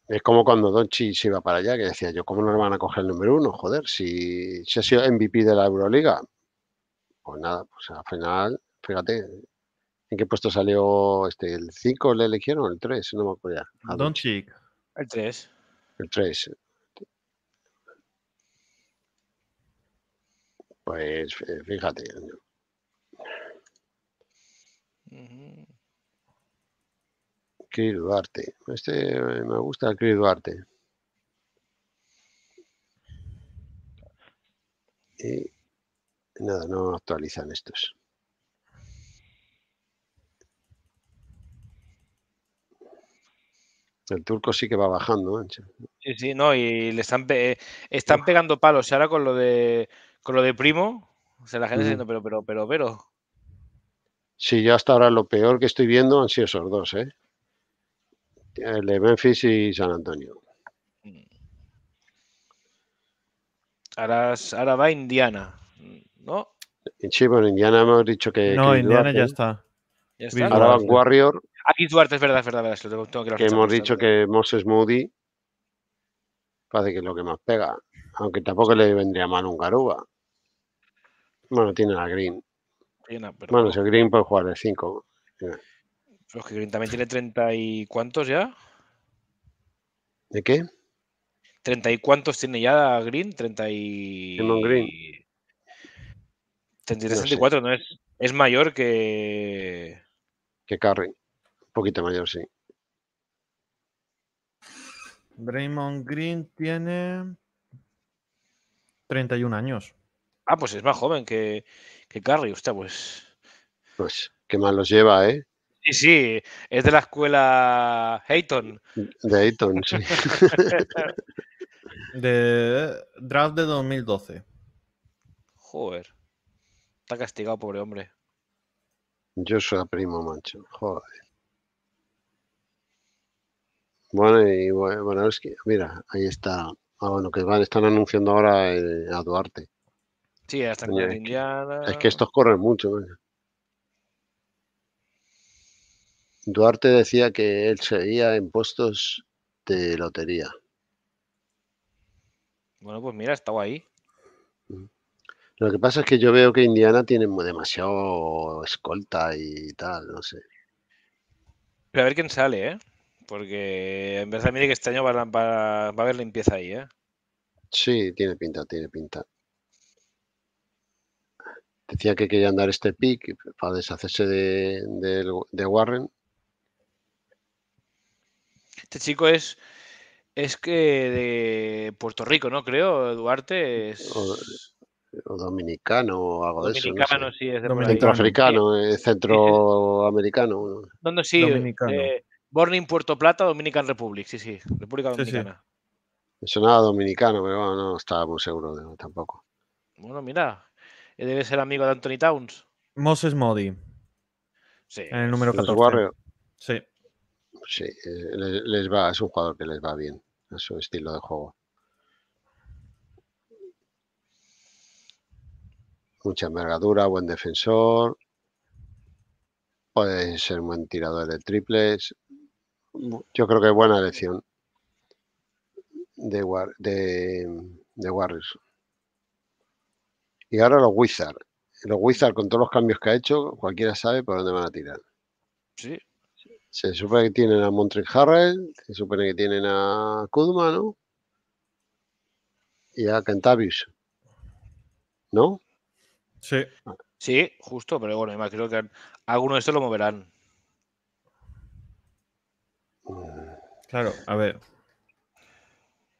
Es como cuando Donchi se iba para allá, que decía yo, ¿cómo no le van a coger el número uno? Joder, si, se ha sido MVP de la Euroliga. Pues nada, pues al final, fíjate, ¿en qué puesto salió este? ¿El 5 le eligieron el 3? No me acuerdo ya. Doncic. El 3. El 3. Pues eh, fíjate. Uh Duarte. Este eh, me gusta Chris Duarte. Y nada, no actualizan estos. El turco sí que va bajando. ¿eh? Sí, sí, no, y le están, eh, están pegando palos. Ahora con lo de con lo de primo, o sea, la gente diciendo, pero, pero, pero, pero. Sí, yo hasta ahora lo peor que estoy viendo han sido esos dos, ¿eh? El de Memphis y San Antonio. Mm. Ahora, ahora va Indiana, ¿no? Sí, bueno, Indiana hemos dicho que. No, Indiana ya ¿eh? está. Ahora va Warrior. Aquí Duarte, es verdad, es verdad, es verdad. que, hemos dicho que Moses Moody parece que es lo que más pega. Aunque tampoco le vendría mal un Garuba. Bueno, tiene la Green. Tiene, pero... Bueno, si Green puede jugar de 5. Pero que Green también tiene 30 y cuántos ya. ¿De qué? 30 y cuántos tiene ya Green? 30 y. Simon Green. 33, 34, no, sé. no es. Es mayor que. Que Curry. Un poquito mayor, sí. Draymond Green tiene 31 años. Ah, pues es más joven que, que usted, pues. Pues, qué mal los lleva, ¿eh? Sí, sí, es de la escuela Hayton. De Hayton, sí. [LAUGHS] de draft de 2012. Joder. Está castigado, pobre hombre. Yo soy primo, macho. Joder. Bueno, y bueno, es que, mira, ahí está. Ah, bueno, que van, están anunciando ahora a Duarte. Sí, Es que estos corren mucho. Duarte decía que él seguía en puestos de lotería. Bueno, pues mira, estaba ahí. Mm. Lo que pasa es que yo veo que Indiana tiene demasiado escolta y tal, no sé. Pero a ver quién sale, ¿eh? Porque en verdad, mire que este año va, va a haber limpieza ahí, ¿eh? Sí, tiene pinta, tiene pinta. Decía que querían andar este pick para deshacerse de, Warren. Este chico es, es que de Puerto Rico, ¿no? Creo, Duarte es... O, dominicano o algo de eso. Dominicano, sí, es de dominicano. Centroafricano, eh, ¿Dónde sí? Dominicano. Eh, born in Puerto Plata, Dominican Republic, sí, sí, República Dominicana. Sí, dominicano, pero bueno, no estaba muy seguro tampoco. Bueno, mira, debe ser amigo de Anthony Towns. Moses Modi. Sí. En el número 14. Sí. Sí, eh, les va, es un jugador que les va bien a su estilo de juego. Mucha envergadura, buen defensor. Puede ser buen tirador de triples. Yo creo que buena elección de, de, de Warriors. Y ahora los Wizards. Los Wizards, con todos los cambios que ha hecho, cualquiera sabe por dónde van a tirar. Sí. Se supone que tienen a Montreal Harrell, se supone que tienen a Kudma, ¿no? Y a Cantavius. ¿No? Sí. Sí, justo, pero bueno, imagino que algunos de estos lo moverán. Claro, a ver.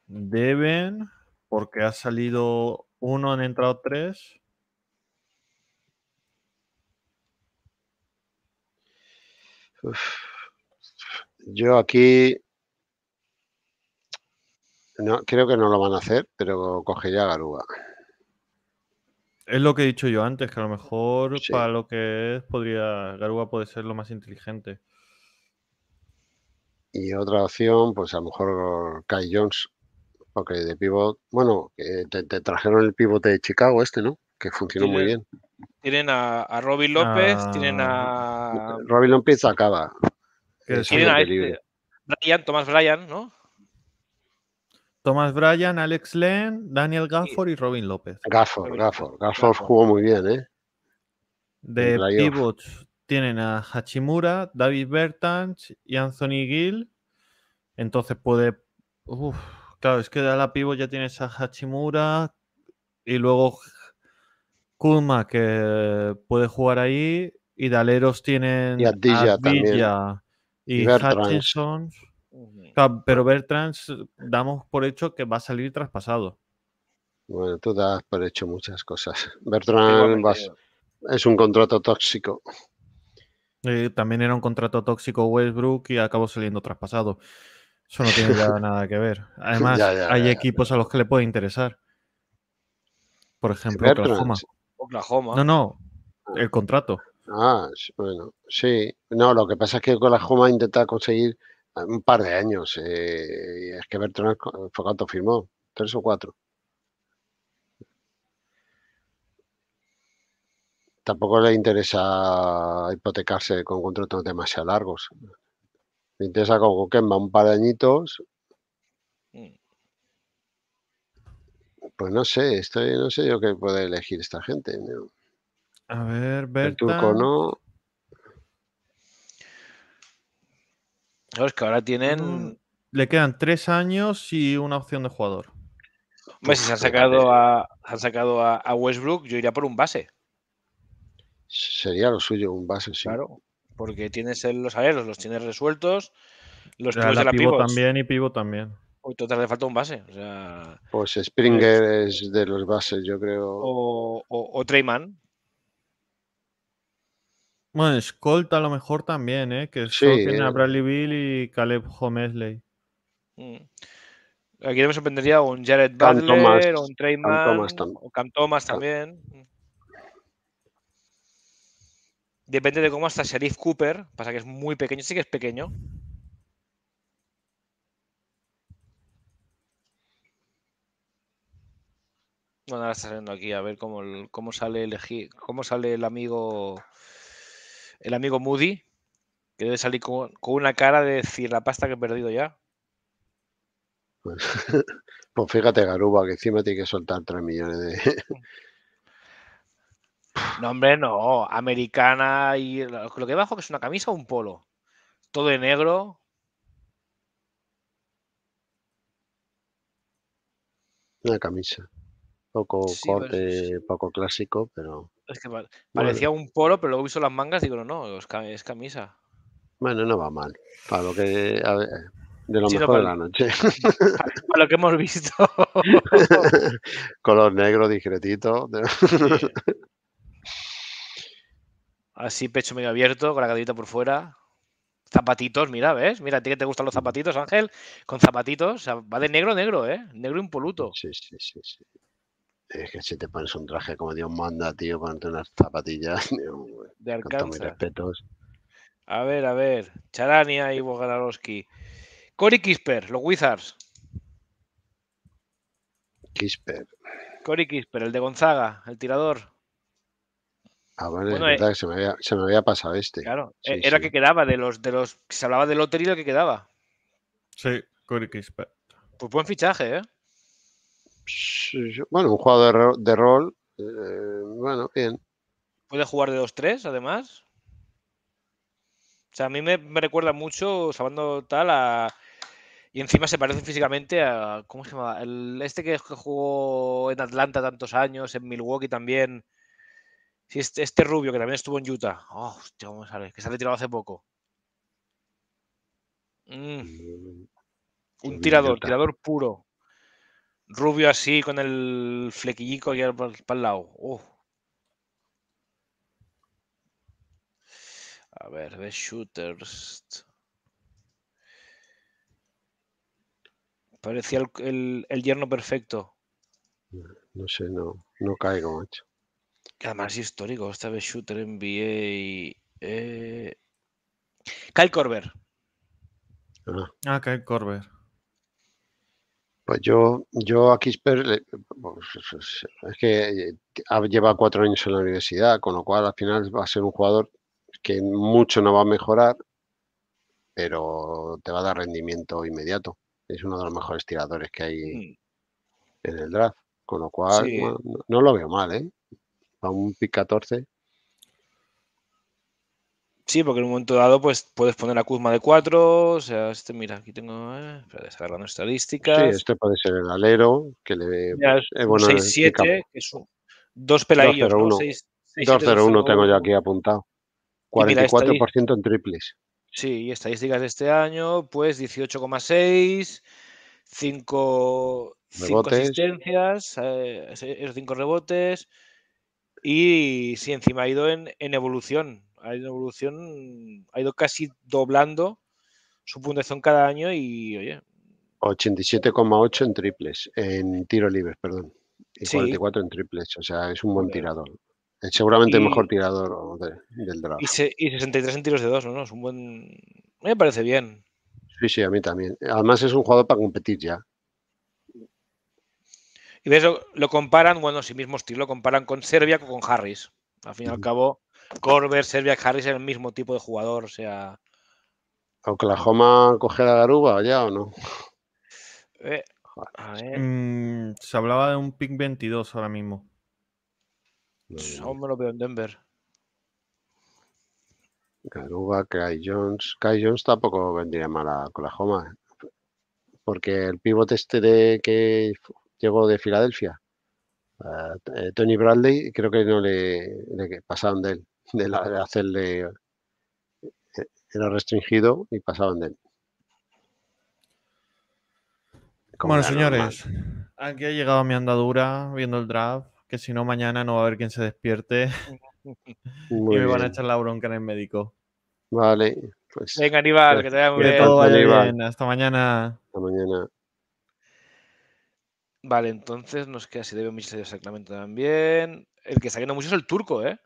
Deben, porque ha salido ¿Uno han entrado tres? Yo aquí no, creo que no lo van a hacer, pero coge ya Garúa. Es lo que he dicho yo antes, que a lo mejor para lo que es, podría. Garúa puede ser lo más inteligente. Y otra opción, pues a lo mejor Kai Jones. Porque de pivot, bueno, te, trajeron el pivote de Chicago este, ¿no? Que funcionó muy bien. Tienen a, Robin López, tienen a. Ah, Robin López acaba. Eh, tienen a este, Brian, Thomas Bryan, ¿no? Thomas Bryan, Alex Len, Daniel Gafford y Robin López. Gafford, Gafford. Gafford jugó muy bien, ¿eh? De pivots tienen a Hachimura, David Bertans y Anthony Gill. Entonces puede. Uf, Claro, es que de la pivo ya tiene a Hachimura y luego Kuma que puede jugar ahí y Daleros tienen y a y, Hutchinson. pero Bertrand damos por hecho que va a salir traspasado. Bueno, tú das por hecho muchas cosas. Bertrand es un contrato tóxico. Eh, también era un contrato tóxico Westbrook y acabó saliendo traspasado. Eso no tiene [LAUGHS] nada que ver. Además, hay equipos a los que le puede interesar. Por ejemplo, Oklahoma. Oklahoma. No, no, el contrato. Ah, bueno, sí. No, lo que pasa es que Oklahoma intenta conseguir un par de años. Eh, es que Bertrand, ¿cuánto firmó? ¿Tres o cuatro? Tampoco le interesa hipotecarse con contratos demasiado largos. Me interesa con Kokemba un par de añitos. Mm. Pues no sé, estoy, no sé yo qué puede elegir esta gente. A ver, Berta. El turco no. Es que ahora tienen. Mm, le quedan tres años y una opción de jugador. Hombre, si se han sacado a, sacado a Westbrook, yo iría por un base. Sería lo suyo, un base, sí. Claro porque tienes los aleros, los tienes resueltos, los o la de la también y pivo también. Hoy total, le falta un base. pues Springer es, de los bases, yo creo. O, o, Treyman. Bueno, Skolt a lo mejor también, ¿eh? Que solo tiene a Bradley Bill y Caleb Homesley. Mm. Aquí no me sorprendería un Jared Butler, un Treyman, o Cam Thomas también. Depende de cómo está Sheriff Cooper. Pasa que es muy pequeño. Sí que es pequeño. Bueno, ahora está saliendo aquí a ver cómo, sale elegir, cómo sale el amigo el amigo Moody, que debe salir con, una cara de decir la pasta que he perdido ya. Pues, [LAUGHS] pues fíjate, Garuba, que encima tiene que soltar 3 millones de, [LAUGHS] [LAUGHS] No, hombre, no. Americana y lo que bajo que es una camisa o un polo. Todo de negro. Una camisa. Poco corte, poco clásico, pero. Es que parecía un polo, pero luego visto las mangas y digo, no, es camisa. Bueno, no va mal. Para lo que. de lo mejor de la noche. [LAUGHS] Para, lo que hemos visto. [LAUGHS] Color negro, discretito. Así, pecho medio abierto, con la cadita por fuera. Zapatitos, mira, ¿ves? Mira, a ti que te gustan los zapatitos, Ángel. Con zapatitos, va de negro, negro, ¿eh? Negro impoluto. Sí, sí, sí, sí. Es que si te pones un traje como Dios manda, tío, Ponte unas zapatillas, [LAUGHS] de alcance A ver, a ver. Charania y Bogdanovski. Cory Kisper, los Wizards. Kisper. Cory Kisper, el de Gonzaga, el tirador se me, había, pasado este. Claro, e, era que quedaba de los de los. Se hablaba de Lottery lo que quedaba. Sí, Corey Pues buen fichaje, ¿eh? Bueno, un jugador de, rol. Eh, bueno, bien. Puede jugar de 2-3, además. O sea, a mí me, recuerda mucho, sabiendo tal, a. Y encima se parece físicamente a. ¿Cómo se llamaba? este que jugó en Atlanta tantos años, en Milwaukee también. Sí este, este, rubio que también estuvo en Utah. Oh, hostia, vamos que se ha retirado hace poco. Mm. Mm, Un tirador, tirador puro. Rubio así, con el flequillico y para el lado. Oh. A ver, de shooters. Parecía el, yerno perfecto. No sé, no, no caigo, macho además histórico, esta vez Shooter NBA. Eh, Kyle Corber. Ah. Kyle Corber. Pues yo, yo aquí pues, es que eh, lleva cuatro años en la universidad, con lo cual al final va a ser un jugador que mucho no va a mejorar, pero te va a dar rendimiento inmediato. Es uno de los mejores tiradores que hay mm. en el draft, con lo cual no, lo veo mal, ¿eh? un PIC 14. Sí, porque en un momento dado pues puedes poner a Kuzma de 4, o sea, este, mira, aquí tengo, eh, estadísticas. Sí, este puede ser el alero, que le... Mira, 6-7, eh, que es dos peladillos, 2-0-1 1 tengo yo aquí apuntado. 44% en triples. Sí, y estadísticas de este año, pues 18,6, 5, 5 asistencias, eh, 5 rebotes, y sí, encima ha ido en, evolución. Ha ido evolución, ha ido casi doblando su puntuación cada año y, oye. 87,8 en triples, en tiro libre, perdón. Y 44 en triples, o sea, es un buen tirador. Es seguramente el mejor tirador del draft. Y, 63 en tiros de dos, ¿no? ¿no? Es un buen. Me parece bien. Sí, sí, a mí también. Además, es un jugador para competir ya. Y ves, lo, comparan, bueno, sí mismo estilo, lo comparan con Serbia o con Harris. Al fin y al cabo, Corber, Serbia, Harris es el mismo tipo de jugador, o sea. ¿Oklahoma coge la garuba ya o no? Eh, mm, se hablaba de un pick 22 ahora mismo. Aún pues, me lo veo en Denver. Garuba, Kai Jones. Kai Jones tampoco vendría mal a Oklahoma. ¿eh? Porque el pivote este de que llegó de Filadelfia. Eh, Tony Bradley creo que no le, le pasaban de él, de, hacerle, eh, era restringido y pasaban de él. bueno, señores, aquí he llegado a mi andadura viendo el draft, que si no mañana no va a haber quien se despierte [LAUGHS] y me van a echar la bronca en el médico. Vale, pues. Venga, Aníbal, que te vaya muy bien. Hasta mañana. Hasta mañana. Vale, entonces nos queda si debe mucho exactamente también. El que está quedando mucho es el turco, ¿eh?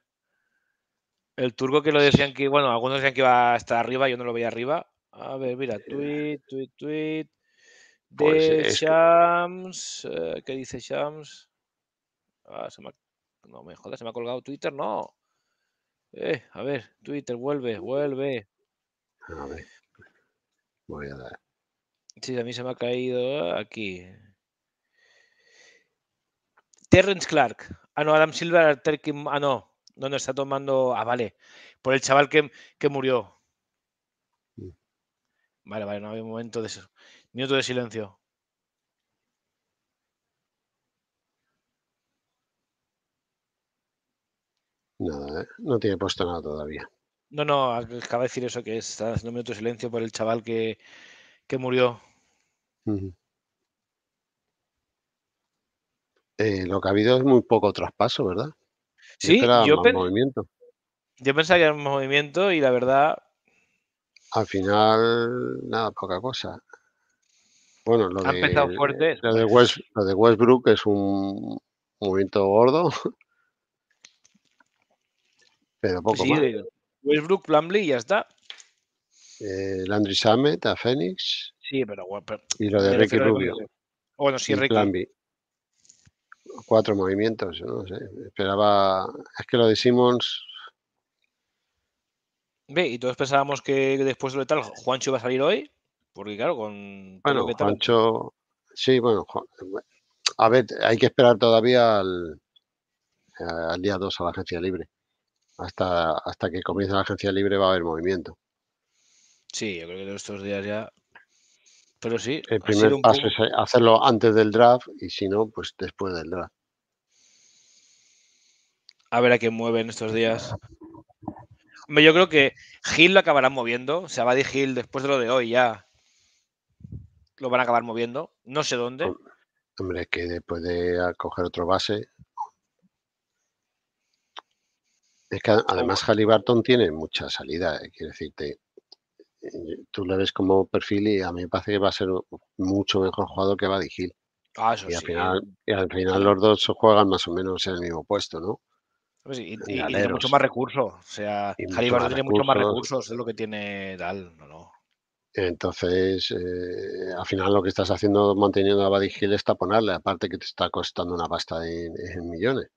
El turco que lo decían que, bueno, algunos decían que iba a estar arriba, yo no lo veía arriba. A ver, mira, eh. tweet, tweet, tweet. Pues De Shams. Eh, ¿Qué dice Shams? Ah, se me ha... No me jodas, se me ha colgado Twitter, no. Eh, a ver, Twitter, vuelve, vuelve. A ver. Voy a dar. Sí, a mí se me ha caído ah, aquí. Terrence Clark. Ah, no, Adam Silver, ah, no, no, está tomando, ah, vale, por el chaval que, murió. Vale, vale, no había un momento de eso. Minuto de silencio. Nada, ¿eh? no tiene puesto nada todavía. No, no, acaba de decir eso que está haciendo un minuto de silencio por el chaval que, murió. Eh, lo que ha habido es muy poco traspaso, ¿verdad? Sí, yo, movimiento. yo pensaba que era un movimiento y la verdad. Al final, nada, poca cosa. Bueno, lo, de, lo de Westbrook es un movimiento gordo. [LAUGHS] Pero poco sí, más. Westbrook, Plumlee y ya está. Eh, Landry Summit a Phoenix. Sí, pero, pero, Y lo de Ricky Rubio. Bueno, sí, Ricky cuatro movimientos, no sé. Esperaba. Es que lo decimos Ve, y todos pensábamos que después de tal, Juancho iba a salir hoy, porque claro, con. Bueno, Juancho. Sí, bueno, a ver, hay que esperar todavía al, día 2 a la agencia libre. Hasta, hasta que comience la agencia libre va a haber movimiento. Sí, yo creo que estos días ya pero sí. El primer paso es eh, hacerlo antes del draft y si no, pues después del draft. A ver a qué mueven estos días. Hombre, yo creo que Gil lo acabarán moviendo. O sea, Buddy Hill después de lo de hoy ya lo van a acabar moviendo. No sé dónde. Hombre, que después de coger otro base. Es que además Halliburton tiene mucha salida, eh, quiero decirte. Eh, tú le ves como perfil y a mí me parece que va a ser mucho mejor jugador que Badigil. Ah, eso y, al final, ¿eh? los dos juegan más o menos en el mismo puesto, ¿no? Pues y, y, mucho más recursos. O sea, tiene mucho más recursos, es lo que tiene Dal, no, Entonces, eh, al final lo que estás haciendo manteniendo a Badigil es taponarle, aparte que te está costando una pasta en millones.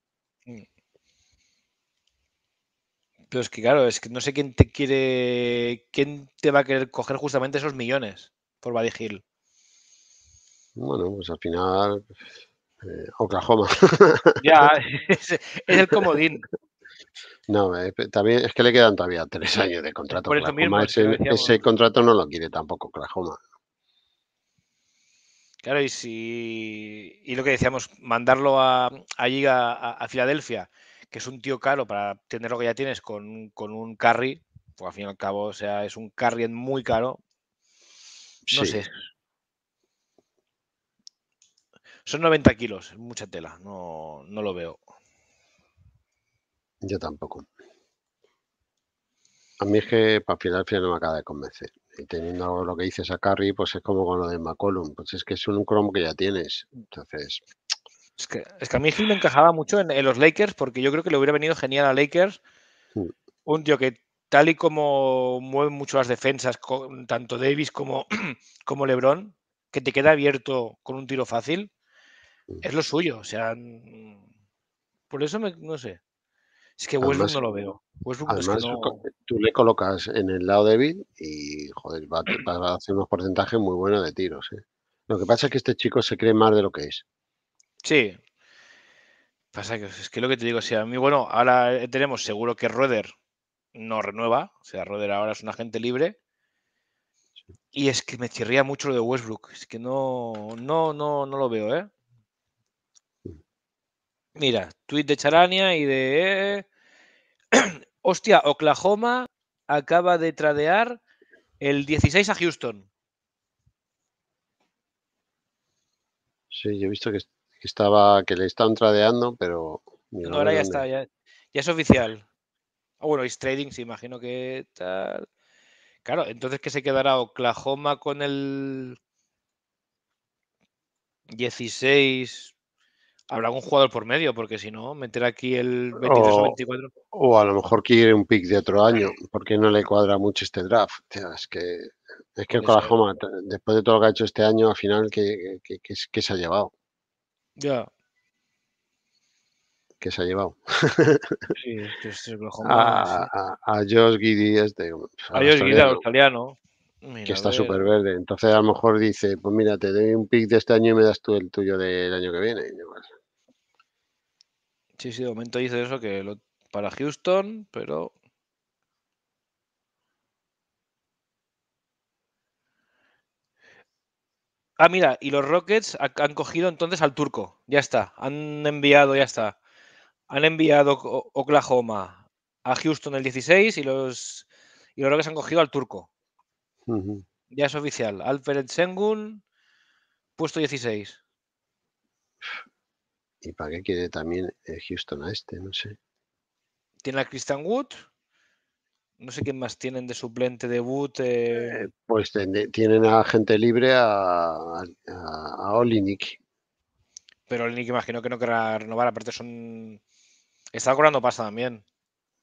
Pero es que claro, es que no sé quién te quiere, quién te va a querer coger justamente esos millones por Valley Hill. Bueno, pues al final eh, Oklahoma. [LAUGHS] Ya, [LAUGHS] es, el comodín. No, eh, también es que le quedan todavía tres años de contrato. ese, contrato no lo quiere tampoco Oklahoma. Claro, y si y lo que decíamos, mandarlo a, allí a Filadelfia que es un tío caro para tener lo que ya tienes con, un carry, pues al fin y al cabo, o sea, es un carry muy caro. No sé. Son 90 kilos, mucha tela, no, no lo veo. Yo tampoco. A mí es que para final, no me acaba de convencer. Y teniendo lo que dices a Carry, pues es como con lo de McCollum. Pues es que es un cromo que ya tienes. Entonces, es que, a mí Hill me encajaba mucho en, los Lakers porque yo creo que le hubiera venido genial a Lakers un tío que tal y como mueven mucho las defensas, con, tanto Davis como, [CLEARS THROAT] como Lebron, que te queda abierto con un tiro fácil, es lo suyo. O sea, por eso no sé. Es que Westbrook no lo veo. Además, tú le colocas en el lado débil y, joder, va, a hacer unos porcentajes muy buenos de tiros. ¿eh? Lo que pasa es que este chico se cree más de lo que es. Sí. Pasa que es que lo que te digo, si a mí, bueno, ahora eh, tenemos seguro que Roder no renueva, o sea, Roder ahora es un agente libre. Y es que me chirría mucho lo de Westbrook. Es que no, no, no, no lo veo, ¿eh? Mira, tweet de Charania y de. Eh, [CLEARS THROAT] hostia, Oklahoma acaba de tradear el 16 a Houston. Sí, yo he visto que estaba, que le están tradeando, pero. no, ahora ya está, ya, es oficial. Ah, bueno, es trading, se imagino que tal. Claro, entonces que se quedará Oklahoma con el 16. Habrá algún jugador por medio, porque si no, meter aquí el 23 o, 24. O a lo mejor quiere un pick de otro año, porque no le cuadra mucho este draft. es que, es que Oklahoma, después de todo lo que ha hecho este año, al final, qué se ha llevado? Ya. Que se ha llevado. [LAUGHS] a, a, a, Josh Giddy, A Josh Giddy, australiano. que está súper verde. Entonces, a lo mejor dice: Pues mira, te doy un pick de este año y me das tú el tuyo del año que viene. Sí, sí, de momento dice eso que para Houston, pero Ah, mira, y los Rockets han cogido entonces al turco. Ya está. Han enviado, ya está. Han enviado Oklahoma a Houston el 16 y los, y los Rockets han cogido al turco. Ya es oficial. Alfred Sengun, puesto 16. ¿Y para qué quiere también eh, Houston a este? No sé. Tiene a Christian Wood. No sé quién más tienen de suplente debut. Eh. Eh, pues tienen a gente libre a, a, Olinik. Pero Olinik imagino que no querrá renovar, aparte son... Está cobrando pasta también.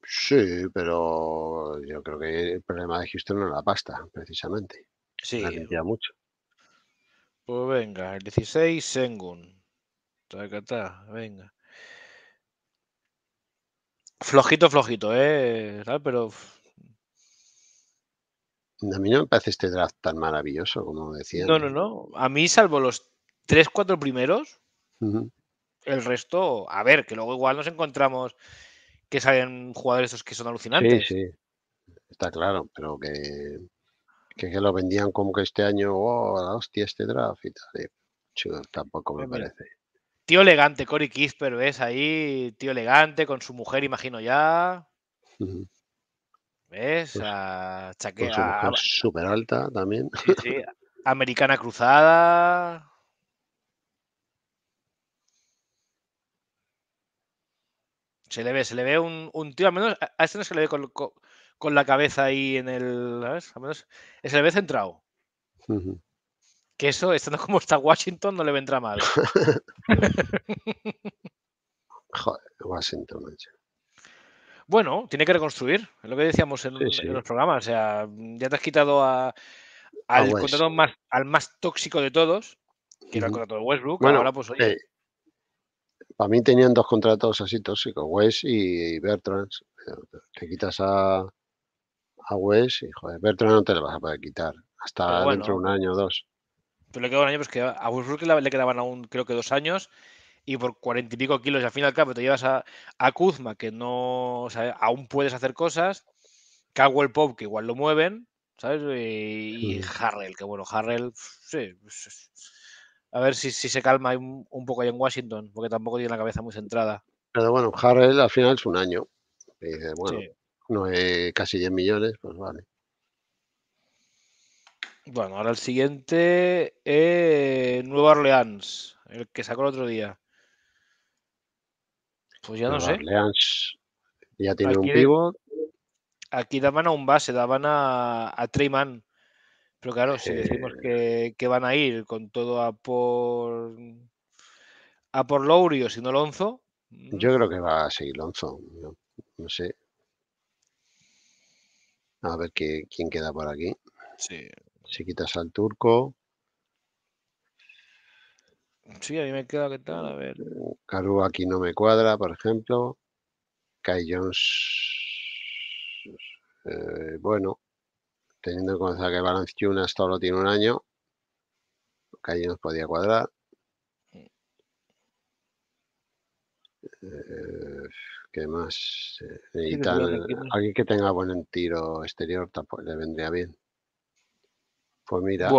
Sí, pero yo creo que el problema de Houston no es la pasta, precisamente. Sí. La mucho. Pues venga, el 16, Sengun. está, venga. Flojito, flojito, ¿eh? ¿Sabes? Pero a mí no me parece este draft tan maravilloso como decía. No, no, no. A mí, salvo los tres, cuatro primeros, el resto, a ver, que luego igual nos encontramos que salen jugadores estos que son alucinantes. Sí, sí. Está claro, pero que, que, lo vendían como que este año, oh, la hostia, este draft y tal. tampoco me parece. Tío elegante, Cory Kisper, ¿ves? Ahí, tío elegante, con su mujer, imagino ya. ¿Ves? Pues, a chaqueta. super alta también. Sí, [LAUGHS] Americana cruzada. Se le ve, se le ve un, un tío, al menos a este no se le ve con, con, la cabeza ahí en el. ¿sabes? menos eh, se le ve centrado. Que eso, estando como está Washington, no le vendrá mal. [LAUGHS] Joder, Washington, bueno, tiene que reconstruir, es lo que decíamos en, los programas. O sea, ya te has quitado a, al contrato más, al más tóxico de todos, que era el contrato de Westbrook. Bueno, ahora, pues, oye. Eh, para mí tenían dos contratos así tóxicos, West y Bertrand, Te quitas a, a West y, joder, Bertrand no te lo vas a poder quitar hasta dentro de un año o dos. Pero le quedó un año, pues que a Westbrook le quedaban aún, creo que dos años y por cuarenta y pico kilos, y al final y al cabo te llevas a, Kuzma, que no, aún puedes hacer cosas, el Pop, que igual lo mueven, ¿sabes? Eh, y, mm. Harrell, que bueno, Harrell, sí, a ver si, se calma un, poco ahí en Washington, porque tampoco tiene la cabeza muy centrada. Pero bueno, Harrell al final es un año. bueno, casi 10 millones, pues vale. Bueno, ahora el siguiente, eh, Nueva Orleans, el que sacó el otro día. Pues ya no sé. ya tiene un pivot. Aquí daban a un base, daban a, a Treyman. Pero claro, si decimos que, eh. van a ir con todo a por a por Laurio, sino Lonzo. Yo mm. creo que va a seguir Lonzo. No, sé. A ver qué, quién queda por aquí. Sí. Si quitas al turco. Sí, a mí me queda que tal, a ver. Caru uh, aquí no me cuadra, por ejemplo. Kai Jones. Eh, bueno, teniendo en cuenta que Balance solo tiene un año, Kai podía cuadrar. Eh, ¿Qué más? Eh, aquí que tenga buen tiro exterior tampoco le vendría bien. Pues mira,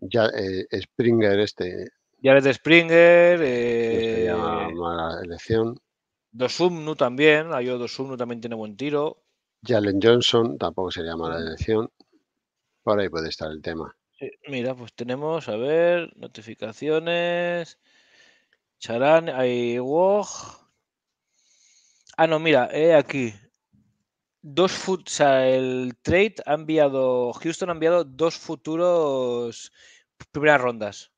ya, Springer este Jared Springer. Este eh, sería mala elección. Dosumnu también. Ayo Dosumnu también tiene buen tiro. Jalen Johnson tampoco sería mala mm. elección. Por ahí puede estar el tema. mira, pues tenemos, a ver, notificaciones. charán hay Ah, no, mira, aquí. Dos o el trade ha enviado, Houston ha enviado dos futuros primeras rondas.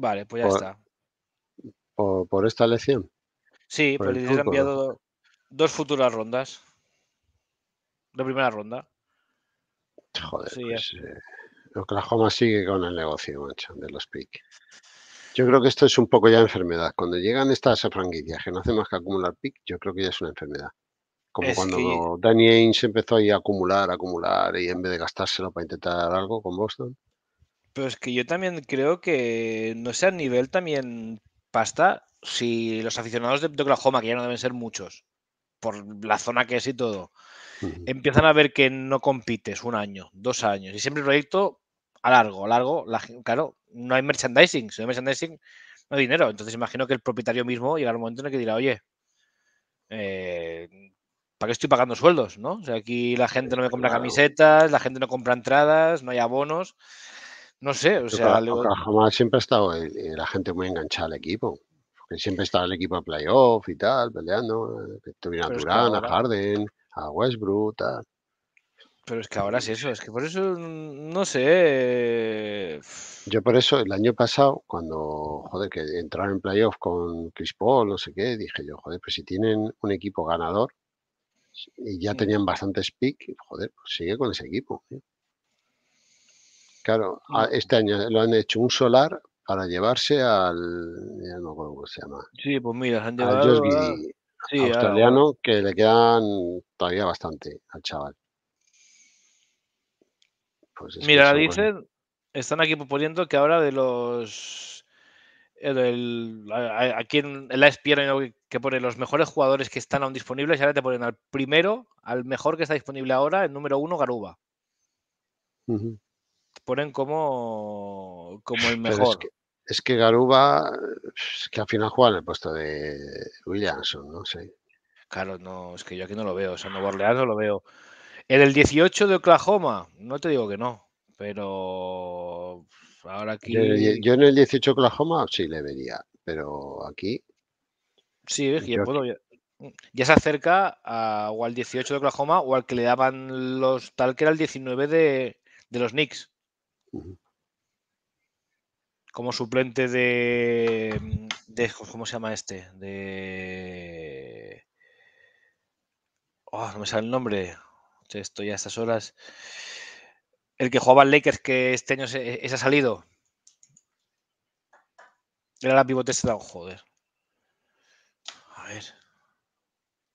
Vale, pues ya está. Por, esta elección? Sí, pero le han enviado dos, futuras rondas. La primera ronda. Joder, sí, pues, eh, Oklahoma sigue con el negocio, macho, de los pick. Yo creo que esto es un poco ya enfermedad. Cuando llegan estas franquicias que no hacen más que acumular pick, yo creo que ya es una enfermedad. Como cuando Danny Ainge empezó ahí a acumular, acumular, y en vez de gastárselo para intentar algo con Boston, pero es que yo también creo que, no sea a nivel también pasta, si los aficionados de Oklahoma, que ya no deben ser muchos, por la zona que es y todo, empiezan a ver que no compites un año, dos años, y siempre el proyecto a largo, a largo, claro, no hay merchandising, si no hay merchandising, no hay dinero. Entonces imagino que el propietario mismo llegará un momento en el que dirá, oye, eh, ¿para qué estoy pagando sueldos? ¿no? O aquí la gente no me compra camisetas, la gente no compra entradas, no hay abonos. No sé, o sea. jamás siempre ha estado eh, la gente muy enganchada al equipo. Porque siempre estaba el equipo a playoff y tal, peleando. Eh, Tuvieron a Durán, a Harden, a Westbrook, tal. Pero es que ahora sí eso, es que por eso mm, no sé. Eh, yo por eso el año pasado, cuando, joder, que entraron en playoff con Chris Paul, no sé qué, dije yo, joder, pues si tienen un equipo ganador y ya tenían bastantes pick, joder, pues sigue con ese equipo. ¿eh? Claro, este año lo han hecho un solar para llevarse al. no sé cómo se llama. Sí, pues mira, han llevado. Al australiano, que le quedan todavía bastante al chaval. Pues mira, dicen, están aquí proponiendo que ahora de los. Eh, aquí en la espía, que pone los mejores jugadores que están aún disponibles, y ahora te ponen al primero, al mejor que está disponible ahora, el número uno, Garuba ponen como, como el mejor. Es que, Garuba, es que al final juega en el puesto de Williamson, no sé. Claro, no, es que yo aquí no lo veo, o sea, Nuevo no lo veo. En el 18 de Oklahoma, no te digo que no, pero ahora aquí. Yo, en el 18 de Oklahoma sí le vería, pero aquí. Sí, puedo, mm, ya se acerca o al 18 de Oklahoma o al que le daban los tal que era el 19 de, de los Knicks. Como suplente de, de ¿Cómo se llama este? De. Oh, no me sale el nombre. Estoy a estas horas. El que jugaba en Lakers, que este año se, ha salido. Era la pivote down, joder. A ver.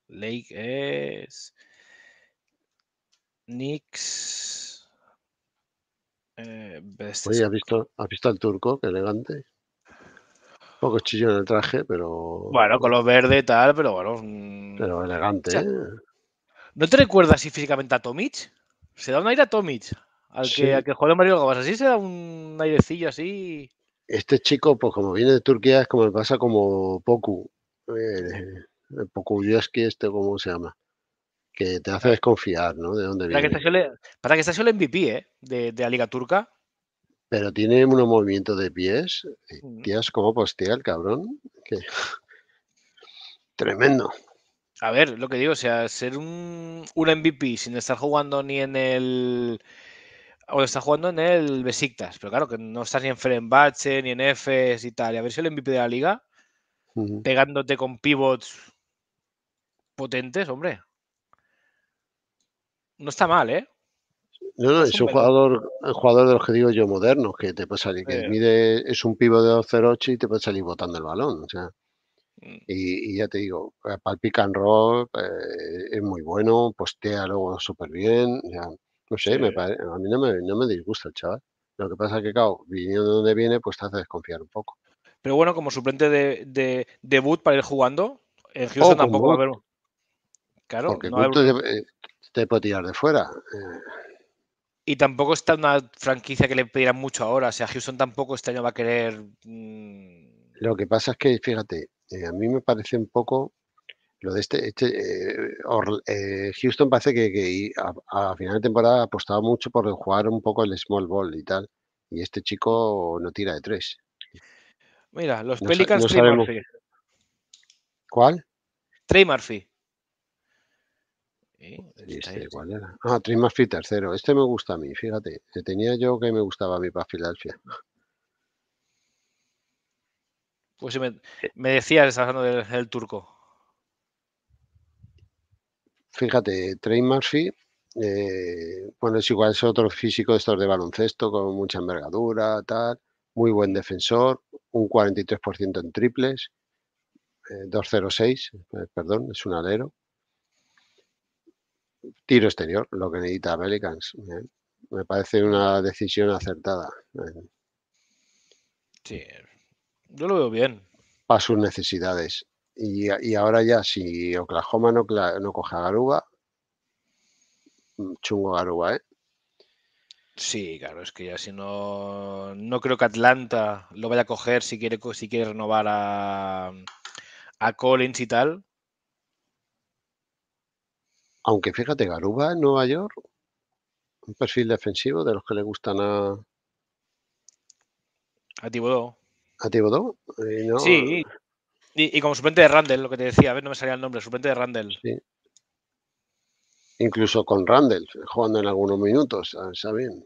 Lakers Knicks. Eh, Oye, ¿has visto, al turco? Que elegante. Un poco chillón en el traje, pero. Bueno, color verde y tal, pero bueno. Mm, pero elegante, ¿eh? ¿No te recuerdas así físicamente a Tomic? Se da un aire a Tomic. Al que, al que Mario Gabas, así se da un airecillo así. Este chico, pues como viene de Turquía, es como pasa como Poku. Eh, Poku este, ¿cómo se llama? que te hace desconfiar, ¿no? De dónde viene. Para que estás el, MVP, ¿eh? De, la Liga Turca. Pero tiene unos movimientos de pies. Eh, tías, como postea el cabrón. [LAUGHS] Tremendo. A ver, lo que digo, o sea, ser un, un MVP sin estar jugando ni en el. O estar jugando en el Besiktas, pero claro, que no estás ni en Ferenbache, ni en Efes y tal. Y ver si el MVP de la liga, pegándote con pivots potentes, hombre. No está mal, ¿eh? No, no, es, un, jugador, el jugador de los que digo yo moderno, que te puede salir, que mide, es un pivo de 0-8 y te puede salir botando el balón. O sea, mm. y, ya te digo, eh, para el pick and roll eh, es muy bueno, postea luego súper bien. no sé, a mí no me, disgusta el chaval. Lo que pasa es que, claro, viniendo de donde viene, pues te hace desconfiar un poco. Pero bueno, como suplente de, de debut para ir jugando, el Houston tampoco va a haber. Claro, Porque no te puede tirar de fuera. Y tampoco está una franquicia que le pidieran mucho ahora. O sea, Houston tampoco este año va a querer. Mm, eh. Lo que pasa es que, fíjate, eh, a mí me parece un poco lo de este. este eh, Houston parece que, a, final de temporada apostado mucho por jugar un poco el small ball y tal. Y este chico no tira de tres. Mira, los Pelicans. ¿Cuál? Trey Murphy. Este, Ah, tercero. Este me gusta a mí, fíjate. tenía yo que me gustaba a mí para Filadelfia. Pues me, eh. me decías, hablando del, turco. Fíjate, Trey Murphy, eh, bueno, es igual, es otro físico de estos de baloncesto con mucha envergadura, tal, muy buen defensor, un 43% en triples, 2-0-6 eh, perdón, es un alero, tiro exterior, lo que necesita Pelicans. ¿eh? Me parece una decisión acertada. ¿eh? Sí, yo lo veo bien. Para sus necesidades. Y, ahora ya, si Oklahoma no, no, coge a Garuba, chungo Garuba, ¿eh? Sí, claro, es que ya si no. No creo que Atlanta lo vaya a coger si quiere, si quiere renovar a, a Collins y tal. Aunque fíjate, Garuba en Nueva York, un perfil defensivo de los que le gustan a. A Tibodó. A Tibodó. Eh, sí. Y, como suplente de Randall, lo que te decía, a ver, no me salía el nombre, suplente de Randall. Sí. Incluso con Randall, jugando en algunos minutos, saben.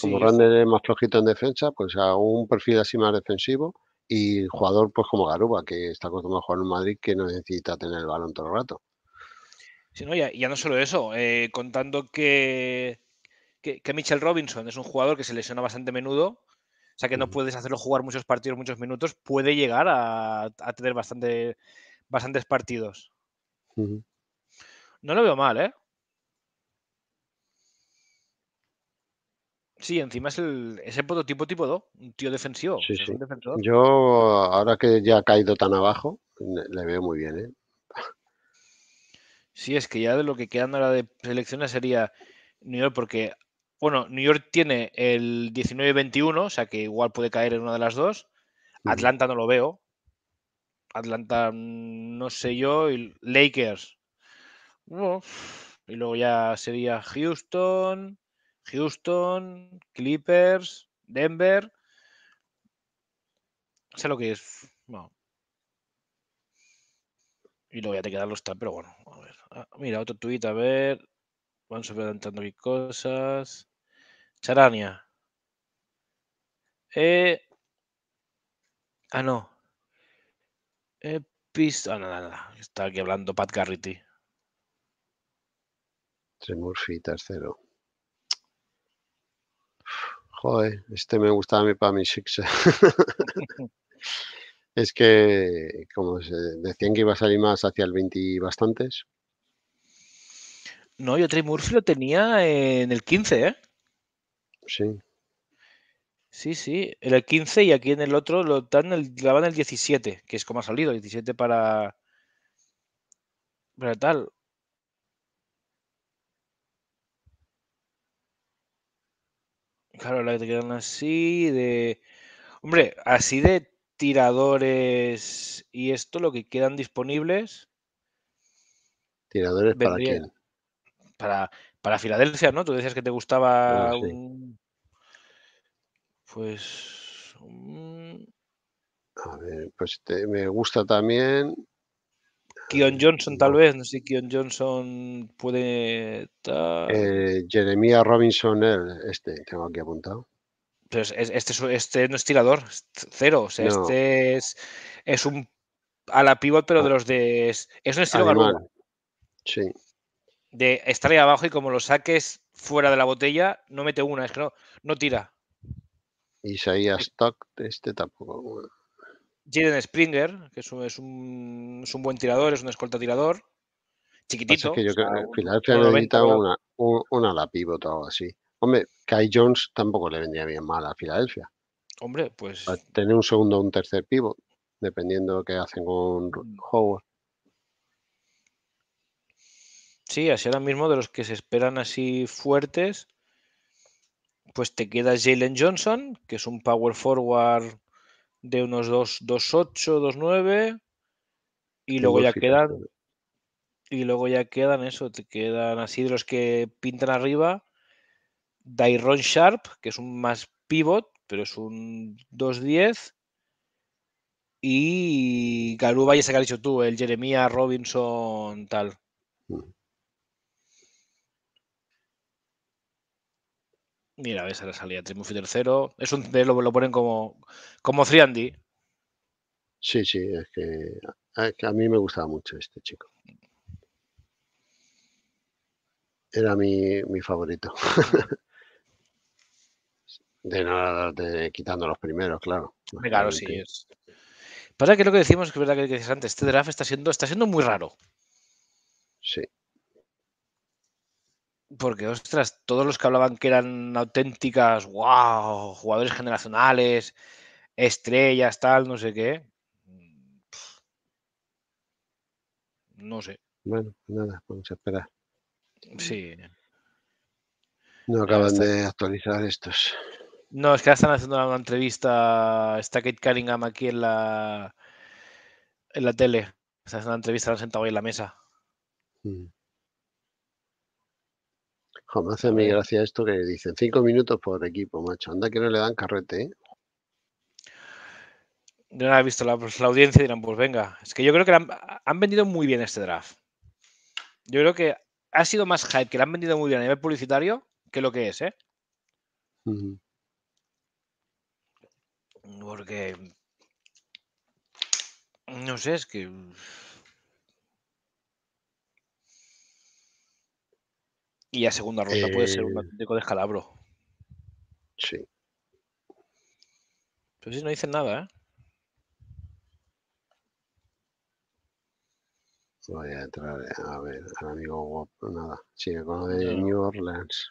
Como Randle Randall es más flojito en defensa, pues a un perfil así más defensivo y jugador pues como Garuba, que está acostumbrado a jugar en Madrid, que no necesita tener el balón todo el rato. Y ya, no solo eso, eh, contando que, que, Mitchell Robinson es un jugador que se lesiona bastante menudo, o sea que no puedes hacerlo jugar muchos partidos, muchos minutos, puede llegar a, tener bastante, bastantes partidos. No lo veo mal, ¿eh? Sí, encima es el, es prototipo tipo 2, un tío defensivo. Yo, ahora que ya ha caído tan abajo, le veo muy bien, ¿eh? Sí, es que ya de lo que quedan ahora de selecciones sería New York, porque, bueno, New York tiene el 19-21, o sea que igual puede caer en una de las dos. Atlanta no lo veo. Atlanta, mm, no sé yo. Y Lakers. Y luego ya sería Houston, Houston, Clippers, Denver. Sé lo que es. Y luego ya te quedan los tal, pero bueno, a ver. Ah, mira, otro tuit, a ver. Van adelantando aquí cosas. Charania. Eh, ah, no. Eh, ah, nada, nada. Está aquí hablando Pat Garrity. Tremurphy, tercero. Joder, este me gustaba a mí para mi Sixer. [LAUGHS] [LAUGHS] es que, como se decían que iba a salir más hacia el 20 y bastantes. No, yo Trey Murphy lo tenía en el 15, ¿eh? Sí. Sí, sí, en el 15 y aquí en el otro lo dan la van el 17, que es como ha salido, 17 para. Para tal. Claro, la que te quedan así de. Hombre, así de tiradores y esto, lo que quedan disponibles. ¿Tiradores para quién? Para, para Filadelfia, ¿no? Tú decías que te gustaba uh, Pues. A ver, pues me gusta también. Eh, Kion Johnson, tal vez, no sé si Kion Johnson puede. Eh, Jeremiah Robinson, este, tengo aquí apuntado este, no es este tirador, cero. O sea, este es, un a la pivot, pero ah. de los de. Es un estilo normal. Sí. De estar ahí abajo y como lo saques fuera de la botella, no mete una, es que no, no tira. Isaías eh Stock, este tampoco. Jaden Springer, que es un, es un, buen tirador, es un escolta tirador chiquitito. Es que yo creo que necesita una, un, una la pivot o algo así. Hombre, Kai Jones tampoco le vendría bien mal a Filadelfia. Hombre, pues. tener un segundo o un tercer pívot, dependiendo de qué hacen con mm. Howard. Sí, así ahora mismo de los que se esperan así fuertes, pues te queda Jalen Johnson, que es un power forward de unos 2.8, 2.9, y luego ya quedan. Y luego ya quedan eso, te quedan así de los que pintan arriba. Dairon Sharp, que es un más pivot, pero es un 2-10. Y Galú, vaya se que has dicho tú, el Jeremiah Robinson, tal. Mm. Mira, ves a la salida, salía tercero. Es un lo, lo ponen como, como 3 Sí, sí, es que, a mí me gustaba mucho este chico era mi, mi favorito. Mm. [LAUGHS] De nada, de, quitando los primeros, claro. Claro, sí. Pasa que lo que decimos, que es verdad que decías antes, este draft está siendo, está siendo muy raro. Sí. Porque, ostras, todos los que hablaban que eran auténticas, wow, jugadores generacionales, estrellas, tal, no sé qué. No sé. Bueno, nada, vamos a esperar. Sí. No acaban de actualizar estos. No, es que ahora están haciendo una, entrevista. Está Kate Cunningham aquí en la, en la tele. Están haciendo una entrevista, han sentado ahí en la mesa. Mm. Joder, me hace a gracia esto que dicen cinco minutos por equipo, macho. Anda que no le dan carrete, ¿eh? Yo no he visto la, pues, audiencia y dirán, pues venga. Es que yo creo que han, vendido muy bien este draft. Yo creo que ha sido más hype, que la han vendido muy bien a nivel publicitario que lo que es, ¿eh? Porque, no sé, es que... Y a segunda ronda puede ser un eh, auténtico descalabro. Sí. Pero si no dicen nada, ¿eh? Voy a entrar a ver al amigo Wop. Nada, sigue con lo de New Orleans.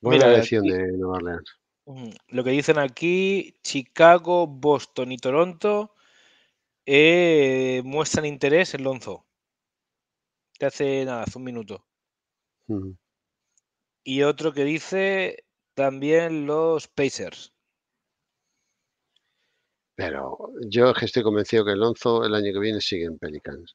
Buena la elección de New Orleans. Mm, lo que dicen aquí, Chicago, Boston y Toronto eh, muestran interés en Lonzo. Te hace nada, hace un minuto. Y otro que dice también los Pacers. Pero yo estoy convencido que Lonzo el año que viene sigue en Pelicans.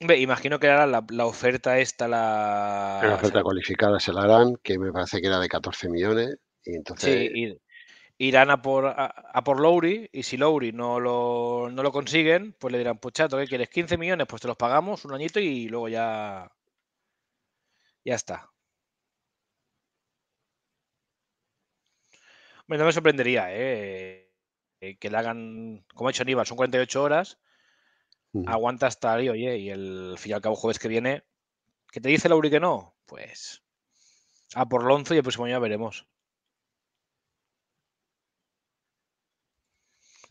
Imagino que harán la, oferta esta, la... oferta cualificada se la harán, que me parece que era de 14 millones. Y entonces... irán a por, a, por Lowry y si Lowry no lo, no lo consiguen, pues le dirán, pues chato, ¿qué quieres? 15 millones, pues te los pagamos un añito y luego ya... Ya está. Bueno, no me sorprendería ¿eh? que le hagan, como ha hecho Aníbal, son 48 horas Aguanta hasta ahí, oye, y el fin y al cabo jueves que viene, ¿qué te dice Lauri que no? Pues a por Lonzo y el próximo año veremos.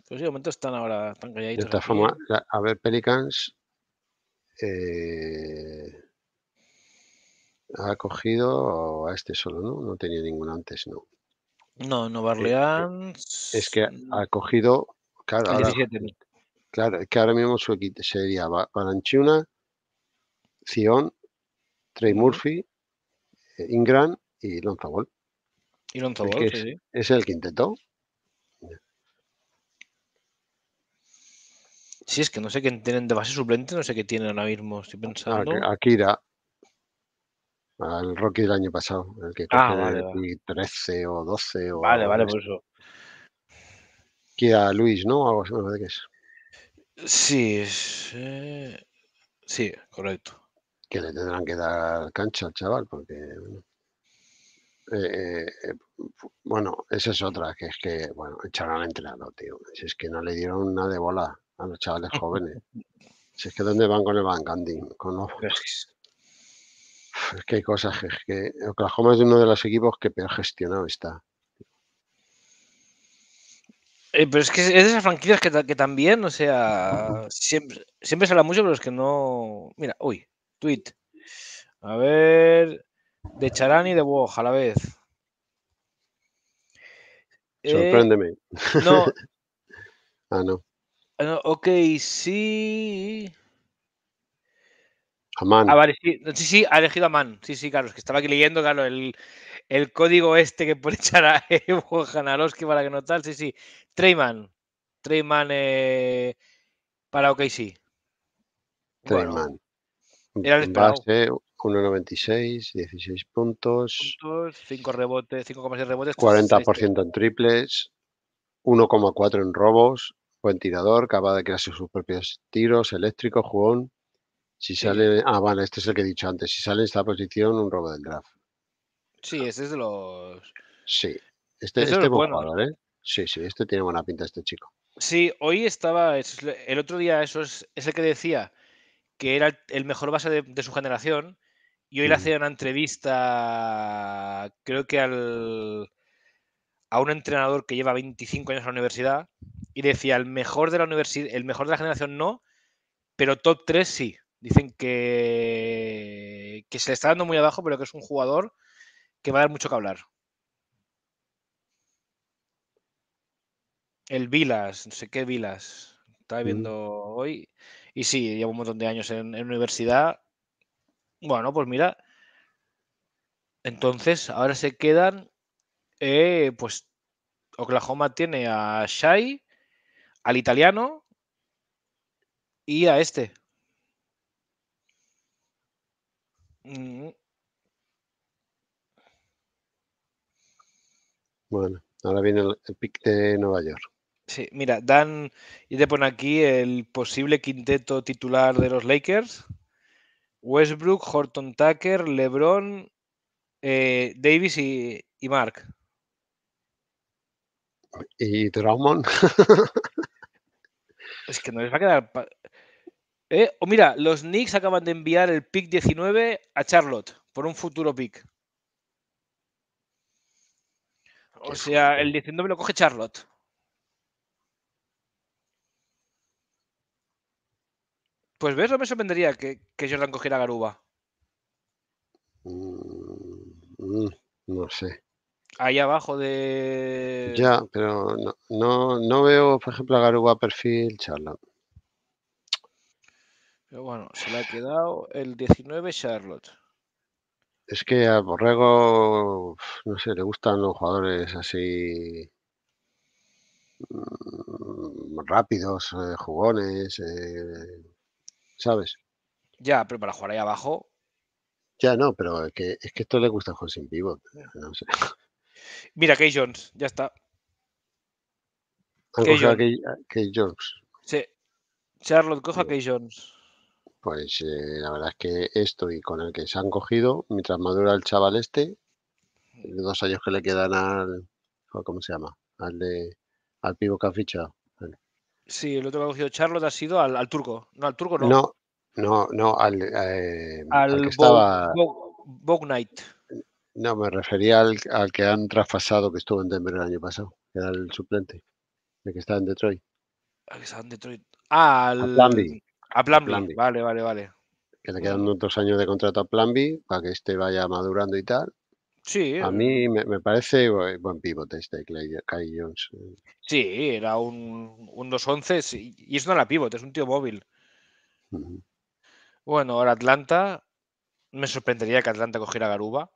Pues sí, de momento están ahora De esta forma, ¿eh? a ver, Pelicans eh, ha cogido a este solo, ¿no? No tenía ninguno antes, ¿no? No, no, Orleans. es que ha mm, cogido. Claro, Claro, es que ahora mismo su equipo sería Balanchuna, Zion, Trey Murphy, eh, Ingram y Lonzo Y Lonzo sí, sí. es el quinteto. Sí, es que no sé quién tienen de base suplente, no sé qué tienen ahora mismo, estoy ah, pensando. Akira, Al Rocky del año pasado, el que ah, el 13 o 12 Vale, vale, por eso. Akira Luis, ¿no? Algo así, no sé qué es. Sí, sí, eh, sí, correcto. Que le tendrán que dar cancha al chaval, porque eh, eh, bueno. esa es otra, que es que, bueno, echaron al entrenador, tío. Si es que no le dieron nada de bola a los chavales jóvenes. [LAUGHS] Si es que ¿dónde van con el Van Con los... [LAUGHS] Es que hay cosas es que Oklahoma es uno de los equipos que peor gestionado está. Eh, pero es que es de esas franquicias que, que también, o sea, siempre, siempre se habla mucho, pero es que no. Mira, uy, tweet. A ver, de Charani y de Woj a la vez. Eh, Sorpréndeme. [LAUGHS] Ah, no. ah, no. Ok, sí. Amán. Ah, vale, sí, sí, ha elegido a Sí, sí, claro, es que estaba aquí leyendo, claro, el, el código este que por [LAUGHS] echar a Evo para que no tal. Sí, sí. Treyman. Treyman eh, para OKC. Treyman. En base, 1.96, 16 puntos. 5 rebotes, 5,6 rebotes. 40% en triples, 1,4 en robos, buen tirador, acaba de crear sus propios tiros, eléctrico, jugón. Si sale, ah, vale, este es el que he dicho antes. Si sale en esta posición, un robo del draft. Sí, ese es de los. Sí, este, es este bueno. jugador, ¿eh? Sí, sí, este tiene buena pinta, este chico. Sí, hoy estaba. El otro día, eso es, el que decía que era el mejor base de, su generación. Y hoy le hacía una entrevista, creo que al a un entrenador que lleva 25 años en la universidad y decía el mejor de la el mejor de la generación no, pero top 3 sí. Dicen que, que se le está dando muy abajo, pero que es un jugador que va a dar mucho que hablar. El Vilas, no sé qué Vilas, estaba viendo hoy. Y sí, llevo un montón de años en, universidad. Bueno, pues mira. Entonces, ahora se quedan. Eh, pues Oklahoma tiene a Shai, al italiano y a este. Mm. Bueno, ahora viene el, pick de Nueva York. Sí, mira, dan y te pone aquí el posible quinteto titular de los Lakers. Westbrook, Horton Tucker, LeBron, eh, Davis y, Mark. ¿Y Drummond? [LAUGHS] es que no les va a quedar... Eh, o mira, los Knicks acaban de enviar el pick 19 a Charlotte por un futuro pick. O sea, el 19 lo coge Charlotte. Pues ves, no me sorprendería que, que Jordan cogiera a Garuba. Mm, mm, no sé. Ahí abajo de. Ya, pero no, veo, por ejemplo, a Garuba perfil Charlotte. Pero bueno, se le ha quedado el 19 Charlotte. Es que a Borrego, no sé, le gustan los jugadores así mm, rápidos, eh, jugones, eh, ¿sabes? Ya, pero para jugar ahí abajo. Ya, no, pero es que, es esto le gusta jugar sin vivo. No [LAUGHS] Mira, Key Jones, ya está. Han Key Jones. Sí. Charlotte coja Key Jones pues eh, la verdad es que esto y con el que se han cogido, mientras madura el chaval este, los dos años que le quedan al, ¿cómo se llama? Al de, al pivo que ha fichado. Sí, el otro que ha cogido Charlotte ha sido al, turco. No, al turco no. No, no, no al, eh, al, Knight. No, me refería al, que han traspasado que estuvo en Denver el año pasado, que era el suplente, el que estaba en Detroit. El que estaba en Detroit. Ah, al... A plan, Vale, vale, vale. Que le quedan otros años de contrato a plan B para que este vaya madurando y tal. Sí. A mí me, parece buen pivote este Clay, Jones. Eh. Sí, era un, 2-11 y es no la pivote, es un tío móvil. Bueno, ahora Atlanta. Me sorprendería que Atlanta cogiera Garuba.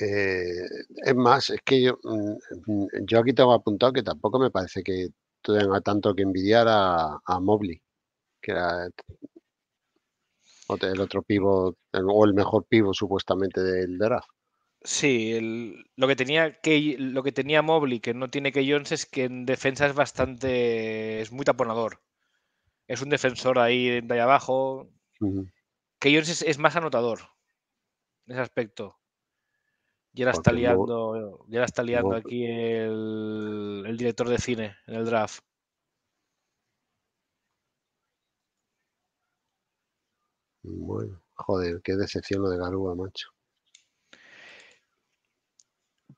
Eh, es más, es que yo, mm, yo aquí tengo apuntado que tampoco me parece que tenga tanto que envidiar a, a Mobley que era el otro pivo o el mejor pivo, supuestamente del draft. Sí, lo que tenía que lo que tenía Mobley que no tiene que Jones es que en defensa es bastante es muy taponador. Es un defensor ahí de ahí abajo. Que Jones es, más anotador en ese aspecto. Y ahora está liando, ya está liando aquí el, director de cine en el draft. Bueno, joder, qué decepción lo de Garúa, macho.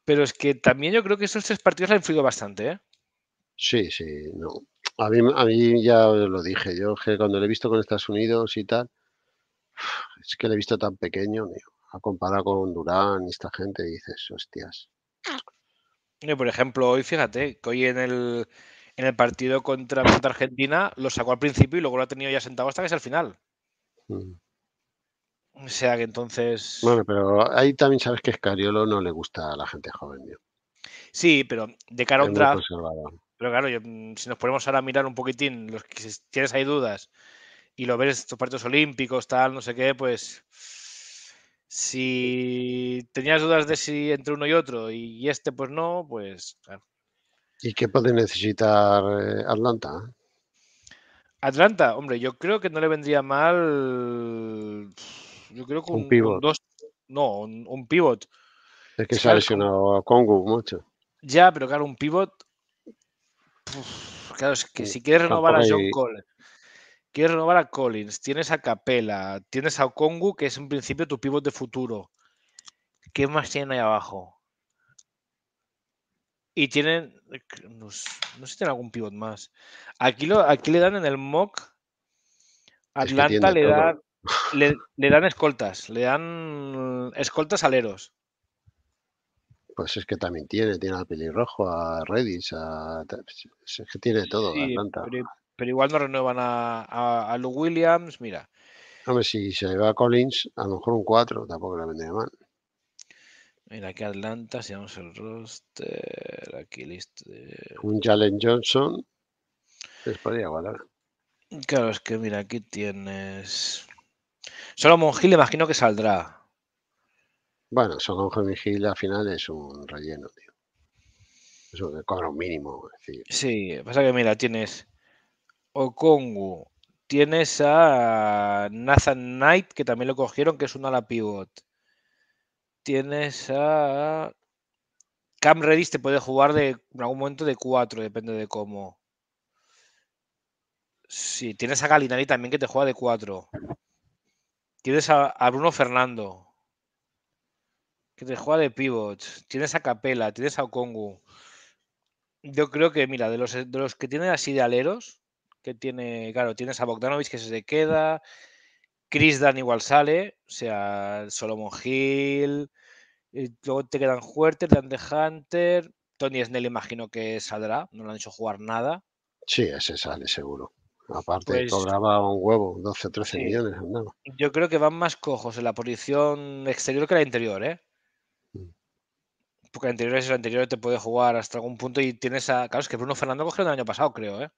Pero es que también yo creo que esos tres partidos le han influido bastante, ¿eh? Sí, sí, no. A mí, a mí ya lo dije, yo cuando lo he visto con Estados Unidos y tal, es que lo he visto tan pequeño, A comparar con Durán y esta gente, dices, hostias. por ejemplo, hoy fíjate que hoy en el, partido contra, contra Argentina lo sacó al principio y luego lo ha tenido ya sentado hasta que es el final. Mm. O sea que entonces. Bueno, pero ahí también sabes que Escariolo no le gusta a la gente joven. Sí, pero de cara a un Pero claro, mm, si nos ponemos ahora a mirar un poquitín, los que si tienes hay dudas y lo ves estos partidos olímpicos, tal, no sé qué, pues. Si tenías dudas de si entre uno y otro y este pues no, pues ¿Y qué puede necesitar eh, Atlanta? Atlanta, hombre, yo creo que no le vendría mal. Yo creo que un, pivot. no, un, pivot. Es que se ha lesionado a Congo mucho. Ya, pero claro, un pivot. claro, es que eh, si quieres renovar a John Collins, quieres renovar a Collins, tienes a Capela, tienes a Congo que es en principio tu pivot de futuro. ¿Qué más tiene ahí abajo? y tienen, eh, no, sé si tienen algún pivot más. Aquí, lo, aquí le dan en el mock, Atlanta le, [LAUGHS] le, dan escoltas, le dan escoltas aleros pues es que también tiene, tiene al pelirrojo, a Redis, a... que tiene todo. Atlanta. Pero, igual no renuevan a, a, Lou Williams, mira. Hombre, si se va a Collins, a lo mejor un 4 tampoco le vendría mal. Mira, aquí Atlanta, si vamos el roster, aquí listo. Eh, un Jalen Johnson. Les podría igualar. Claro, es que mira, aquí tienes. Solomon Hill, imagino que saldrá. Bueno, Solomon Hill al final es un relleno, tío. Es un cobro mínimo. Es Sí, pasa que mira, tienes Okongu, tienes a Nathan Knight, que también lo cogieron, que es un ala pivot tienes a. Cam Redis te puede jugar de, en algún momento de 4, depende de cómo. Sí, tienes a Galinari también que te juega de 4. Tienes a, Bruno Fernando, que te juega de pivot. Tienes a Capela, tienes a Okongu. Yo creo que, mira, de los, de los que tienen así de aleros, que tiene, claro, tienes a Bogdanovich que se queda, Chris Dan igual sale, o sea, Solomon Hill, y eh, luego te quedan Huerter, Dan de Hunter, Tony Snell imagino que saldrá, no lo han hecho jugar nada. Sí, ese sale seguro. Aparte, pues cobraba un huevo, 12 13 millones. Yo creo que van más cojos en la posición exterior que la interior, ¿eh? Mm. Porque la interior es el anterior, te puede jugar hasta algún punto y tienes a. Claro, es que Bruno Fernando cogió el año pasado, creo, ¿eh?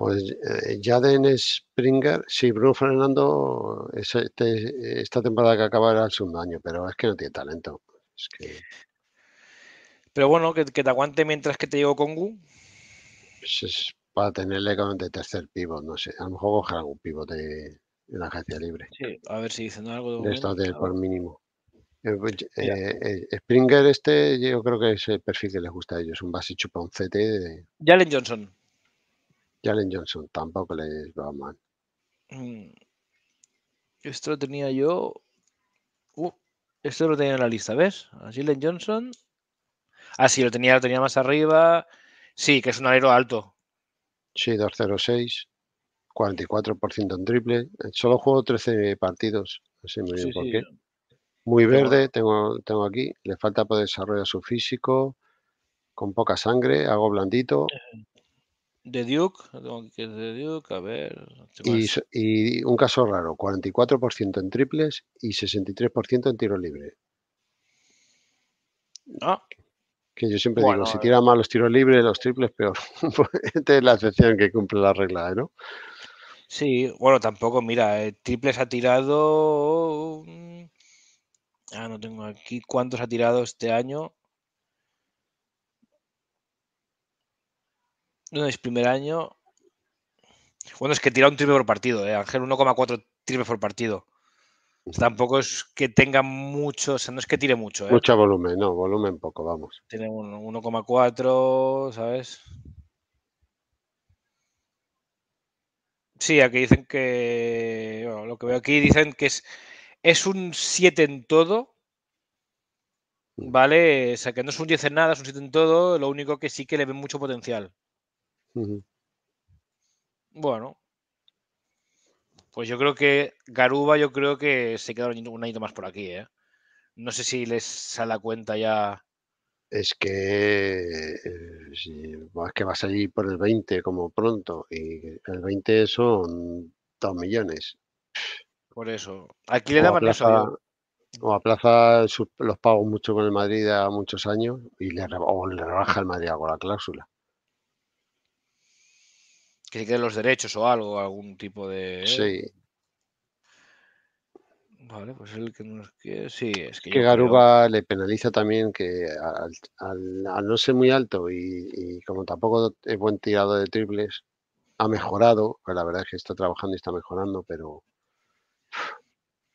Pues eh, Jaden Springer, sí, Bruno Fernando esta temporada que acaba era el segundo año, pero es que no tiene talento. Pero bueno, que, te aguante mientras que te llevo con Pues es para tenerle con de tercer pivot, no sé. A lo mejor coger algún pivot de, la agencia libre. Sí, a ver si dicen algo. De, del por mínimo. Eh, pues, eh, eh, Springer este yo creo que es el perfil que les gusta a ellos, un base chuponcete. De... Jalen Johnson. Jalen Johnson tampoco le va mal. Mm. Esto lo tenía yo. Uh, esto lo tenía en la lista, ¿ves? Así, Jalen Johnson. Ah, sí, lo tenía, lo tenía más arriba. Sí, que es un alero alto. Sí, 2-0-6. 44% en triple. Solo juego 13 partidos. Así, muy bien por qué. Muy verde, tengo, tengo aquí. Le falta poder desarrollar su físico. Con poca sangre, hago blandito. De Duke, de Duke, a ver. Y, un caso raro, 44% en triples y 63% en tiro libre. Ah. Que yo siempre digo, si eh. tira mal los tiros libres, los triples peor. [LAUGHS] Pues esta es la excepción que cumple la regla, ¿eh? ¿no? Sí, bueno, tampoco, mira, eh, triples ha tirado... Mm, ah, no tengo aquí cuántos ha tirado este año. No es primer año. Bueno, es que tira un triple por partido, eh, Ángel, 1,4 triple por partido. tampoco es que tenga mucho, o sea, no es que tire mucho. ¿eh? Mucho volumen, no, volumen poco, vamos. Tiene un 1,4, ¿sabes? Sí, aquí dicen que, lo que veo aquí dicen que es, es un 7 en todo, mm. ¿vale? O sea, que no es un 10 en nada, es un 7 en todo, lo único que sí que le ven mucho potencial. Bueno, pues yo creo que Garuba, yo creo que se queda un año más por aquí, ¿eh? No sé si les sale a cuenta ya. Es que, eh, es que vas allí por el 20 como pronto y el 20 son 2 millones. Por eso. Aquí le O daban eso. o aplaza los pagos mucho con el Madrid a muchos años y le, o le rebaja el Madrid con la cláusula que se queden los derechos o algo, algún tipo de. ¿eh? Sí. Vale, pues el que nos quiere. Sí, es que. que Garuba le penaliza también que al, no ser muy alto y, como tampoco es buen tirado de triples, ha mejorado. Pues la verdad es que está trabajando y está mejorando, pero.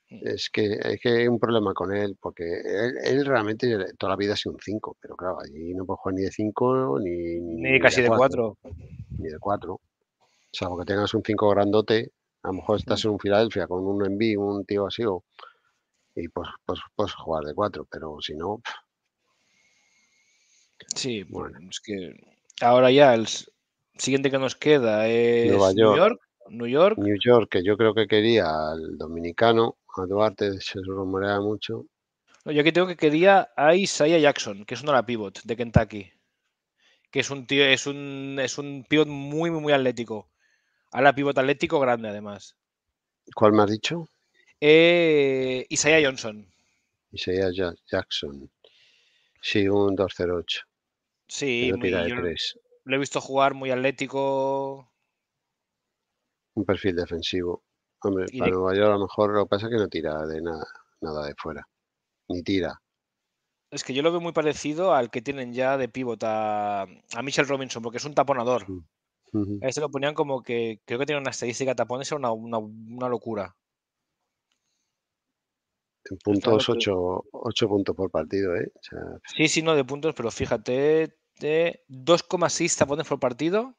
Mm. Es que, es que hay un problema con él, porque él, realmente toda la vida ha sido un 5, pero claro, allí no puede jugar ni de 5 ni, ni, ni, casi de 4. Ni de 4. Salvo que tengas un 5 grandote, a lo mejor estás en un Filadelfia con un Envy, un tío así, y pues, pues, pues jugar de 4, pero si no. Sí, pues bueno, es que ahora ya el siguiente que nos queda es York. New York. New York. New York, que yo creo que quería al dominicano, a Duarte, se rumorea mucho. yo aquí tengo que quería a Isaiah Jackson, que es una la pivot de Kentucky. Que es un tío, es un, es un pivot muy, muy, muy atlético la pívota atlético grande, además. ¿Cuál me has dicho? Eh, Isaiah Johnson. Isaiah Jackson. Sí, un 2-0-8. Sí, muy, lo he visto jugar muy atlético. Un perfil defensivo. Hombre, para Nueva York a lo mejor lo que pasa es que no tira de nada, nada de fuera. Ni tira. Es que yo lo veo muy parecido al que tienen ya de pívota a, Michelle Robinson, porque es un taponador. Mm. A este lo ponían como que creo que tiene una estadística de tapones, una, locura. En puntos, 8, puntos por partido, ¿eh? Sí, sí, no de puntos, pero fíjate, 2,6 tapones por partido,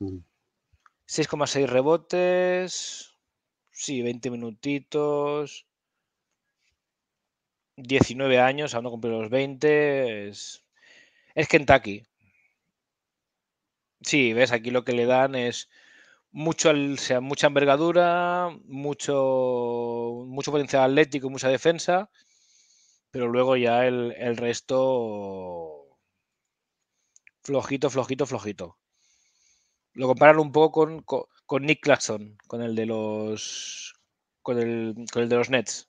6,6 rebotes, sí, 20 minutitos, 19 años, aún no cumplió los 20. Es, es Kentucky. Sí, ves, aquí lo que le dan es mucho, sea, mucha envergadura, mucho, mucho potencial atlético, mucha defensa, pero luego ya el, resto flojito, flojito, flojito. Lo comparan un poco con, Nick Claxton, con el de los con el, de los Nets.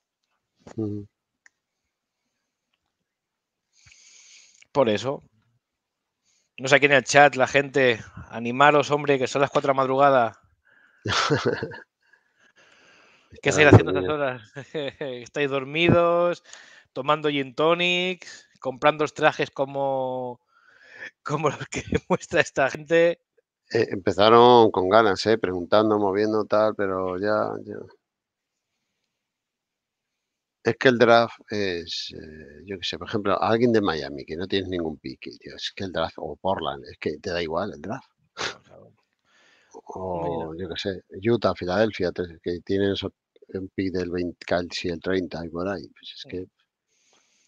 Por eso, no sé aquí en el chat, la gente, animaros, hombre, que son las cuatro de madrugada. [LAUGHS] ¿Qué estáis haciendo estas horas? [LAUGHS] ¿Estáis dormidos? ¿Tomando gin tonic? ¿Comprando los trajes como, como los que [LAUGHS] muestra esta gente? Eh, empezaron con ganas, eh, preguntando, moviendo tal, pero ya es que el draft es, eh, yo qué sé, por ejemplo, alguien de Miami que no tiene ningún pick. tío, es que el draft, o Portland, es que te da igual el draft. O yo qué sé, Utah, Filadelfia, que tienen un pick del 20, casi el 30 y por ahí. Pues es que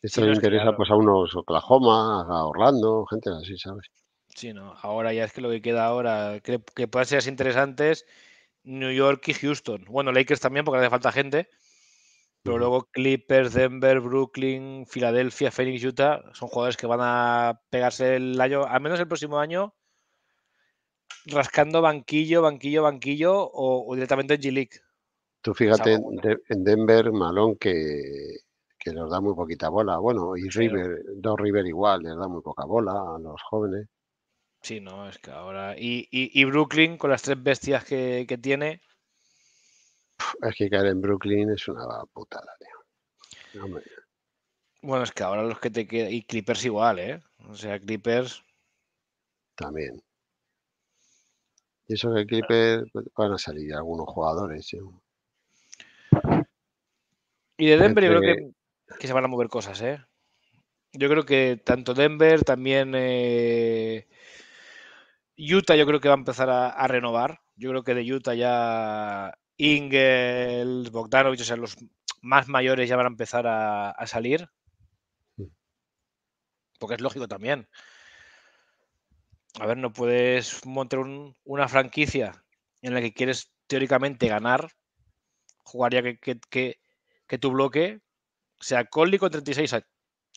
esto le interesa pues a unos Oklahoma, a Orlando, gente así, ¿sabes? Sí, no, ahora ya es que lo que queda ahora, que, que puedan ser interesantes, New York y Houston. Bueno, Lakers también, porque hace falta gente. Pero luego Clippers, Denver, Brooklyn, Filadelfia, Phoenix, Utah son jugadores que van a pegarse el año, al menos el próximo año, rascando banquillo, banquillo, banquillo o, directamente en G-League. Tú fíjate en, Denver, Malón, que, nos da muy poquita bola. Bueno, y River, dos River igual, les da muy poca bola a los jóvenes. Sí, no, es que ahora. Y, y, Brooklyn, con las tres bestias que, que tiene, es que caer en Brooklyn es una putada, tío. Bueno, es que ahora los que te quedan. Y Clippers igual, ¿eh? O sea, Clippers. También. Y eso que Clippers pues, van a salir algunos jugadores, ¿eh? Y de Denver yo creo que, se van a mover cosas, ¿eh? Yo creo que tanto Denver, también eh, Utah yo creo que va a empezar a, renovar. Yo creo que de Utah ya Ingels, Bogdanovich, o sea, los más mayores ya van a empezar a, salir. Porque es lógico también. A ver, no puedes montar una franquicia en la que quieres teóricamente ganar, jugaría que, que, tu bloque sea Colli con 36, años,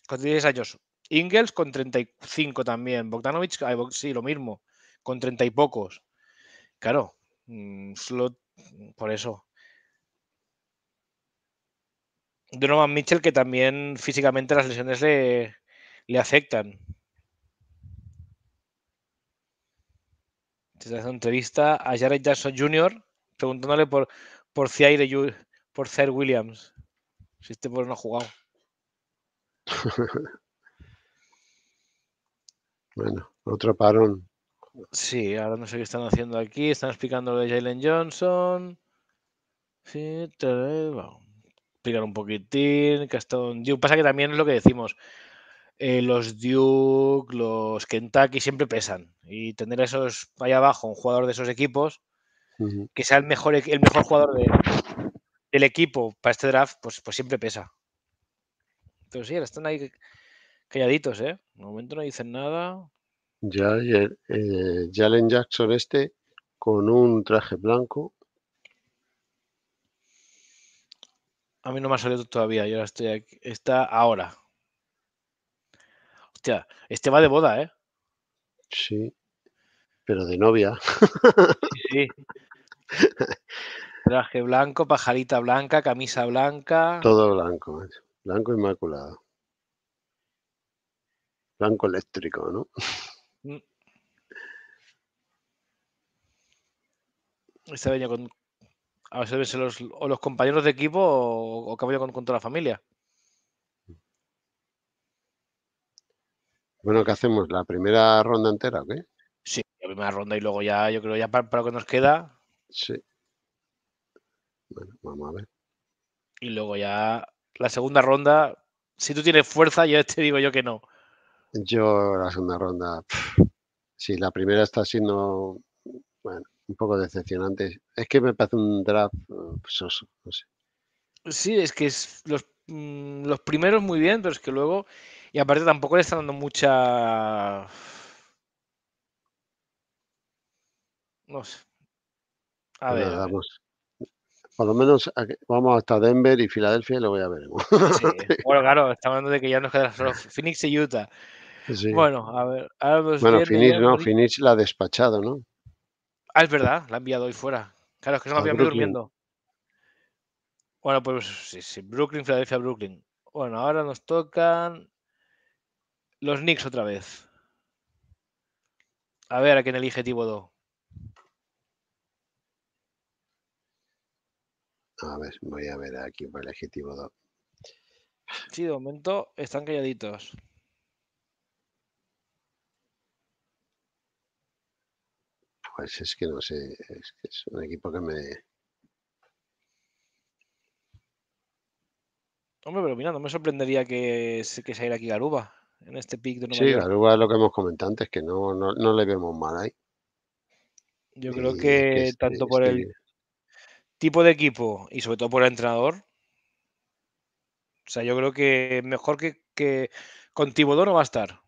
con años, Ingels con 35 también, Bogdanovich, sí, lo mismo, con 30 y pocos. Claro, mm, Slot Mm, por eso. Donovan Mitchell, que también físicamente las lesiones le, le afectan. Se hace una entrevista a Jared Jackson Jr. preguntándole por, por Ciaire, por Ciar Williams. Si este por no ha jugado. [LAUGHS] bueno, otro parón. Sí, ahora no sé qué están haciendo aquí. Están explicando lo de Jalen Johnson. Sí, te explicar un poquitín. Que Duke. Pasa que también es lo que decimos. Eh, los Duke, los Kentucky siempre pesan. Y tener esos ahí abajo, un jugador de esos equipos, que sea el mejor, e-, el mejor jugador del equipo para este draft, pues, pues siempre pesa. Pero sí, están ahí calladitos, ¿eh? un momento no dicen nada. Eh, Jalen Jackson este con un traje blanco. A mí no me ha salido todavía, yo ahora estoy aquí. Está ahora. Hostia, este va de boda, ¿eh? Sí, pero de novia. Traje blanco, pajarita blanca, camisa blanca. Todo blanco, blanco inmaculado. Blanco eléctrico, ¿no? Mm. Está bien con. A veces los, o los compañeros de equipo o, o caballo con, toda la familia. Bueno, ¿qué hacemos? ¿La primera ronda entera o Sí, la primera ronda y luego ya, yo creo, ya para, lo que nos queda. Sí. Bueno, vamos a ver. Y luego ya la segunda ronda, si tú tienes fuerza, yo te digo yo que no. Yo la segunda ronda, sí, la primera está siendo bueno, un poco decepcionante, es que me parece un draft eh, soso, no sé. Sí, es que es mm, los, primeros muy bien, pero es que luego, y aparte tampoco le están dando mucha... No sé. A pues ver, pues, Por lo menos vamos hasta Denver y Filadelfia y lo voy a ver. [LAUGHS] Bueno, claro, estamos hablando de que ya nos quedan solo Phoenix y Utah. Bueno, a ver. Ahora nos bueno, Finish no, la ha despachado, ¿no? Ah, es verdad, la ha enviado hoy fuera. Claro, es que no me había durmiendo. Bueno, pues sí, sí, Brooklyn, Filadelfia, Brooklyn. Bueno, ahora nos tocan los Knicks otra vez. A ver aquí en el elige 2. A ver, voy a ver aquí para el 2. Sí, de momento están calladitos. Pues es que no sé, es, que es un equipo que me... Hombre, pero mira, no me sorprendería que, que ido aquí Garuba en este pick de Sí, Garuba es lo que hemos comentado antes, que no, le vemos mal ahí. Yo creo que, este, tanto por este el tipo de equipo y sobre todo por el entrenador, o sea, yo creo que mejor que, que con Tibodó no va a estar.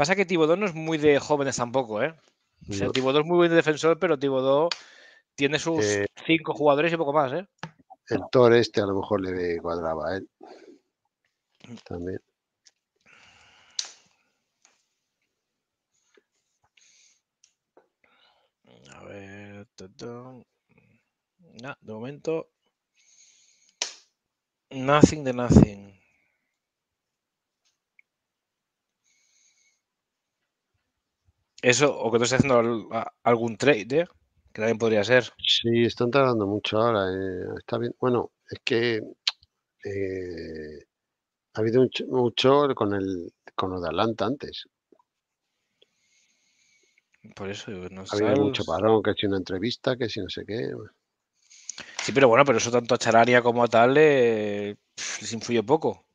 Pasa que Tibodó no es muy de jóvenes tampoco, ¿eh? O sea, es muy buen defensor, pero Tibodó tiene sus eh. cinco jugadores y poco más, ¿eh? El Thor este a lo mejor le cuadraba él. También. A ver. de momento. Nothing de nothing. Eso, o que tú estés haciendo algún trade, ¿eh? que también podría ser. Sí, están tardando mucho ahora. Eh, está bien. Bueno, es que eh, ha habido mucho, con el con lo de Atlanta antes. Por eso no sé. Ha habido mucho parón, que hecho una entrevista, que si no sé qué. Sí, pero bueno, pero eso tanto a Chararia como a tal les influye poco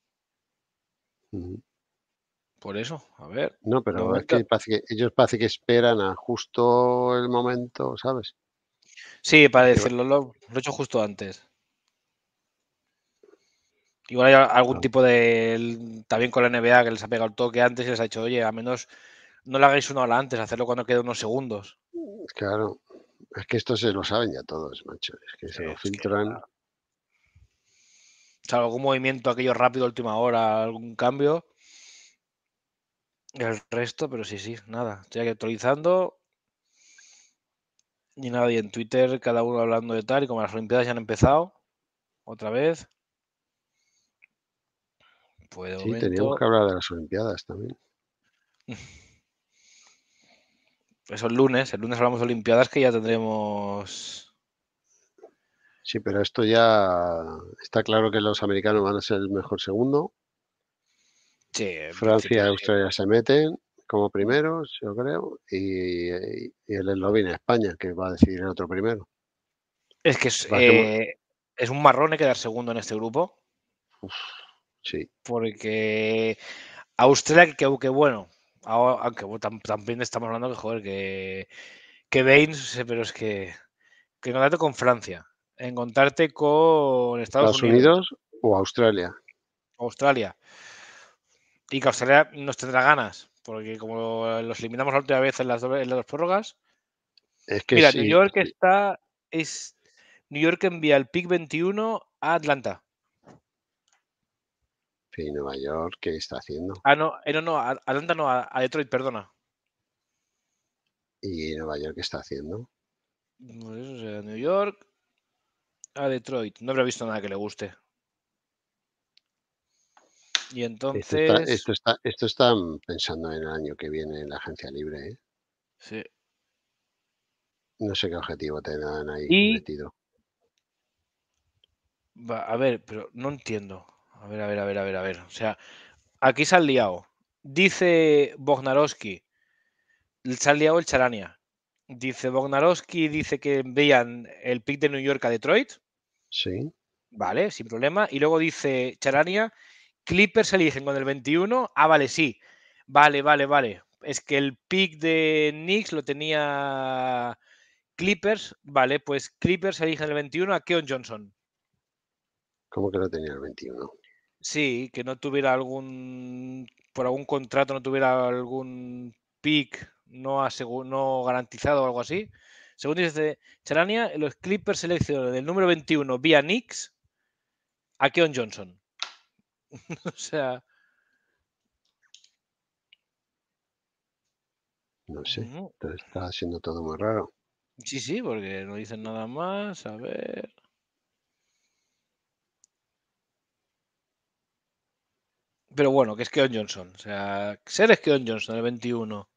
por eso, a ver. No, pero es que, ellos parece que esperan a justo el momento, ¿sabes? Sí, para decirlo, lo, he hecho justo antes. Igual hay algún ah. tipo de. También con la NBA que les ha pegado el toque antes y les ha dicho, oye, a menos no le hagáis una hora antes, hacerlo cuando quede unos segundos. Claro, es que esto se lo saben ya todos, macho. Es que se lo filtran. O sea, algún movimiento aquello rápido, última hora, algún cambio. El resto, pero sí, sí, nada. Estoy aquí actualizando. ni nadie en Twitter, cada uno hablando de tal, y como las Olimpiadas ya han empezado, otra vez. Pues sí, teníamos que hablar de las Olimpiadas también. [LAUGHS] Eso el lunes, el lunes hablamos de Olimpiadas que ya tendremos. Sí, pero esto ya está claro que los americanos van a ser el mejor segundo. Francia y Australia se meten como primeros, yo creo, y, el el España, que va a decidir el otro primero. Es que es, eh, un marrón quedar segundo en este grupo. sí. Porque Australia, que aunque bueno, aunque también estamos hablando que, joder, que, que eh, pero es que, que encontrarte con Francia, encontrarte con Estados, Unidos o Australia. Australia y que nos tendrá ganas, porque como los eliminamos la última vez en las, dos prórrogas. mira, New York está. Es, New York envía el pick 21 a Atlanta. ¿Y Nueva York, ¿qué está haciendo? Ah, no, eh, no, no, Atlanta no, a, Detroit, perdona. ¿Y Nueva York qué está haciendo? Pues, eh, New York, a Detroit. No habrá visto nada que le guste. Y entonces. Esto está, mm, pensando en el año que viene en la agencia libre. ¿eh? Sí. No sé qué objetivo te dan ahí metido. a ver, pero no entiendo. A ver, a ver, a ver, a ver, a ver. O sea, aquí se han liado. Dice Bognarowski, se han liado el Charania. Dice Bognarowski, dice que envían el pick de New York a Detroit. Sí. Vale, sin problema. Y luego dice Charania Clippers eligen con el 21. Ah, vale, sí. Vale, vale, vale. Es que el pick de Knicks lo tenía Clippers. Vale, pues Clippers eligen el 21 a Keon Johnson. ¿Cómo que lo tenía el 21? Sí, que no tuviera algún. Por algún contrato, no tuviera algún pick no, no garantizado o algo así. Según dice Charania, los Clippers seleccionan el número 21 vía Knicks a Keon Johnson. [LAUGHS] o sea. No sé, está haciendo todo muy raro. Sí, sí, porque no dicen nada más. A ver. Pero bueno, que es Keon Johnson. O sea, ser es Keon Johnson, el 21.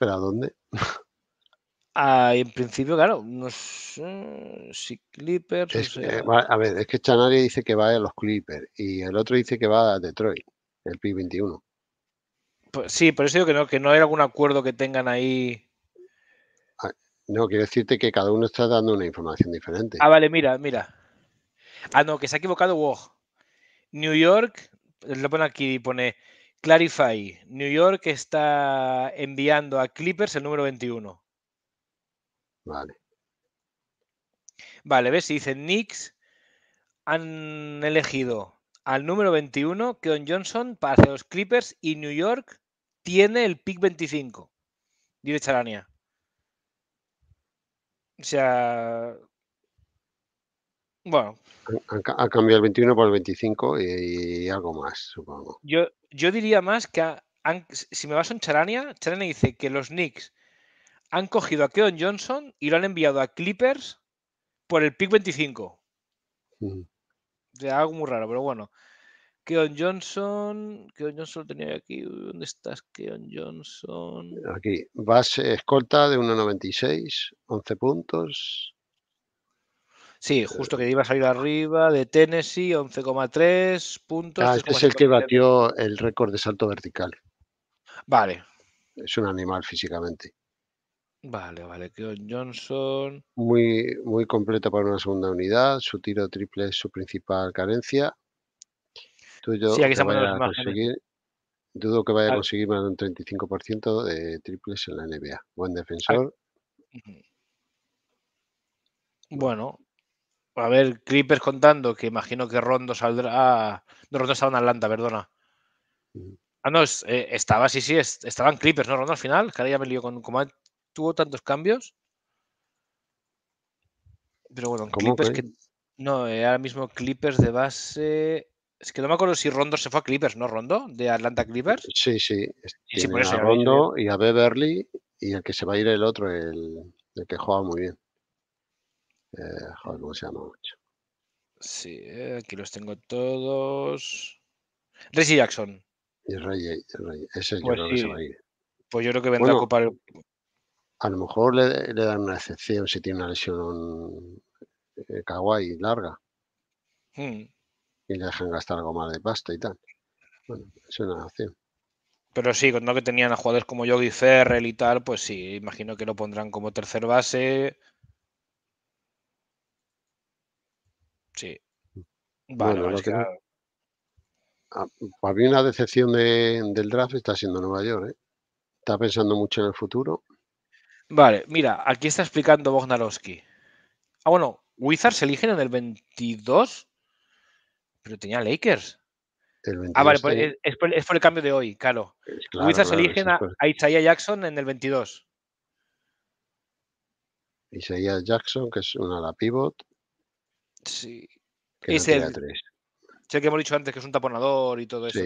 ¿Pero a dónde? [LAUGHS] Ah, en principio, claro, no sé si Clippers. a ver, es que Chanari dice que va a los Clippers y el otro dice que va a Detroit, el PIB 21. Pues, sí, por eso digo que no, que no hay algún acuerdo que tengan ahí. Ah, no, quiero decirte que cada uno está dando una información diferente. Ah, vale, mira, mira. Ah, no, que se ha equivocado Wog. New York, lo pone aquí, y pone Clarify. New York está enviando a Clippers el número 21. Vale. Vale, ves, si dicen Knicks han elegido al número 21, Keon Johnson, para los Clippers y New York tiene el pick 25. Dice Charania. O sea. Bueno. Ha, cambiado el 21 por el 25 y, algo más, supongo. Yo, yo diría más que si me vas en Charania, Charania dice que los Knicks han cogido a Keon Johnson y lo han enviado a Clippers por el pick 25. De mm. algo muy raro, pero bueno. Keon Johnson. Keon Johnson tenía aquí. ¿Dónde estás, Keon Johnson? Aquí. Base escolta de 1.96, 11 puntos. Sí, eh, justo que iba a salir arriba de Tennessee, 11,3 puntos. Ah, este es el que batió el récord de salto vertical. Vale. Es un animal físicamente. Vale, vale. Keon Johnson. Muy, muy completo para una segunda unidad. Su tiro triple es su principal carencia. Tú sí, aquí que vaya a conseguir, dudo que vaya a conseguir más de un 35% de triples en la NBA. Buen defensor. Bueno, a ver, Clippers contando, que imagino que Rondo saldrá. No, Rondo estaba en Atlanta, perdona. Ah, no, eh, estaba, sí, sí, estaban Clippers, ¿no? Rondo al final, que ahora ya me lío con, con, tuvo tantos cambios. Pero bueno, Clippers que... No, eh, ahora mismo Clippers de base. Es que no me acuerdo si Rondo se fue a Clippers, ¿no? Rondo, de Atlanta Clippers. Sí, sí. Y a Rondo y a Beverly y el que se va a ir el otro, el, que juega muy bien. Eh, joder, ¿cómo se llama? Mucho. Sí, eh, aquí los tengo todos. Reggie Jackson. pues yo creo que va vendrá a ocupar. El a lo mejor le, dan una excepción si tiene una lesión eh, kawaii larga. Hmm. Y le dejan gastar algo más de pasta y tal. Bueno, es una opción. Pero sí, contando que tenían a jugadores como Yogi Ferrell y tal, pues sí, imagino que lo pondrán como tercer base. Sí. Vale, bueno, ah, Para mí una decepción del draft está siendo Nueva York. ¿eh? Está pensando mucho en el futuro Vale, mira, aquí está explicando Bognarowski. Ah, bueno, Wizards eligen en el 22, pero tenía Lakers. ah, vale, pues es, por, el cambio de hoy, claro. Wizards eligen a, Isaiah Jackson en el 22. Isaiah Jackson, que es una la pivot. Sí. Que es el, que hemos dicho antes, que es un taponador y todo eso.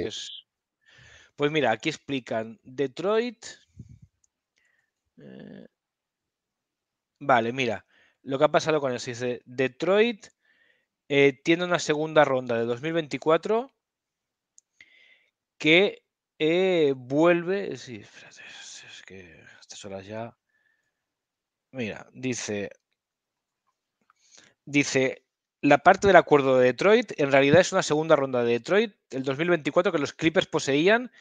Pues mira, aquí explican Detroit. Eh, Vale, mira, lo que ha pasado con eso dice, Detroit eh, tiene una segunda ronda de 2024 que eh, vuelve. Sí, es que a estas horas ya. Mira, dice. Dice. La parte del acuerdo de Detroit en realidad es una segunda ronda de Detroit, el 2024, que los Clippers poseían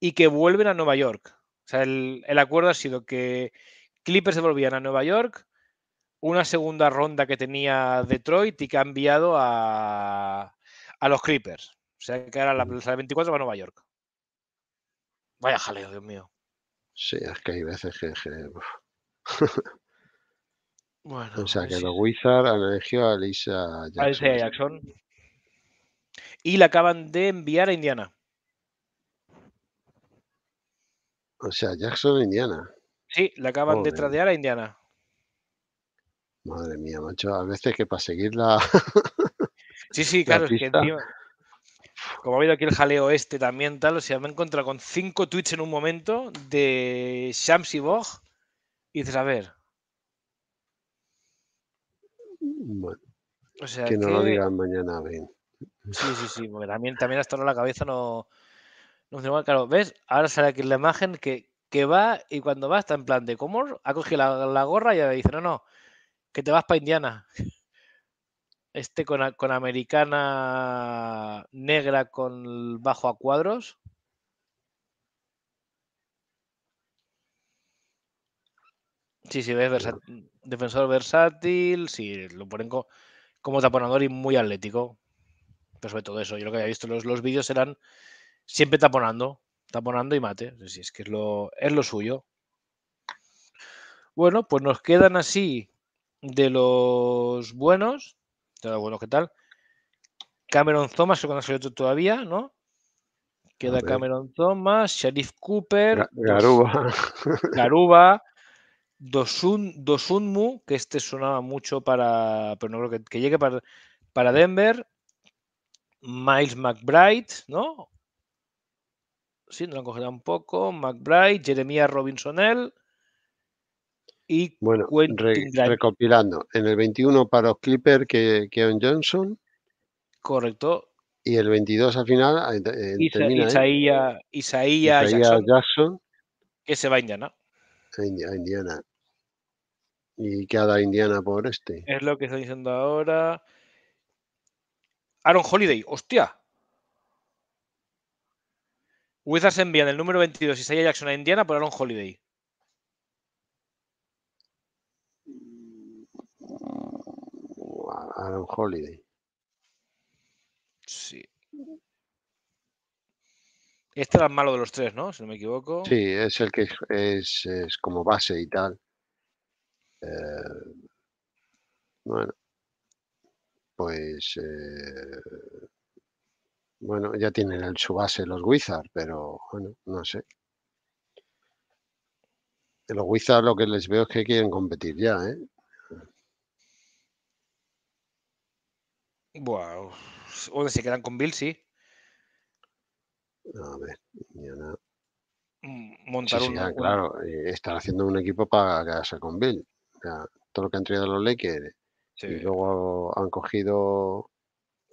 y que vuelven a Nueva York. O sea, el acuerdo ha sido que Clippers se volvían a Nueva York, una segunda ronda que tenía Detroit y que ha enviado a, los Clippers. O sea que ahora la, plaza 24 va a Nueva York. Vaya jaleo, Dios mío. Sí, es que hay veces que... [LAUGHS] o sea que pues los Wizards elegido a Lisa Jackson. Y la acaban de enviar a Indiana. O sea, Jackson, Indiana. Sí, la acaban de tradear a Indiana. Madre mía, macho, a veces que para seguirla. [LAUGHS] sí, sí, claro, es que Como ha habido aquí el jaleo este también, tal, o sea, me he encontrado con cinco tweets en un momento de Shams y Bog y dices, a ver. Bueno, o sea, que no lo digan mañana, bien. Sí, sí, sí, porque también, también hasta ahora la cabeza no. No, claro, ¿ves? Ahora sale aquí la imagen que, que va y cuando va está en plan de ¿Cómo? ha cogido la, gorra y dice, no, no, que te vas para Indiana. [LAUGHS] Este con, americana negra con bajo a cuadros. Sí, sí, ves defensor versátil, sí, lo ponen como taponador y muy atlético. Pero sobre todo eso, yo lo que había visto, los, los vídeos eran siempre taponando taponando y mate. es que es lo, es lo suyo. Bueno, pues nos quedan así de los buenos. De los buenos, ¿qué tal? Cameron Thomas, se que no todavía, ¿no? Queda Cameron Thomas, Sharif Cooper, Garuba, [LAUGHS] Garuba Dosun, Dosunmu, que este sonaba mucho para, pero no creo que, llegue para, para Denver, Miles McBride, ¿no? Sí, lo han cogido un poco, McBride, Jeremiah Robinsonel y bueno, recopilando. En el 21 para los Clippers, que Keon Johnson. Correcto. Y el 22 al final eh, Isaías ¿eh? Jackson, Que se va a Indiana. A Indiana. Y queda Indiana por este. Es lo que está diciendo ahora. Aaron Holiday, hostia. Wizards envían el número 22 Isaiah Jackson a Indiana por Aaron Holiday. Aaron Holiday. Sí. Este era el malo de los tres, ¿no? Si no me equivoco. Sí, es el que es, como base y tal. Eh, bueno, pues eh, bueno, ya tienen su base los Wizards, pero bueno, no sé. los Wizards lo que les veo es que quieren competir ya, ¿eh? Wow. sea, si quedan con Bill, sí. A ver, mañana. Mm, montar sí, ah, claro, Están haciendo un equipo para quedarse con Bill. todo lo que han traído los Lakers. Y luego han cogido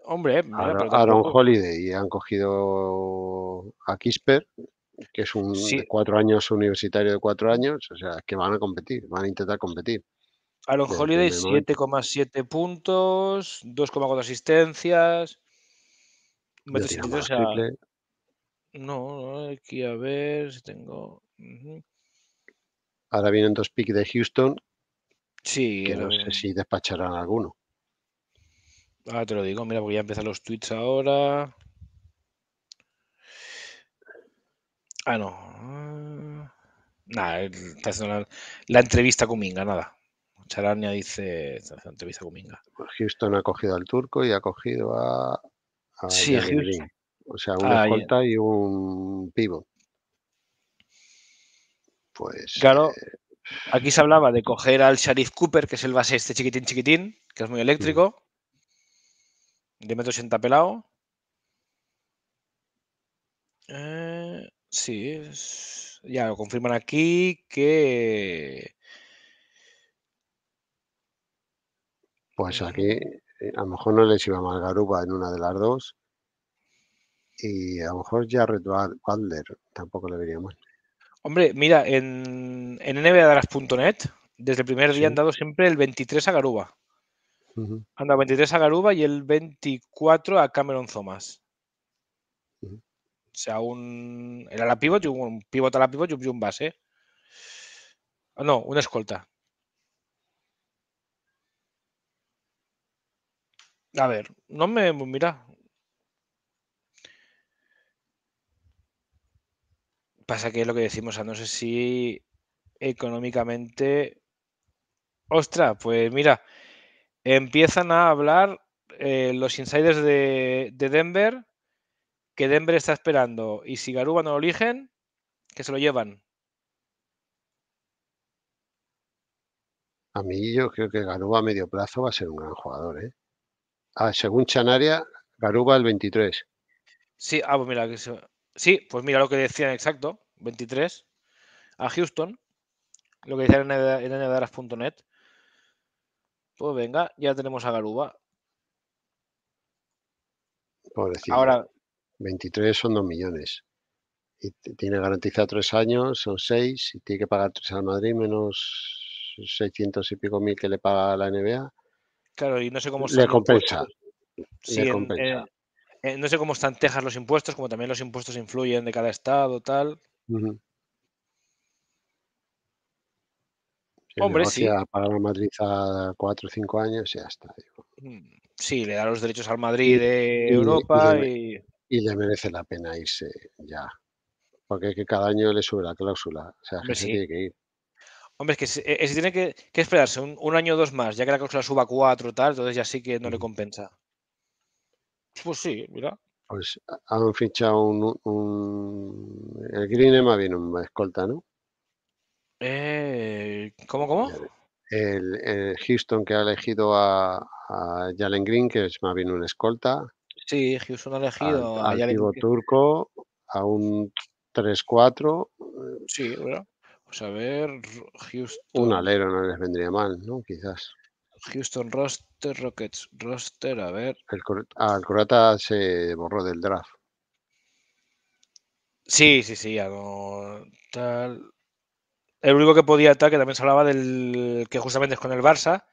Hombre, Aaron, Holiday y han cogido a Kisper, que es un cuatro años universitario de cuatro años, o sea, que van a competir, van a intentar competir. Aaron Holiday 7,7 puntos, 2,4 asistencias, no, aquí a ver si tengo. Ahora vienen dos picks de Houston. Sí, que no sé si despacharán alguno. Ah, te lo digo, mira, porque ya empezar los tweets ahora. Ah, no. Nada, está haciendo la, entrevista con Minga, nada. Charania dice, está haciendo entrevista con Minga. Pues Houston ha cogido al turco y ha cogido a... a Houston. O sea, una ah, escolta y un pivo. Pues... Claro. Eh, aquí se hablaba de coger al Sharif Cooper, que es el base este chiquitín chiquitín, que es muy eléctrico de metro ochenta pelado. Eh, sí, ya lo confirman aquí que... Pues aquí eh, a lo mejor no les iba mal Garuba en una de las dos. Y a lo mejor ya Wander tampoco le vería Hombre, mira, en, en desde el primer día han dado siempre el 23 a Garuba. Anda 23 a Garuba y el 24 a Cameron Thomas. O sea, un. Era la pívot un, pívot a la pívot y un base. Ah, no, una escolta. A ver, no me. Mira. Pasa que lo que decimos, a no sé si económicamente. Ostras, pues mira, empiezan a hablar eh, los insiders de, Denver que Denver está esperando. Y si Garuba no lo eligen, que se lo llevan. A mí yo creo que Garuba a medio plazo va a ser un gran jugador. ¿eh? Ah, según Chanaria, Garuba el 23. Sí, ah, pues mira, sí, pues mira lo que decían exacto, 23, a Houston, lo que decían en, en pues venga, ya tenemos a Garuba. Pobrecito. Ahora. 23 son 2 millones. Y tiene garantizado 3 años, son 6. Y tiene que pagar 3 al Madrid menos 600 y pico mil que le paga la NBA. Claro, y no sé cómo. se compensa. Eh, no sé cómo están Texas los impuestos, como también los impuestos influyen de cada estado, tal. Hombre, sí. Para la Madrid a cuatro o cinco años y ya está. Mm, sí, le da los derechos al Madrid de Europa y y... le, merece la pena irse ya. Porque es que cada año le sube la cláusula. O sea, que se tiene que ir. Hombre, es que si, eh, tiene que, esperarse un, año o dos más, ya que la cláusula suba a y tal, entonces ya sí que no le mm. compensa. Pues sí, mira. Pues han fichado un, un el Greenema viene un escolta, ¿no? Eh, ¿Cómo, cómo? El, Houston que ha elegido a, yalen Jalen Green, que es más bien un escolta. Sí, Houston ha elegido a, a, Green. turco, a un 3-4. Sí, bueno. Pues a ver, Houston. Un alero no les vendría mal, ¿no? Quizás. Houston roster, Rockets roster, a ver. El, al Corata se borró del draft. Sí, sí, sí, algo tal. El único que podía estar, que también se hablaba del que justamente es con el Barça,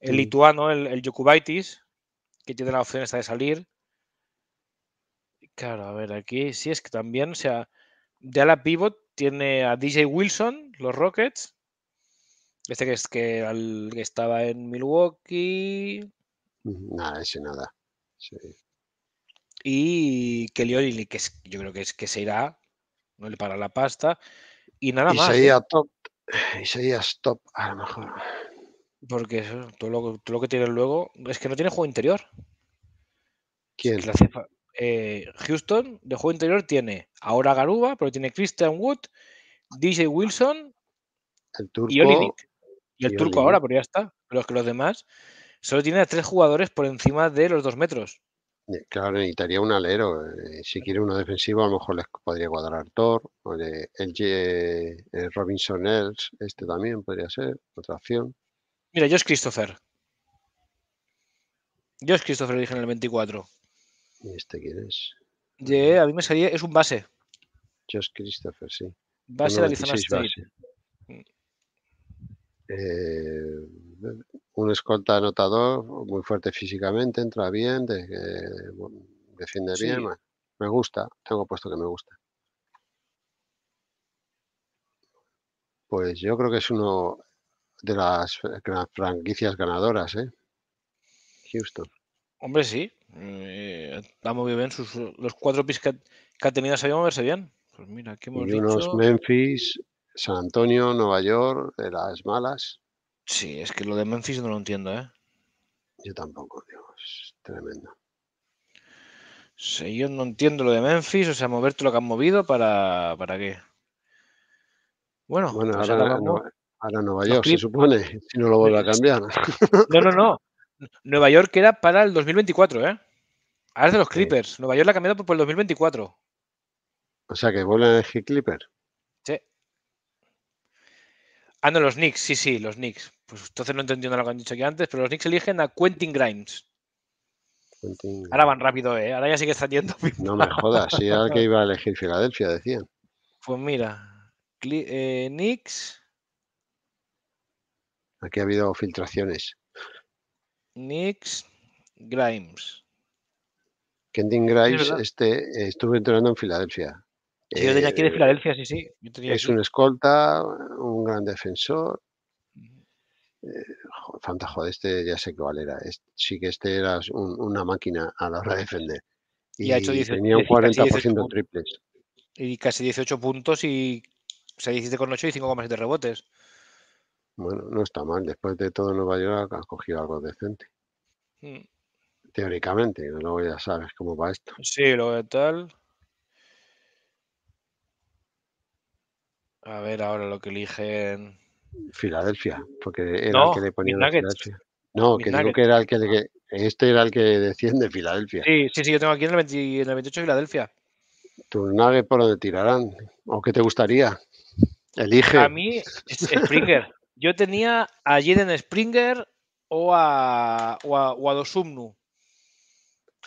el mm. lituano, el, el que tiene la opción esta de salir. Claro, a ver, aquí sí es que también, o sea, de la pivot tiene a DJ Wilson, los Rockets. Este que es que, que estaba en Milwaukee. Mm, nada, ese nada. Y Kelly O'Reilly que yo creo que es que se irá, no le para la pasta. Y nada más. ¿eh? top. Y top, a lo mejor. Porque eso, todo lo, que tiene luego. Es que no tiene juego interior. ¿Quién? Es eh, Houston, de juego interior, tiene ahora Garuba, pero tiene Christian Wood, DJ Wilson el turco, y Y el turco ahora, pero ya está. Pero que los demás solo tiene a tres jugadores por encima de los dos metros. Eh, claro, necesitaría un alero. Eh, si quiere uno defensivo, a lo mejor les podría cuadrar Thor. O el, eh, Robinson Els, este también podría ser otra opción. Mira, yo Josh Christopher. Yo Josh Christopher dije en el 24. ¿Y este quién es? a mí me salía, es un base. Josh Christopher, sí. Base de Arizona un escolta anotador, muy fuerte físicamente, entra bien, de, de, defiende bien. Me gusta, tengo puesto que me gusta. Pues yo creo que es uno de las franquicias ganadoras, ¿eh? Houston. Hombre, sí. Mm, eh, muy sus, los cuatro pis que, ha tenido, sabía moverse bien. Pues unos Memphis, San Antonio, Nueva York, de las malas. Sí, es que lo de Memphis no lo entiendo, ¿eh? Yo tampoco, dios, Es tremendo. Sí, yo no entiendo lo de Memphis, o sea, moverte lo que han movido para, qué. Bueno, pues ahora, Nueva York, se supone, [LAUGHS] si no lo vuelve a cambiar. No, no, no. Nueva York era para el 2024, ¿eh? Ahora es de los Clippers. Nueva York la ha cambiado por el 2024. O sea, que vuelven a elegir Clippers. Sí. Ah, no, los Knicks, sí, sí, los Knicks. Pues entonces no entendiendo lo que han dicho aquí antes, pero los Knicks eligen a Quentin Grimes. Ahora van rápido, ¿eh? Ahora ya sí que están yendo. [LAUGHS] No me jodas, sí era el que iba a elegir Filadelfia, decían. Pues mira, eh, Knicks. Aquí ha habido filtraciones. Knicks, Grimes. Quentin Grimes, este, estuve entrenando en Filadelfia. Sí, yo tenía aquí de eh, Filadelfia, sí, sí. es un escolta, un gran defensor. Fantajo, Fanta, joder, este ya sé cuál era. sí que este era una máquina a la hora de defender. Y, hecho tenía un 40% triples. Y casi 18 puntos y o 8 y 5,7 rebotes. Bueno, no está mal. Después de todo Nueva York ha cogido algo decente. Hmm. teóricamente Teóricamente, voy a sabes cómo va esto. Sí, lo de tal. A ver ahora lo que eligen. Filadelfia, porque era el que le ponía No, que digo que era el que, este era el que desciende Filadelfia. Sí, sí, sí, yo tengo aquí en el, 28 Filadelfia. ¿Tu nave por donde tirarán, o qué te gustaría. Elige. A mí, Springer. yo tenía a en Springer o a, o a, Dosumnu.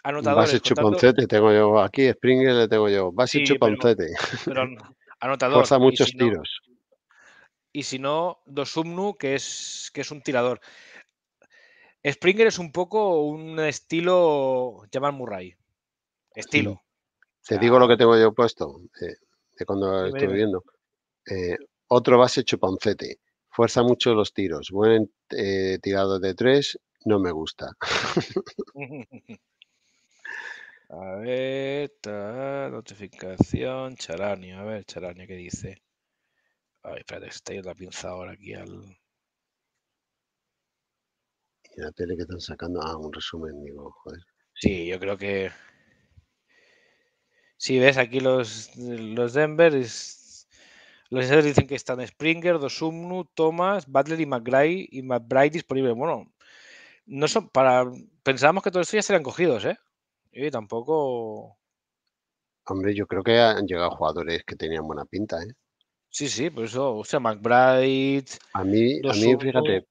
Anotadores. Base Chuponcete tengo yo aquí, Springer le tengo yo. Base sí, Chuponcete. [LAUGHS] anotador. Forza muchos tiros y si no, Dosumnu, que es, que es un tirador. Springer es un poco un estilo Jamal Murray. Estilo. Te digo lo que tengo yo puesto eh, de cuando estoy viendo. Eh, otro base chuponcete. Fuerza mucho los tiros. Buen eh, tirado de tres. No me gusta. [LAUGHS] a ver, notificación, Charanio. A ver, Charanio, ¿qué dice? A está yendo la pinza ahora aquí al. ¿Y la tele que están sacando? Ah, un resumen, digo, joder. Sí, yo creo que. Si ves aquí los, los Denver, los Denver dicen que están Springer, Dosumnu, Thomas, Butler y McBride, y McBride disponible Bueno, no son para. Pensábamos que todos estos ya serían cogidos, ¿eh? Y tampoco. Hombre, yo creo que han llegado jugadores que tenían buena pinta, ¿eh? Sí, sí, por eso, o sea, McBride. A mí, a mí fíjate,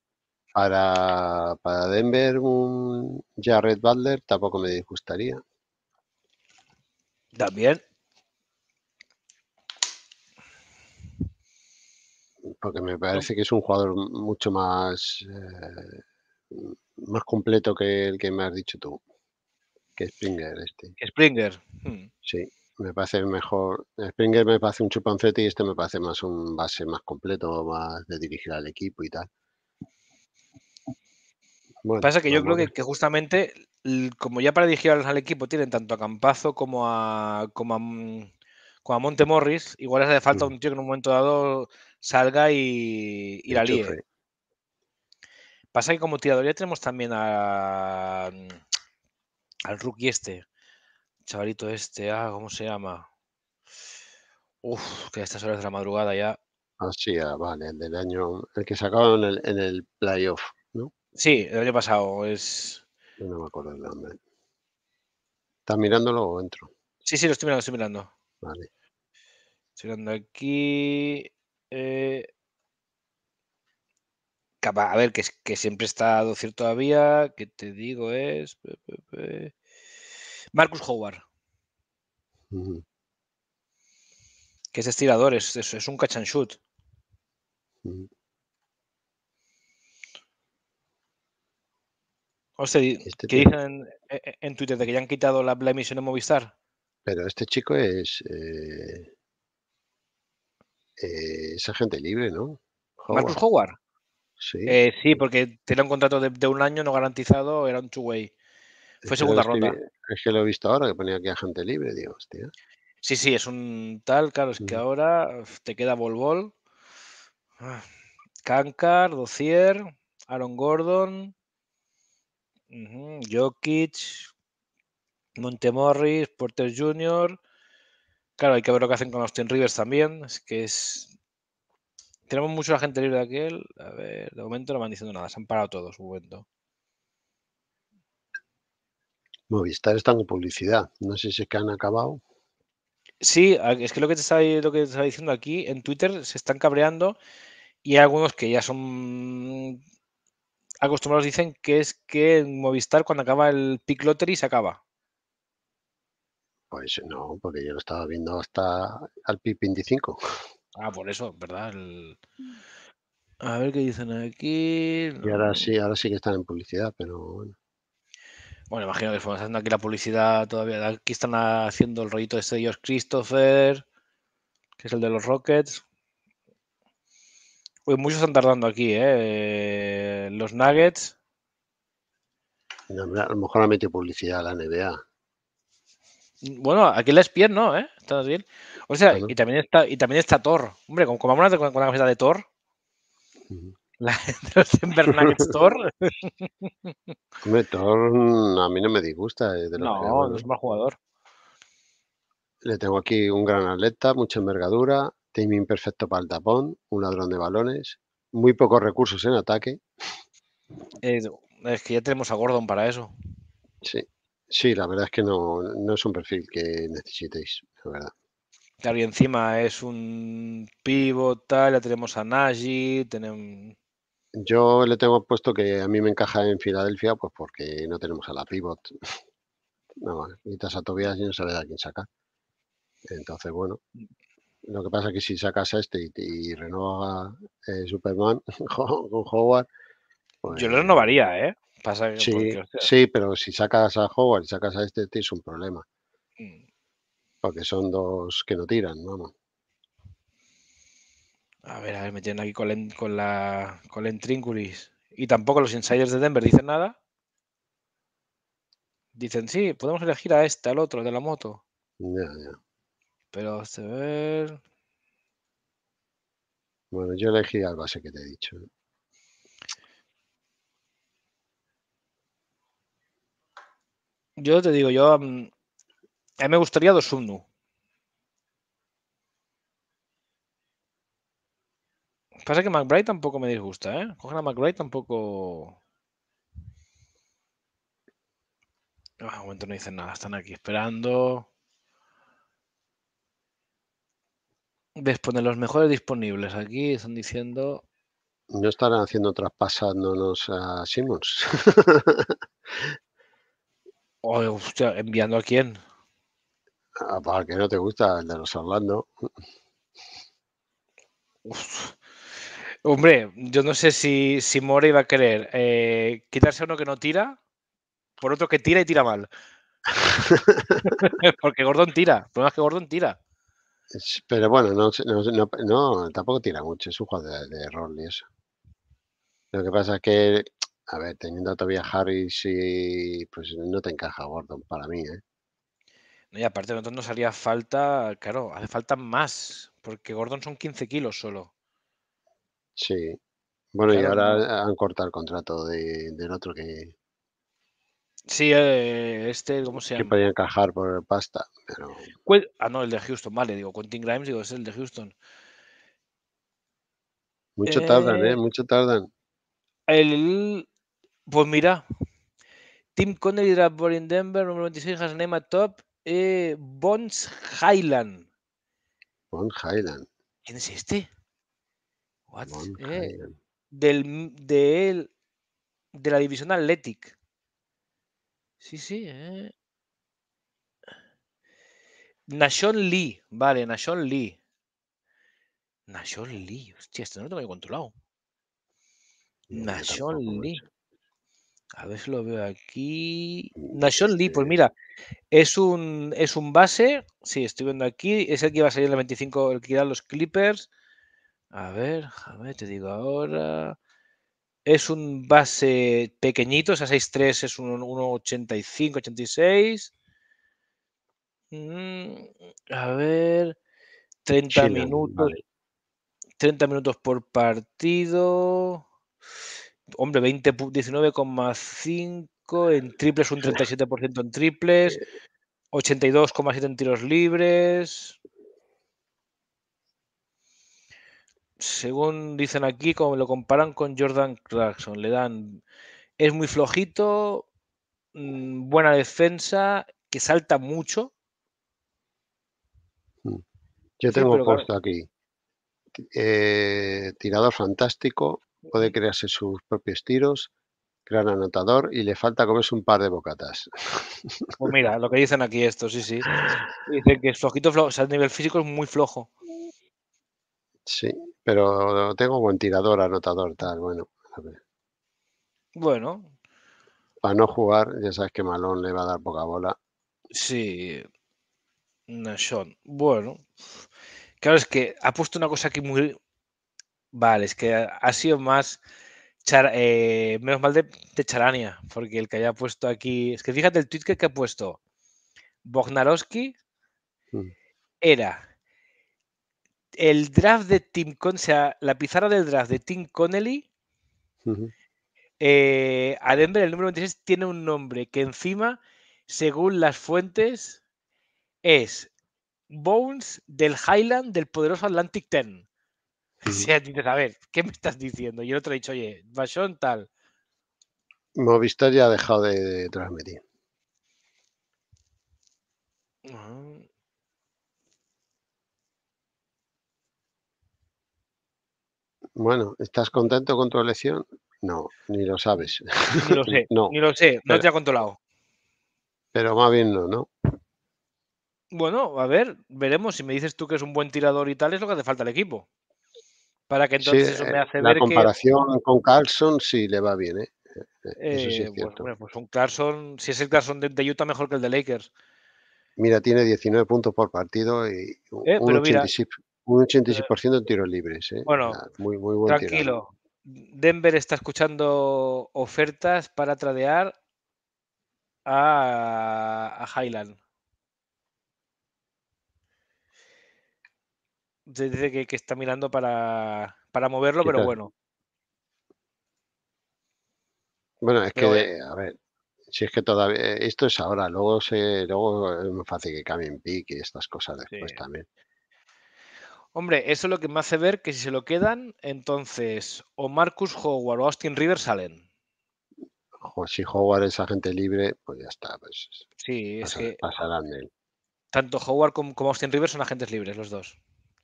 para, para Denver, un Jared Butler tampoco me disgustaría. También. Porque me parece que es un jugador mucho más, eh, más completo que el que me has dicho tú. Que Springer, este. Springer. Hmm. Sí me parece mejor. Springer me parece un chupancete y este me parece más un base más completo, más de dirigir al equipo y tal. que Pasa que yo creo que, justamente, como ya para dirigir al equipo tienen tanto a Campazo como a, como a, mm, Monte Morris, igual hace falta mm. un tío que en un momento dado salga y, y la líe. Pasa que como tirador ya tenemos también a, mm, al rookie este chavalito este, ah, ¿cómo se llama? Uf, que a estas horas de la madrugada ya. Ah, sí, vale, el del año, el que se en el, en el playoff, ¿no? Sí, el año pasado es. No me acuerdo el nombre. ¿Estás mirándolo o entro? Sí, sí, lo estoy mirando, estoy mirando. Vale. Estoy mirando aquí. Eh, a ver, que, que siempre está a 12 todavía. ¿Qué te digo es. Marcus Howard. Que es estirador, es, es, un catch and shoot. Hostia, este ¿qué dicen en, Twitter de que ya han quitado la, emisión de Movistar? Pero este chico es. Eh, eh, es agente libre, ¿no? Marcus Howard. Eh, sí. porque tiene un contrato de, de, un año no garantizado, era un two-way. Fue segunda ronda. Es que lo he visto ahora, que ponía aquí gente libre, digo, hostia. Sí, sí, es un tal, claro, es que ahora te queda Volvol, ah, Kankar, Dozier, Aaron Gordon, Jokic, Montemorris, Porter Jr. Claro, hay que ver lo que hacen con Austin Rivers también, es que es... Tenemos mucho gente libre de aquel, a ver, de momento no van diciendo nada, se han parado todos, un momento. Movistar está en publicidad. No sé si es que han acabado. Sí, es que lo que te estaba, diciendo aquí en Twitter se están cabreando y hay algunos que ya son acostumbrados dicen que es que Movistar cuando acaba el PIC Lottery se acaba. Pues no, porque yo lo estaba viendo hasta al PIC 25. Ah, por eso, ¿verdad? Mm. A ver qué dicen aquí. Y ahora sí, ahora sí que están en publicidad, pero bueno. Bueno, imagino que fuimos haciendo aquí la publicidad todavía. Aquí están haciendo el rollito este de sellos Christopher, que es el de los Rockets. Uy, muchos están tardando aquí, ¿eh? eh los Nuggets. A lo mejor ha metido publicidad a la NBA. Bueno, aquí les Pierre no, ¿eh? ¿Estás bien. O sea, y también está, y también está Thor. Hombre, como vamos a con, con camiseta de Thor. La de [LAUGHS] Store. Thor mm, a mí no me disgusta. Eh, no, no es mal jugador. Le tengo aquí un gran atleta, mucha envergadura, timing perfecto para el tapón, un ladrón de balones, muy pocos recursos en ataque. es que ya tenemos a Gordon para eso. Sí, sí, la verdad es que no, no es un perfil que necesitéis, la verdad. Claro, y encima es un pivot, tal, ya tenemos a Nagy, tenemos... Yo le tengo puesto que a mí me encaja en Filadelfia, pues porque no tenemos a la pivot. [LAUGHS] No, necesitas a Tobias y no sabes a quién sacar. Entonces, bueno, mm. lo que pasa es que si sacas a este y, renova eh, Superman [LAUGHS] con Howard. Pues Yo lo renovaría, ¿eh? sí, sí, pero si sacas a Howard y sacas a este, tienes un problema. Mm. Porque son dos que no tiran, vamos. A ver, a ver, me tienen aquí con, la, con, la, Y tampoco los insiders de Denver dicen nada. Dicen, sí, podemos elegir a este, al otro, de la moto. Ya, ya. Pero a ver. Bueno, yo elegí al base que te he dicho. ¿eh? Yo te digo, yo. Mm, a mí me gustaría dos Dosumnu. Pasa que McBride tampoco me disgusta, ¿eh? Cogen a McBride tampoco. Ah, un momento no dicen nada, están aquí esperando. de los mejores disponibles. Aquí están diciendo. No estarán haciendo traspasándonos a Simmons. [LAUGHS] ¿O ¿enviando a quién? Ah, para que no te gusta, el de los Orlando. Uf. Hombre, yo no sé si, si Mora iba a querer eh, quitarse a uno que no tira por otro que tira y tira mal. [LAUGHS] Porque Gordon tira. El problema es que Gordon tira. Pero bueno, no, tampoco tira mucho. Es un juego de, de rol y eso. Lo que pasa es que, a ver, teniendo todavía Harris y. Pues no te encaja Gordon para mí, ¿eh? y aparte, nosotros no haría falta. Claro, hace falta más. Porque Gordon son 15 kilos solo. Sí. Bueno, y ahora han cortado el contrato de- del otro que, Sí, eh, este, ¿cómo se llama? que encajar por pasta, pero Ah, no, el de Houston, vale, digo, Quentin Grimes, digo, es el de Houston. mucho tardan, ¿eh? eh mucho tardan. el, pues mira, Tim Connelly, Bor in Denver, número 26, has name top, y eh, Bones Highland. Von Highland. ¿Quién es este? Eh, de, la división Athletic. Sí, sí. Eh. Nashon Lee. Vale, Nashon Lee. Nashon Lee. Hostia, este no lo tengo controlado. No, eh. Lee. A ver si lo veo aquí. Nashon Lee, pues este mira, es un, es un base. Sí, estoy viendo aquí. Es el que va a salir en el 25, el que irá los Clippers. A ver, a te digo ahora. Es un base pequeñito, o 6 6'3 es un 1'85, 86. Mm, a ver, 30 minutos. 30 minutos por partido. Hombre, 19,5 en triples, un 37% en triples, 82,7 eh. en tiros libres. según dicen aquí, como lo comparan con Jordan Clarkson, le dan, es muy flojito, mm, buena defensa, que salta mucho. Hmm. Yo tengo puesto aquí. Eh, tirador fantástico, puede crearse sus propios tiros, gran anotador y le falta comerse un par de bocatas. Pues mira, lo que dicen aquí esto, sí, sí. [LAUGHS] Dicen que es flojito, flojo, o sea, el nivel físico es muy flojo. Sí, pero tengo buen tirador, anotador, tal, bueno. Bueno. Para no jugar, ya sabes que Malón le va a dar poca bola. Sí. Nashon. Bueno. Claro, es que ha puesto una cosa aquí muy... Vale, es que ha sido más... Eh, menos mal de, Charania, porque el que haya puesto aquí... Es que fíjate el tweet que, ha puesto. Bognarowski mm. era el draft de Tim Con, o sea, la pizarra del draft de Tim Connelly, eh, a Denver el número 26 tiene un nombre que encima, según las fuentes, es Bones del Highland del poderoso Atlantic 10. [LAUGHS] O sea, a ver, ¿qué me estás diciendo? Y el otro ha dicho, oye, Bashon tal. Movistar ya ha dejado de, transmitir. Ah. Bueno, ¿estás contento con tu elección? No, ni lo sabes. Ni lo sé, [LAUGHS] no, ni lo sé, no te ha controlado. Pero más bien no, ¿no? Bueno, a ver, veremos. Si me dices tú que es un buen tirador y tal, es lo que hace falta al equipo. Para que entonces eso me eh, hace la comparación con Carlson sí le va bien, ¿eh? eh, eh eso sí es pues, cierto. pues un Carlson, si es el Carlson de, Utah, mejor que el de Lakers. Mira, tiene 19 puntos por partido y un, eh, un 86% eh, en tiros libres. ¿eh? Bueno, muy, muy tranquilo. Denver está escuchando ofertas para tradear a, a Highland. Dice que, está mirando para, moverlo, pero bueno. Bueno, es que, a ver, si es que todavía, eh, esto es ahora, luego se, luego es más fácil que cambien pick y estas cosas después también. Hombre, eso es lo que me hace ver que si se lo quedan, entonces o Marcus Howard o Austin Rivers salen. si Howard es agente libre, pues ya está. Pues sí, es que pasarán Tanto Howard como, Austin Rivers son agentes libres, los dos.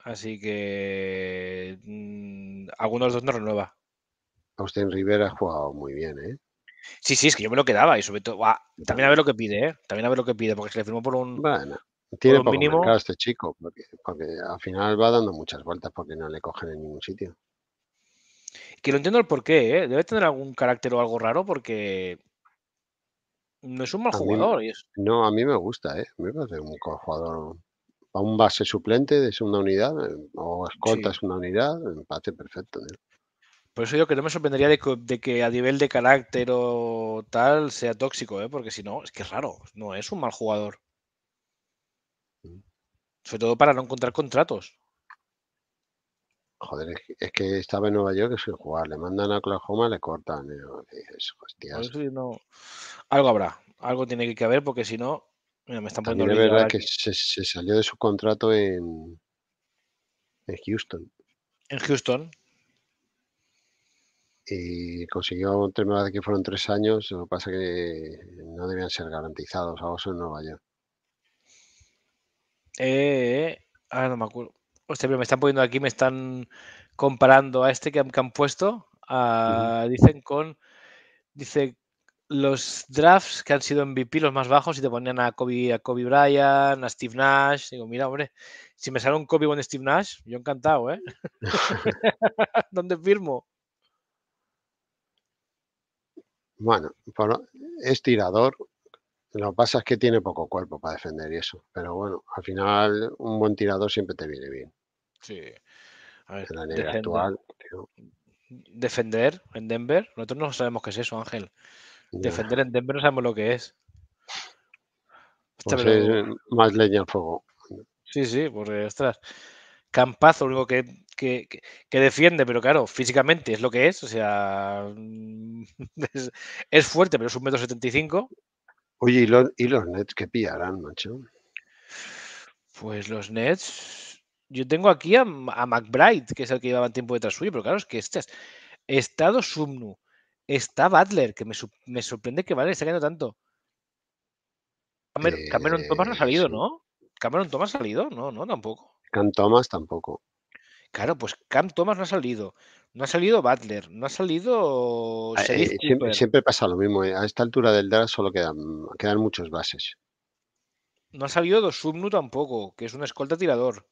Así que mm, algunos dos no renueva. Austin Rivers ha jugado muy bien, ¿eh? Sí, sí, es que yo me lo quedaba y sobre todo, también a ver lo que pide, ¿eh? También a ver lo que pide, porque se le firmó por un, tiene poco mínimo. este chico, porque, al final va dando muchas vueltas porque no le cogen en ningún sitio. Que lo entiendo el porqué, ¿eh? Debe tener algún carácter o algo raro porque no es un mal jugador. No, a mí me gusta, ¿eh? Me parece un jugador. A un base suplente de segunda unidad eh, o escolta es una unidad, empate perfecto. ¿eh? Por eso yo que no me sorprendería de que, a nivel de carácter o tal sea tóxico, ¿eh? porque si no, es que es raro, no es un mal jugador. Sobre todo para no encontrar contratos. Joder, es que estaba en Nueva York sin jugar. Le mandan a Oklahoma, le cortan. hostias. Pues algo habrá. Algo tiene que haber porque si no, me están poniendo. es verdad que se, salió de su contrato en, Houston. En Houston. Y consiguió un término de que fueron tres años. Lo que pasa que no debían ser garantizados. a vos en Nueva York. Eh, no me acuerdo. Hostia, me están poniendo aquí, me están comparando a este que han, puesto. Dicen con. Dice los drafts que han sido MVP los más bajos y te ponían a Kobe, a Kobe Bryant, a Steve Nash. Digo, mira, hombre, si me sale un Kobe con Steve Nash, yo encantado, ¿eh? [LAUGHS] [LAUGHS] ¿Dónde firmo? Bueno, es tirador, lo que pasa es que tiene poco cuerpo para defender y eso. Pero bueno, al final un buen tirador siempre te viene bien. Sí. en la defender, actual, defender en Denver, nosotros no sabemos qué es eso, Ángel. Defender en Denver no sabemos lo que es. Pues eh, más leña al fuego. Sí, sí, porque, ostras, Campazo, lo único que, defiende, pero claro, físicamente es lo que es, o sea, [LAUGHS] es, es fuerte, pero es un metro setenta y cinco, Oye, ¿y los, Nets qué pillarán, macho? Pues los Nets. Yo tengo aquí a, McBride, que es el que llevaba tiempo detrás suyo, pero claro, es que este es. Estado Sumnu. Está Butler, que me, sorprende que vale esté cayendo tanto. Cameron, Thomas no ha eh, salido, ¿no? Cameron Thomas ha salido, no, no, tampoco. Can Thomas tampoco. Claro, pues Cam Thomas no ha salido. No ha salido Butler, no ha salido. Ah, eh, siempre, pasa lo mismo. Eh, a esta altura del draft solo quedan, quedan muchos bases. No ha salido Dosumnu tampoco, que es un escolta tirador.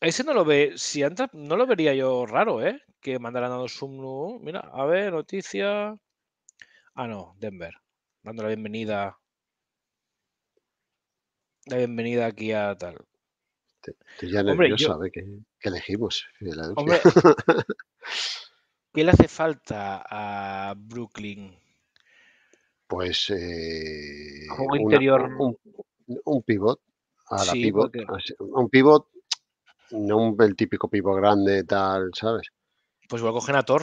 Ese no lo ve. Si entra, no lo vería yo raro, ¿eh? Que mandaran a Dosumnu... Mira, a ver, noticia. Ah, no, Denver. Dando la bienvenida. La bienvenida aquí a tal. Estoy ya hombre, nervioso elegimos. Hombre, [LAUGHS] ¿Qué le hace falta a Brooklyn? Pues. Eh, interior. Un, pivot. Pues, un pivot, no un, el típico pivot grande, tal, ¿sabes? Pues igual cogen a Thor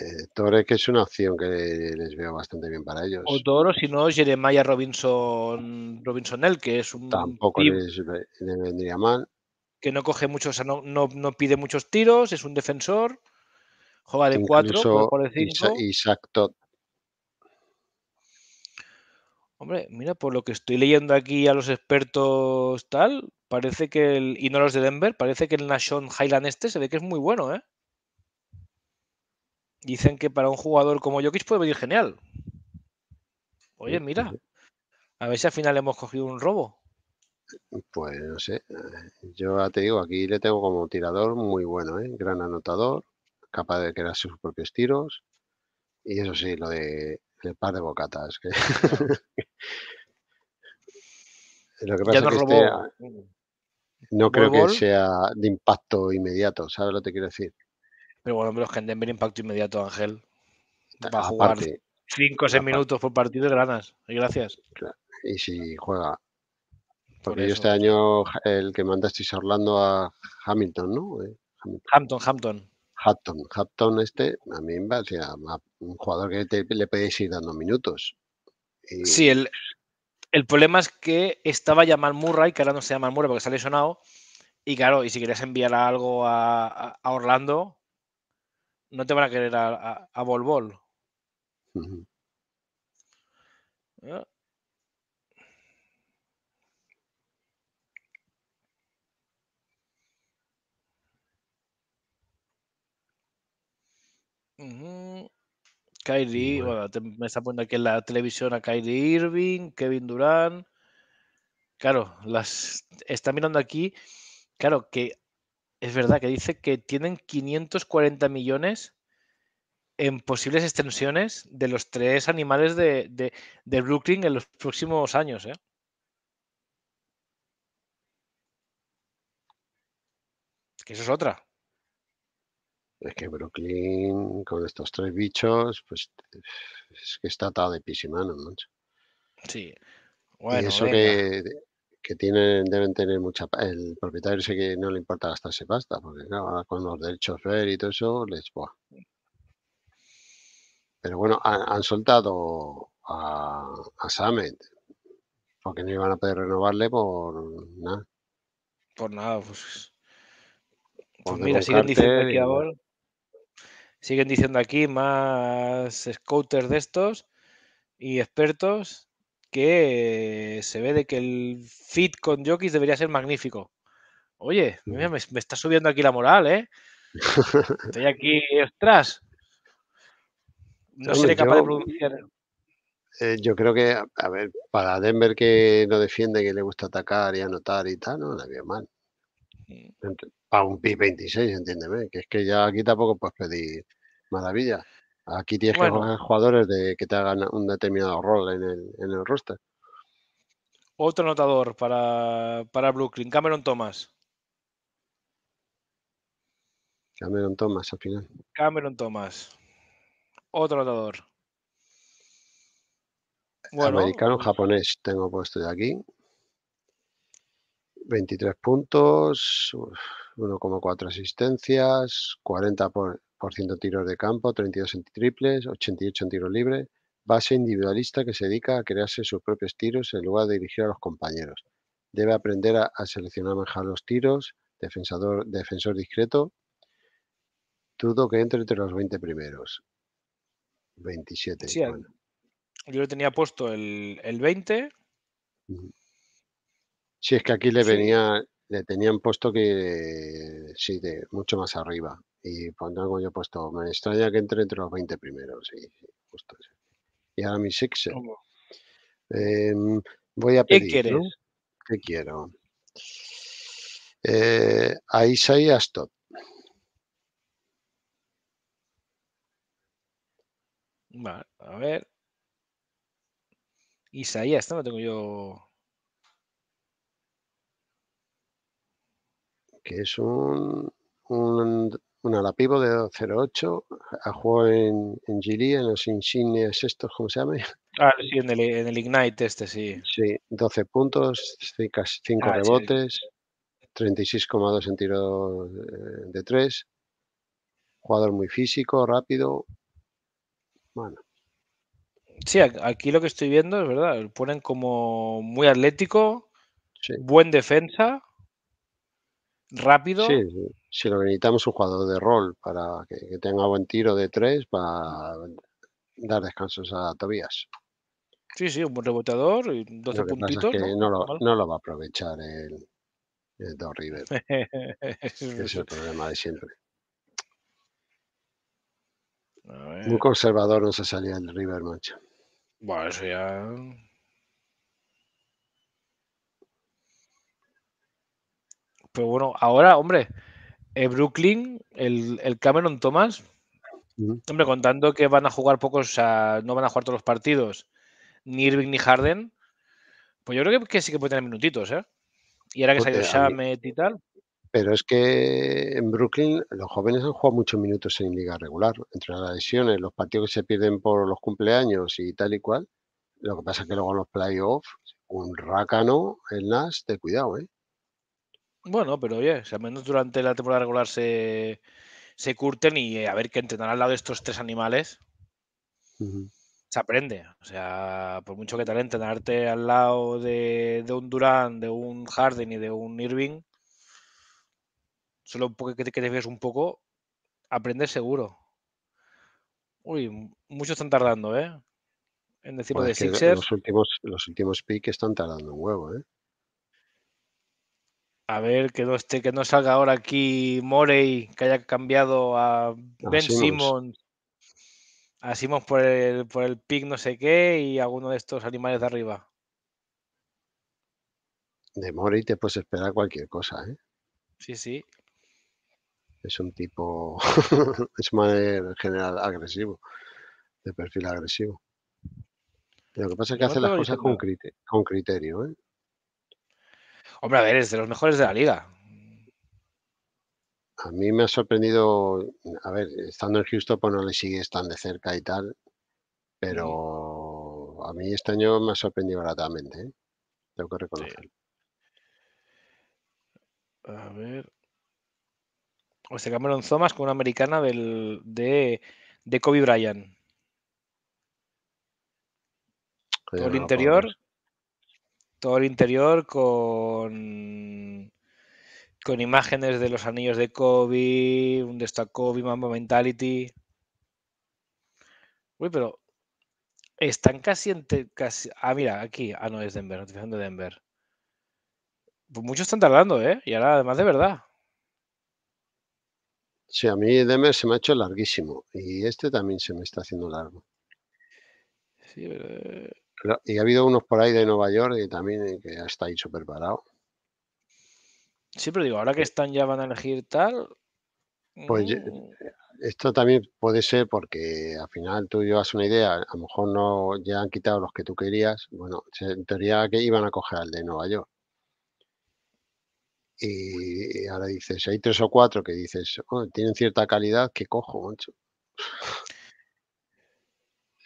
eh, que es una opción que les veo bastante bien para ellos. O Toro, si no, Jeremiah Robinson Robinsonel, que es un. Tampoco les, vendría mal. Que no coge muchos, no, pide muchos tiros, es un defensor, juega de cuatro por decirlo. Hombre, mira, por lo que estoy leyendo aquí a los expertos, tal, parece que el. Y no los de Denver, parece que el Nation Highland este se ve que es muy bueno, ¿eh? dicen que para un jugador como Jokic puede venir genial. Oye, mira, a ver si al final hemos cogido un robo. Pues no sé, yo ya te digo, aquí le tengo como tirador muy bueno, ¿eh? gran anotador, capaz de crear sus propios tiros. Y eso sí, lo de el par de bocatas. [LAUGHS] lo que pasa no es que este no creo que sea de impacto inmediato, ¿sabes lo que quiero decir? Pero bueno, hombre, los que en Denver impacto inmediato, Ángel. Va a jugar 5 o 6 minutos por partido ganas. Y gracias. Y si juega. Porque yo este año el que mandasteis a Orlando a Hamilton, ¿no? Eh, Hampton, Hampton. Hampton, Hampton este, a mí me parecía un jugador que le podéis ir dando minutos. Sí, el, problema es que estaba Jamal Murray, que ahora no se llama Murray porque ha sonado. Y claro, y si querías enviar algo a, a, Orlando, no te van a querer a, a, a Bol Bol. Eh. me está poniendo aquí en la televisión a Kyrie Irving, Kevin Durant. Claro, las está mirando aquí. Claro, que es verdad que dice que tienen 540 millones en posibles extensiones de los tres animales de, Brooklyn en los próximos años. ¿eh? Que eso es otra. Es que Brooklyn, con estos tres bichos, pues es que está atado de pis y Sí. Bueno, eso que que tienen, deben tener mucha el propietario sé que no le importa gastarse pasta, porque ahora con los derechos ver y todo eso les va. Pero bueno, han, soltado a, Summit porque no iban a poder renovarle por nada. Por nada, pues. pues, mira, siguen diciendo aquí ahora. Siguen diciendo aquí más scouters de estos y expertos que se ve de que el fit con Jokic debería ser magnífico. Oye, me, está subiendo aquí la moral, ¿eh? [LAUGHS] Estoy aquí, ostras. No seré capaz yo, de pronunciar. Eh, yo creo que, a ver, para Denver que no defiende, que le gusta atacar y anotar y tal, no la veo mal. Para un PI 26, entiéndeme, que es que ya aquí tampoco puedes pedir maravillas. Aquí tienes que jugar jugadores de, que te hagan un determinado rol en el, en roster. Otro anotador para, para Brooklyn, Cameron Thomas. Cameron Thomas al final. Cameron Thomas. Otro anotador. Americano japonés tengo puesto de aquí. 23 puntos, 1,4 asistencias, 40 por, por ciento tiros de campo, 32 en triples, 88 en tiro libre. Base individualista que se dedica a crearse sus propios tiros en lugar de dirigir a los compañeros. Debe aprender a, seleccionar mejor los tiros, defensor discreto. Dudo que entre entre los 20 primeros. 27. Yo le tenía puesto el, el 20. Si es que aquí le venía le tenían puesto que sí, de mucho más arriba. Y cuando algo yo he puesto, me extraña que entre entre los 20 primeros. Y ahora mi sexo. Em, voy a pedir. ¿Qué quieres? ¿Qué quiero? Eh, a Isaías Top. Vale, a ver. Isaías, ¿no? tengo yo que es un, un, alapivo de 0.8, jugado en, en Gili, en los insignias estos, ¿cómo se llama? Ah, sí, en el, Ignite este, sí. Sí, 12 puntos, 5, 5 ah, rebotes, 36,2 en tiro eh, de 3, jugador muy físico, rápido, bueno. Sí, aquí lo que estoy viendo es verdad, ponen como muy atlético, buen defensa, rápido. Sí, si lo que necesitamos es un jugador de rol para que, tenga buen tiro de tres para dar descansos a Tobías. Sí, sí, un buen rebotador y 12 puntitos. ¿no? No, lo, va a aprovechar el, el Don River. [LAUGHS] es el problema de siempre. Muy conservador no se salía el River, Mancha Bueno, eso ya Pero bueno, ahora, hombre, en eh, Brooklyn, el, el, Cameron Thomas, hombre, contando que van a jugar pocos, o sea, no van a jugar todos los partidos, ni Irving ni Harden, pues yo creo que, sí que puede tener minutitos, ¿eh? Y ahora que se ha ido y tal. Pero es que en Brooklyn los jóvenes han jugado muchos minutos en liga regular, entre las lesiones, los partidos que se pierden por los cumpleaños y tal y cual. Lo que pasa es que luego en los playoffs, un rácano, en Nas, de cuidado, ¿eh? Bueno, pero oye, si al menos durante la temporada regular se, se curten y eh, a ver qué entrenar al lado de estos tres animales se aprende. O sea, por mucho que tal entrenarte al lado de, un Durán, de un Harden y de un Irving, solo porque te, que te un poco, aprendes seguro. Uy, muchos están tardando, ¿eh? En decirlo de Sixers. Los últimos, los últimos están tardando un huevo, ¿eh? A ver, que no esté, que no salga ahora aquí Morey, que haya cambiado a Ben Simmons. a Simmons por el, por el pick no sé qué y alguno de estos animales de arriba. De Morey te puedes esperar cualquier cosa, ¿eh? Sí, sí. Es un tipo, [LAUGHS] es más general agresivo, de perfil agresivo. Lo que pasa es que hace las cosas con con criterio ¿eh? Hombre, a ver, es de los mejores de la liga. A mí me ha sorprendido, a ver, estando en Houston, pues no le sigues tan de cerca y tal, pero a mí este año me ha sorprendido gratamente, ¿eh? tengo que reconocerlo. A ver. O sea, Cameron Zomas con una americana de, de Kobe Bryant. Por el interior, todo el interior con, con imágenes de los anillos de Kobe, un destacó Kobe, Mamba Mentality. Uy, pero están casi, en casi Ah, mira, aquí. Ah, no, es Denver, notificación de Denver. Pues muchos están tardando, ¿eh? Y ahora, además, de verdad. Sí, a mí Denver se me ha hecho larguísimo. Y este también se me está haciendo largo. Sí, pero... Eh, y ha habido unos por ahí de Nueva York y también eh, que está ahí súper parado. Sí, pero digo, ahora que eh. están ya van a elegir tal. Pues mm. eh, esto también puede ser porque al final tú llevas una idea, a lo mejor no ya han quitado los que tú querías. Bueno, en teoría que iban a coger al de Nueva York. Y ahora dices, hay tres o cuatro que dices, oh, tienen cierta calidad, que cojo,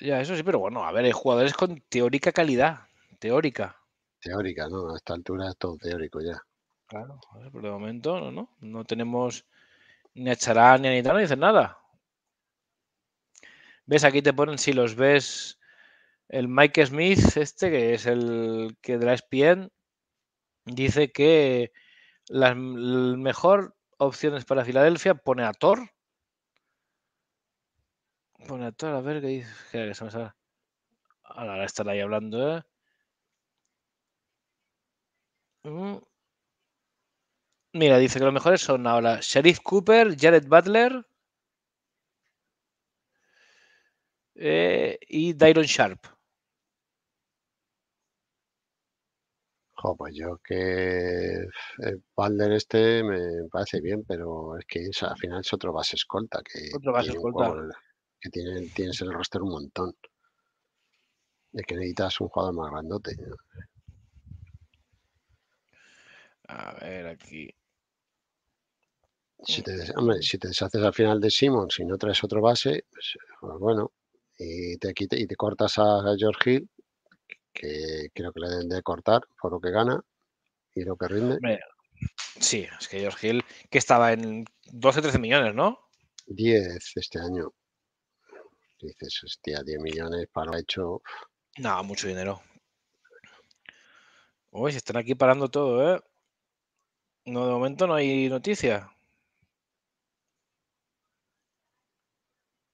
ya, eso sí, pero bueno, a ver, hay jugadores con teórica calidad, teórica. Teórica, ¿no? A esta altura es todo teórico ya. Claro, por el momento no, no, no tenemos ni a Charán ni a Nitano, no dicen nada. ¿Ves? Aquí te ponen, si los ves, el Mike Smith, este que es el que de la ESPN, dice que las mejor opciones para Filadelfia pone a Thor, bueno, a toda la verga dice, que se me Ahora estar ahí hablando, ¿eh? Mm. Mira, dice que los mejores son ahora Sheriff Cooper, Jared Butler eh, y Dyron Sharp. Joder, yo que el eh, este me parece bien, pero es que al final es otro base escolta. Que, otro base escolta que tienes en el roster un montón. De que necesitas un jugador más grandote. A ver, aquí. Si te, mm. si te deshaces al final de Simon, si no traes otro base, pues, pues bueno, y te, y te cortas a George Hill, que creo que le deben de cortar por lo que gana y lo que rinde. sí, es que George Hill, que estaba en 12, 13 millones, ¿no? 10 este año. Dices, hostia, 10 millones para hecho. nada mucho dinero. Uy, se están aquí parando todo, ¿eh? No, de momento no hay noticia.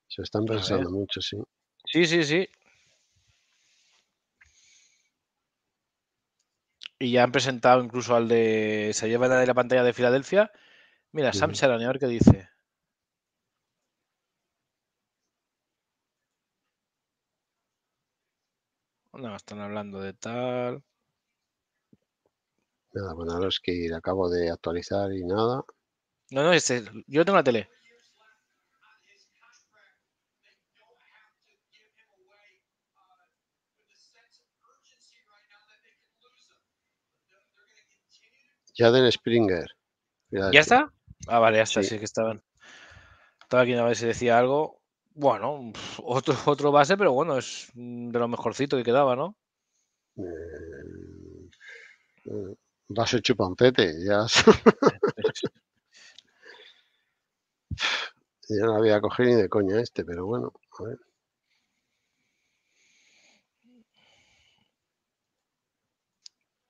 Se están pensando mucho, sí. Sí, sí, sí. Y ya han presentado incluso al de. Se lleva la de la pantalla de Filadelfia. Mira, Sam ver que dice. No, están hablando de tal. Nada, bueno, ahora es que acabo de actualizar y nada. No, no, yo tengo la tele. Jaden Springer. ¿Ya está? Ah, vale, ya está, sí, que estaban. Estaba aquí a ver si decía algo. Bueno, otro, [LAUGHS] otro base, pero bueno, es de lo mejorcito que quedaba, ¿no? Eh, base eh, chupancete, ya. [LAUGHS] Yo no había cogido ni de coña este, pero bueno, a ver.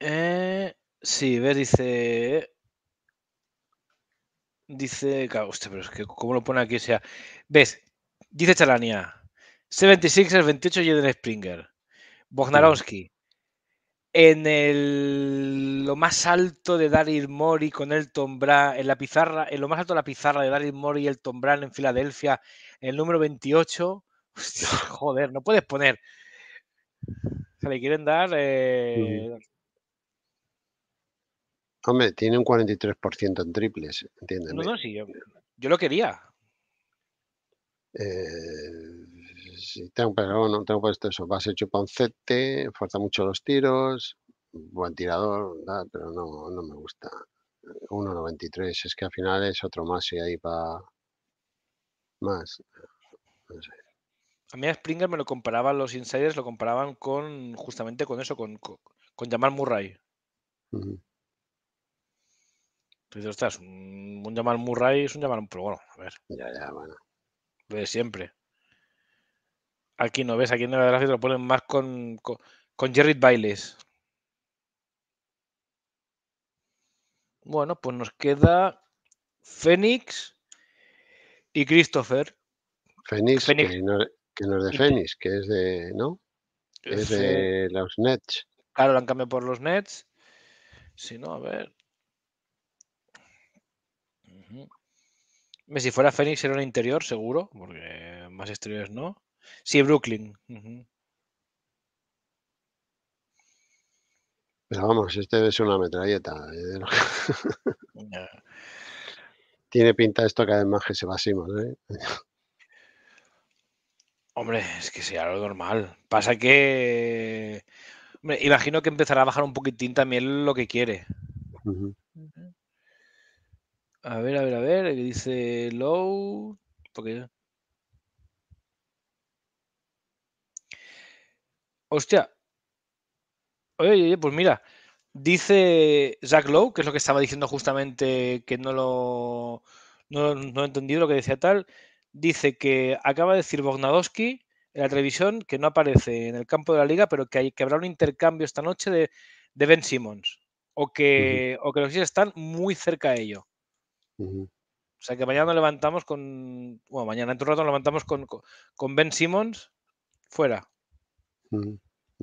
Eh, sí, ves, dice. Dice. Claro, pero es que, ¿cómo lo pone aquí? sea, ves, Dice Charania, 76 el 28 y Springer. Bognarowski. En el, lo más alto de Daryl Mori con Elton Brand, en la pizarra, en lo más alto de la pizarra de Daryl Mori y Elton Brand en Filadelfia, el número 28. [LAUGHS] joder, no puedes poner. Se le quieren dar. Eh, Hombre, tiene un 43% en triples, ¿entiendes? No, no, sí, yo lo quería. Eh, si tengo pero no tengo puesto eso, un chuponcete, fuerza mucho los tiros, buen tirador, pero no, no me gusta. 1.93, es que al final es otro más y ahí va más. A mí a Springer me lo comparaban, los insiders lo comparaban con justamente con eso, con, con, Jamal Murray. un, un, Jamal Murray es un Jamal, pero bueno, a ver. Ya, ya, bueno de siempre. Aquí no ves, aquí en la gráfica lo ponen más con, con, Jerry Bailes. Bueno, pues nos queda Fénix y Christopher. Fénix, Que, no, es de Fénix, que es de. ¿No? Eh, es de los Nets. Claro, lo han cambiado por los Nets. Si no, a ver. Si fuera Fénix era un interior, seguro, porque más exteriores no. Sí, Brooklyn. Pero vamos, este es una metralleta. Eh, [LAUGHS] Tiene pinta esto que además que se va ¿eh? Hombre, es que sea lo normal. Pasa que. Hombre, imagino que empezará a bajar un poquitín también lo que quiere. A ver, a ver, a ver, dice low. Porque... Hostia. Oye, oye, pues mira, dice Jack Lowe, que es lo que estaba diciendo justamente que no lo no, he entendido lo que decía tal. Dice que acaba de decir Bognadowski en la televisión que no aparece en el campo de la liga, pero que, hay, que habrá un intercambio esta noche de, Ben Simmons. O que, que los están muy cerca de ello. O sea que mañana nos levantamos con. Bueno, mañana en un rato nos levantamos con, con Ben Simmons fuera. Creo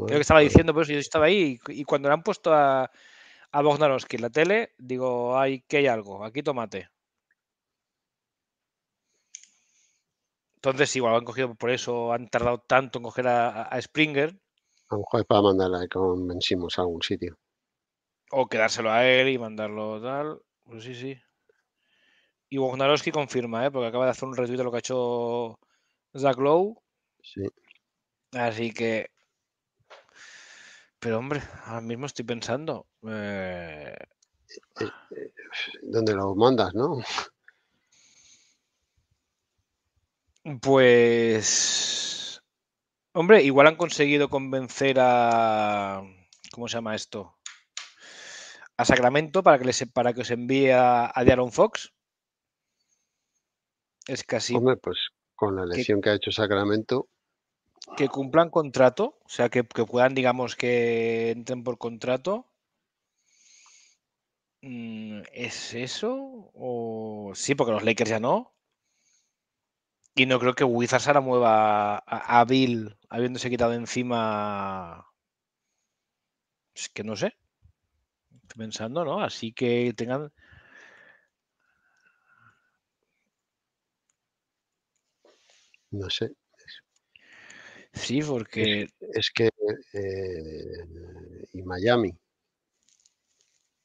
que estaba pues diciendo, pero pues, yo estaba ahí y, cuando le han puesto a, a en la tele, digo, ay, que hay algo, aquí tomate. Entonces, igual han cogido por eso, han tardado tanto en coger a, Springer. A lo mejor para mandarla con Ben Simmons a algún sitio. O quedárselo a él y mandarlo tal. Pues sí, sí. Y Wojnarowski confirma, ¿eh? porque acaba de hacer un retweet de lo que ha hecho Zach Lowe. Sí. Así que. Pero hombre, ahora mismo estoy pensando. Eh, eh, ¿Dónde lo mandas, no? Pues. Hombre, igual han conseguido convencer a. ¿Cómo se llama esto? A Sacramento para que, para que os envíe a, Diaron Fox es casi Hombre, pues con la lesión que, ha hecho Sacramento. Que cumplan contrato, o sea, que, puedan, digamos, que entren por contrato. Mm, ¿Es eso? ¿O... Sí, porque los Lakers ya no. Y no creo que Wizards ahora mueva a, a Bill habiéndose quitado encima. Es que no sé. Estoy pensando, ¿no? Así que tengan. No sé. Sí, porque... Es, que... Eh, y Miami.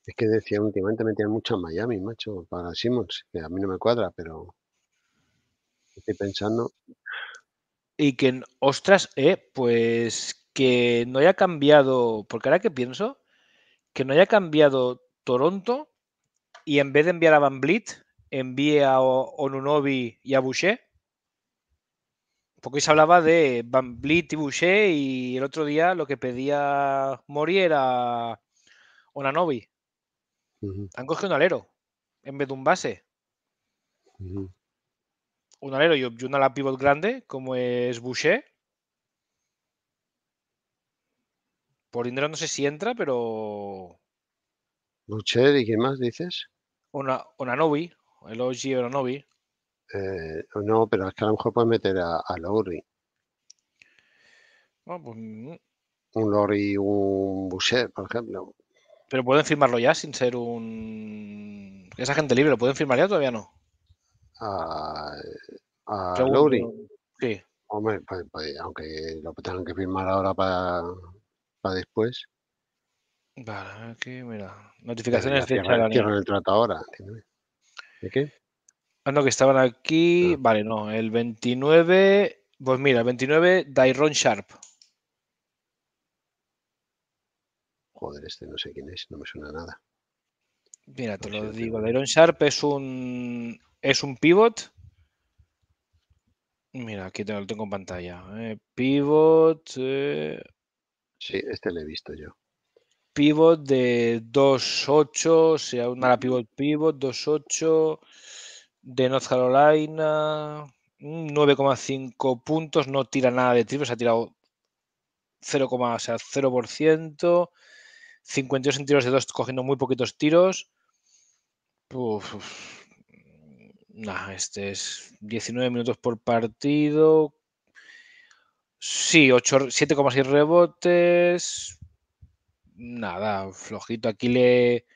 Es que decía últimamente tienen mucho a Miami, macho, para Simons. que a mí no me cuadra, pero estoy pensando. Y que, ostras, eh, pues que no haya cambiado, porque ahora que pienso, que no haya cambiado Toronto y en vez de enviar a Van Blit, envíe a Onunobi y a Boucher porque hoy se hablaba de Van y Boucher y el otro día lo que pedía Mori era novi Han cogido un alero en vez de un base. Un alero y una la pivot grande como es Boucher. Por Indra no sé si entra, pero... Boucher y qué más dices? Una, Onanovi, el OG Onanovi. Eh, no, pero es que a lo mejor puedes meter a, a Lowry. Ah, pues, mm. Un Lowry un Boucher, por ejemplo. Pero pueden firmarlo ya sin ser un. Esa gente libre, ¿lo pueden firmar ya todavía no? A, Sí. Pues, pues, aunque lo tengan que firmar ahora para, después. Vale, aquí, mira. Notificaciones de. el trato ahora. ¿De qué? Ah, no, que estaban aquí. Vale, no. El 29. Pues mira, el 29, Dairon Sharp. Joder, este no sé quién es, no me suena nada. Mira, te lo digo. Dairon Sharp es un. Es un pivot. Mira, aquí te lo tengo en pantalla. Eh, pivot. Eh, sí, este lo he visto yo. Pivot de 2.8, o sea, una pivot pivot, 2.8 de North Carolina, 9,5 puntos, no tira nada de triples, ha tirado 0, o 0%, 52 en tiros de 2 cogiendo muy poquitos tiros. nada este es 19 minutos por partido. Sí, 7,6 rebotes. Nada, flojito. Aquí le,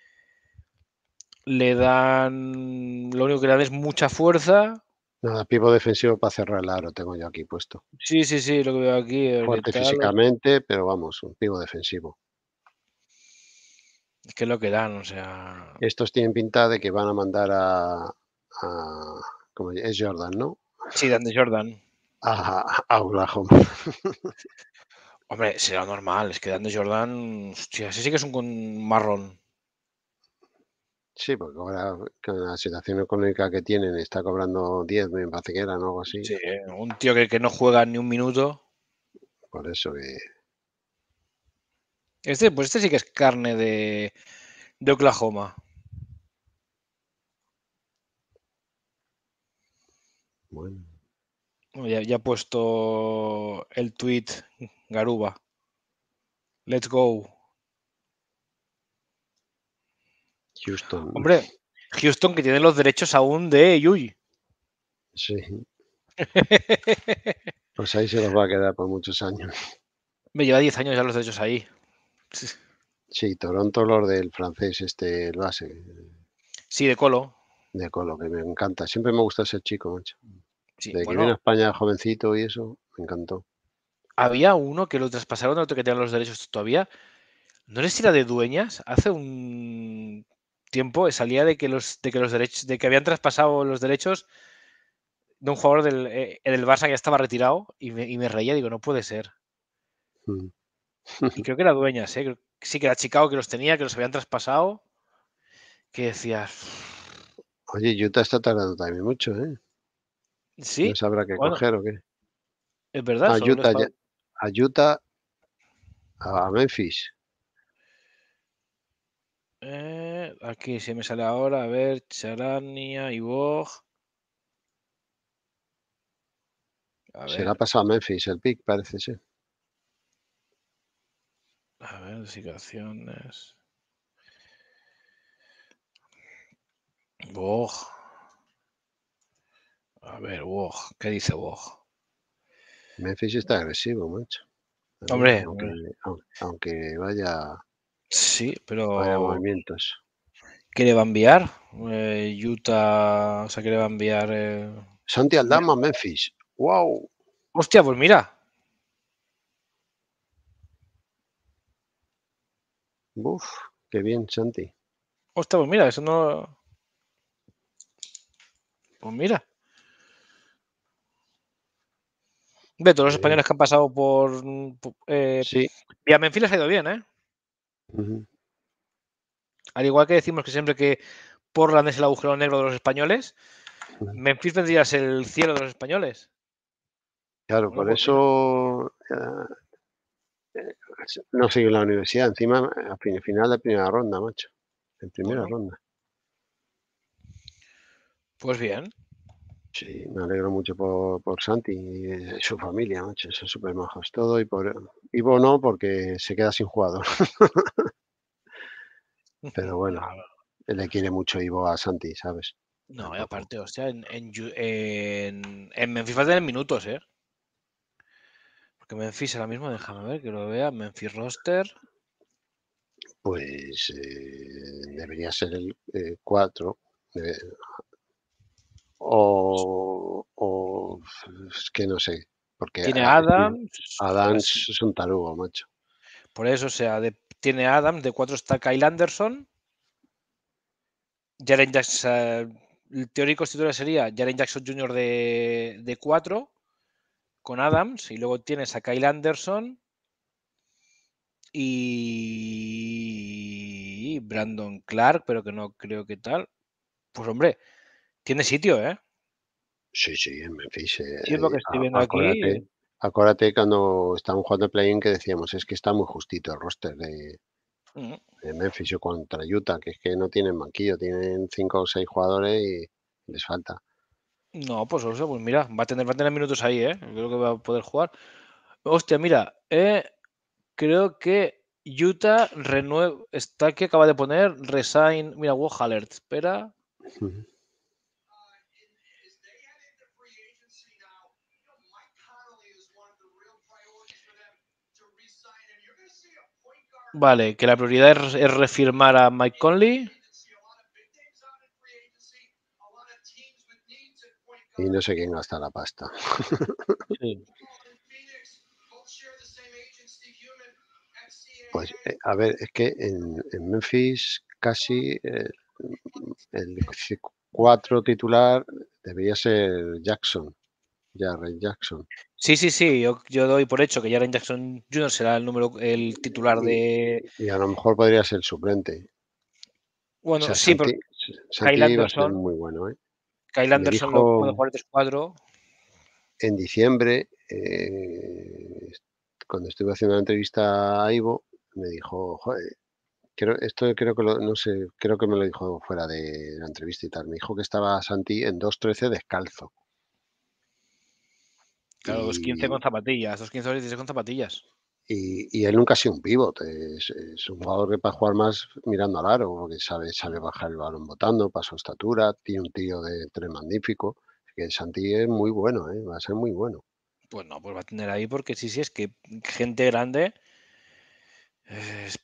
le dan, lo único que le dan es mucha fuerza. Nada, pivo defensivo para cerrar el aro, tengo yo aquí puesto. Sí, sí, sí, lo que veo aquí. Fuerte físicamente, pero vamos, un pivo defensivo. Es que lo que dan, o sea. Estos tienen pinta de que van a mandar a. como es Jordan, ¿no? Sí, Dan de Jordan. A, a [LAUGHS] Hombre, será normal, es que Dan de Jordan. Hostia, sí que es un marrón. Sí, porque ahora con la situación económica que tienen, está cobrando 10, me parece que Algo así. Sí, eh, un tío que, no juega ni un minuto. Por eso que. Este, pues este sí que es carne de, Oklahoma. Bueno. Ya, ya ha puesto el tweet Garuba. Let's go. Houston. Hombre, Houston que tiene los derechos aún de Yuy. Sí. [LAUGHS] pues ahí se los va a quedar por muchos años. Me lleva 10 años ya los derechos ahí. Sí, Toronto Lord del francés, este, el base. Sí, de Colo. De Colo, que me encanta. Siempre me gusta ese chico, macho. de que vino a España jovencito y eso, me encantó. Había uno que lo traspasaron, otro que tenía los derechos todavía. No sé si era de dueñas, hace un tiempo eh, salía de que los, de que los derechos, de que habían traspasado los derechos de un jugador del, eh, Barça que ya estaba retirado y me, reía, digo, no puede ser. Mm. y [LAUGHS] creo que era dueñas, eh, sí que era Chicago que los tenía, que los habían traspasado, que decías... Oye, Utah está tardando también mucho, ¿eh? Sí. sabrá qué coger o qué. Es verdad. A a a Memphis. Eh aquí se me sale ahora, a ver, Charania, y Ibog. Se le ha pasado a Memphis el pick, parece, sí. A ver, situaciones. Bog. A ver, Bog. ¿Qué dice Bog? Memphis está agresivo, macho. Hombre, aunque, aunque vaya. Sí, pero. Vaya movimientos que le va a enviar? Eh, Utah, o sea, que le va a enviar? Eh, Santi Aldama, Memphis. ¡Wow! Hostia, pues mira. Uf, qué bien, Santi. Hostia, pues mira, eso no. Pues mira. Ve, todos los españoles que han pasado por. eh, sí. Y Memphis ha ido bien, ¿eh? al igual que decimos que siempre que Portland es el agujero negro de los españoles, Memphis vendría el cielo de los españoles. Claro, por eso eh, eh, no seguí en la universidad, encima al final de primera ronda, macho. En primera ronda. Pues bien. Sí, me alegro mucho por, Santi y eh, su familia, macho. Son súper majos todo. Y por no, porque se queda sin jugador. [LAUGHS] Pero [LAUGHS] bueno, ah. le quiere mucho Ivo a Santi, ¿sabes? No, aparte, hostia, en, en, en, en Memphis va a minutos, ¿eh? Porque Memphis ahora mismo, déjame ver que lo vea, Memphis roster. Pues eh, debería ser el 4. Eh, eh, o, es que no sé. Porque Tiene Adams. Adams es un tarugo, macho. Por eso, o sea, de, tiene Adams, de 4 está Kyle Anderson. el teórico titular sería Jaren Jackson Jr. de 4 con Adams y luego tienes a Kyle Anderson y Brandon Clark, pero que no creo que tal. Pues hombre, tiene sitio, ¿eh? Sí, sí, en Memphis. Eh, sí, lo que estoy viendo aquí acuérdate cuando estábamos jugando el play-in que decíamos, es que está muy justito el roster de, Memphis contra Utah, que es que no tienen banquillo, tienen cinco o seis jugadores y les falta. No, pues pues mira, va a tener, va minutos ahí, ¿eh? Creo que va a poder jugar. Hostia, mira, eh, creo que Utah renueva, está que acaba de poner, resign, mira, Wojalert, Alert, espera. Vale, que la prioridad es, refirmar a Mike Conley. Y no sé quién gasta la pasta. Pues eh, a ver, es que en, en Memphis casi eh, el 4 titular debería ser Jackson. Jaren Jackson. Sí, sí, sí, yo, doy por hecho que Ray Jackson Jr. será el número, el titular de. Y, a lo mejor podría ser suplente. Bueno, sí, porque pero Kyle Anderson, muy bueno, ¿eh? Kyle Anderson lo puede jugar 3-4. En diciembre, eh, cuando estuve haciendo la entrevista a Ivo, me dijo, joder, esto creo que no sé, creo que me lo dijo fuera de la entrevista y tal. Me dijo que estaba Santi en 2-13 descalzo. Claro, 2-15 con zapatillas, 2.15 o 16 con zapatillas. Y, y, él nunca ha sido un pivot, es, un jugador que para jugar más mirando al aro, porque sabe, sabe bajar el balón botando, para su estatura, tiene un tío de tres magnífico, que Santi es muy bueno, ¿eh? va a ser muy bueno. Pues no, pues va a tener ahí, porque sí, sí, es que gente grande,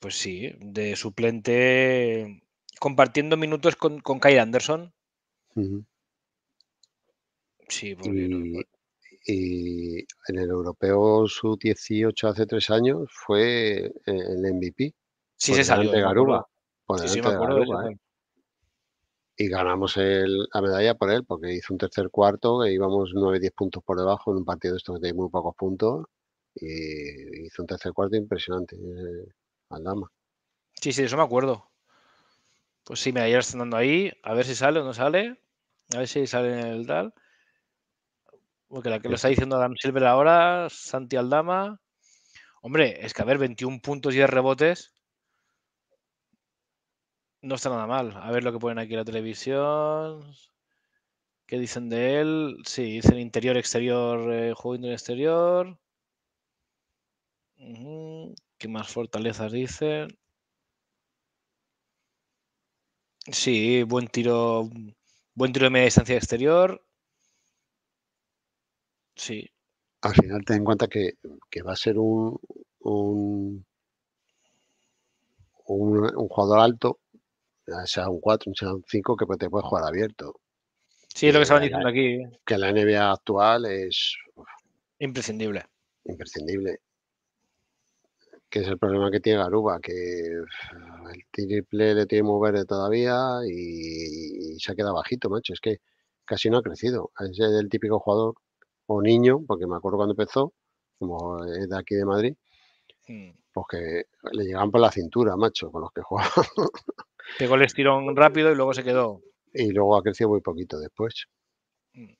pues sí, de suplente, compartiendo minutos con, con Kyle Anderson. Sí, porque... Pues y en el europeo sub-18 hace tres años fue el MVP. Sí, se De Garuba. Sí, de ¿eh? Y ganamos la medalla por él porque hizo un tercer cuarto e íbamos 9-10 puntos por debajo en un partido de estos que muy pocos puntos. Y hizo un tercer cuarto impresionante eh, al dama. Sí, sí, eso me acuerdo. Pues sí, medalla están dando ahí. A ver si sale o no sale. A ver si sale en el tal. Porque la que lo está diciendo Adam Silver ahora, Santi Aldama. Hombre, es que a ver, 21 puntos y 10 rebotes. No está nada mal. A ver lo que ponen aquí la televisión. ¿Qué dicen de él? Sí, dicen interior, exterior, eh, jugando en exterior. ¿Qué más fortalezas dicen? Sí, buen tiro, buen tiro de media distancia exterior. Sí. Al final ten en cuenta que, va a ser un, un, jugador alto, sea un 4, sea un 5, que te puede jugar abierto. Sí, es lo que eh, estaban diciendo aquí. Que la NBA actual es... Imprescindible. Imprescindible que es el problema que tiene Garuba, que el triple le tiene muy verde todavía y, y, se ha quedado bajito, macho. Es que casi no ha crecido. Es el típico jugador o niño, porque me acuerdo cuando empezó, como de aquí de Madrid, porque hmm. pues que le llegaban por la cintura, macho, con los que jugaba. Llegó [LAUGHS] el estirón rápido y luego se quedó. Y luego ha crecido muy poquito después. Hmm.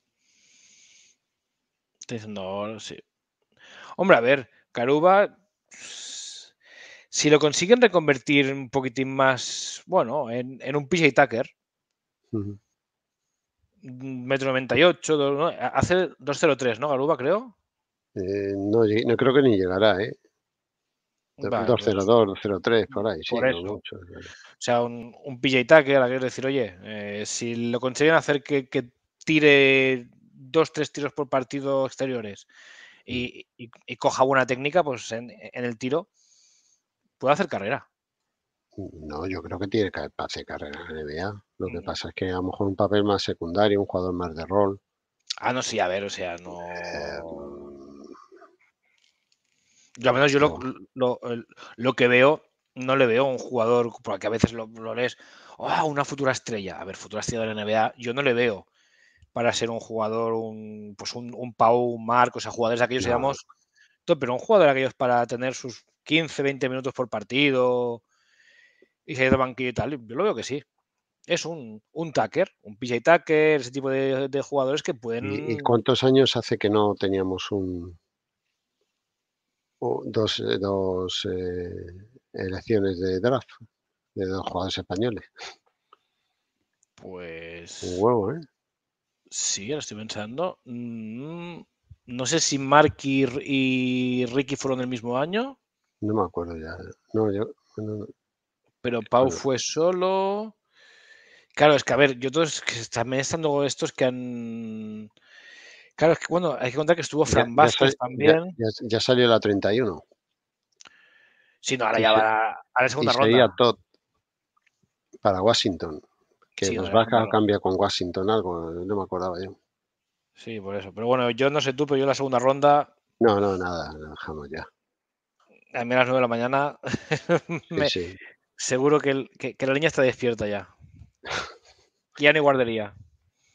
Estoy diciendo, sí. Hombre, a ver, Caruba, si lo consiguen reconvertir un poquitín más, bueno, en, en un PJ Tucker, metro 98, ¿no? hace 203, ¿no? galuba creo. Eh, no, creo que ni llegará, ¿eh? 2 202, 203, por ahí. sí, O sea, un, un y taque, la que decir, oye, eh, si lo consiguen hacer que, tire dos, tres tiros por partido exteriores mm. y, coja buena técnica, pues en, en el tiro puede hacer carrera. No, yo creo que tiene que hacer carrera en la NBA. Lo que mm. pasa es que a lo mejor un papel más secundario, un jugador más de rol. Ah, no, sí, a ver, o sea, no. Eh, yo al menos yo lo, lo, que veo, no le veo a un jugador, porque a veces lo, lo lees, oh, una futura estrella. A ver, futura estrella de la NBA, yo no le veo para ser un jugador, un, pues un, un Pau, un Marco, o sea, jugadores de aquellos, no. digamos, pero un jugador de aquellos para tener sus 15, 20 minutos por partido, y se ha ido y tal. Yo lo veo que sí. Es un, un un PJ Tacker, ese tipo de, jugadores que pueden. ¿Y, cuántos años hace que no teníamos un. dos, eh, eh, elecciones de draft de dos jugadores españoles? Pues. Un huevo, ¿eh? Sí, lo estoy pensando. Mm, no sé si Mark y, Ricky fueron el mismo año. No me acuerdo ya. No, yo. Pero Pau fue solo. Claro, es que a ver, yo todos que también están estos que han. Claro, es que bueno, hay que contar que estuvo Fran Bastos también. Ya, salió la 31. Sí, no, ahora ya va a la segunda ronda. Sería Todd para Washington. Que nos baja o cambia con Washington algo, no me acordaba yo. Sí, por eso. Pero bueno, yo no sé tú, pero yo la segunda ronda. No, no, nada, dejamos ya. A mí a las 9 de la mañana sí. [LAUGHS] Seguro que, la niña está despierta ya. [LAUGHS] Ya no guardería.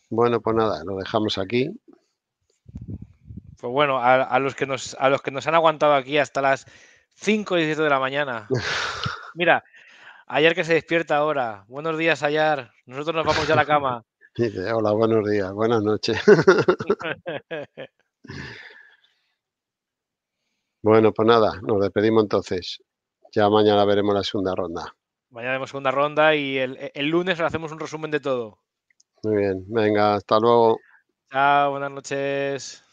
Bueno, pues nada, lo dejamos aquí. Pues bueno, a, los que nos, a los que nos han aguantado aquí hasta las 5 y 17 de la mañana. [LAUGHS] Mira, Ayer que se despierta ahora. Buenos días, ayer. Nosotros nos vamos ya a la cama. [LAUGHS] Dice, hola, buenos días, buenas noches. bueno, pues nada, nos despedimos entonces ya mañana veremos la segunda ronda. Mañana veremos segunda ronda y el, e, el lunes hacemos un resumen de todo. Muy bien, venga, hasta luego. Chao, buenas noches.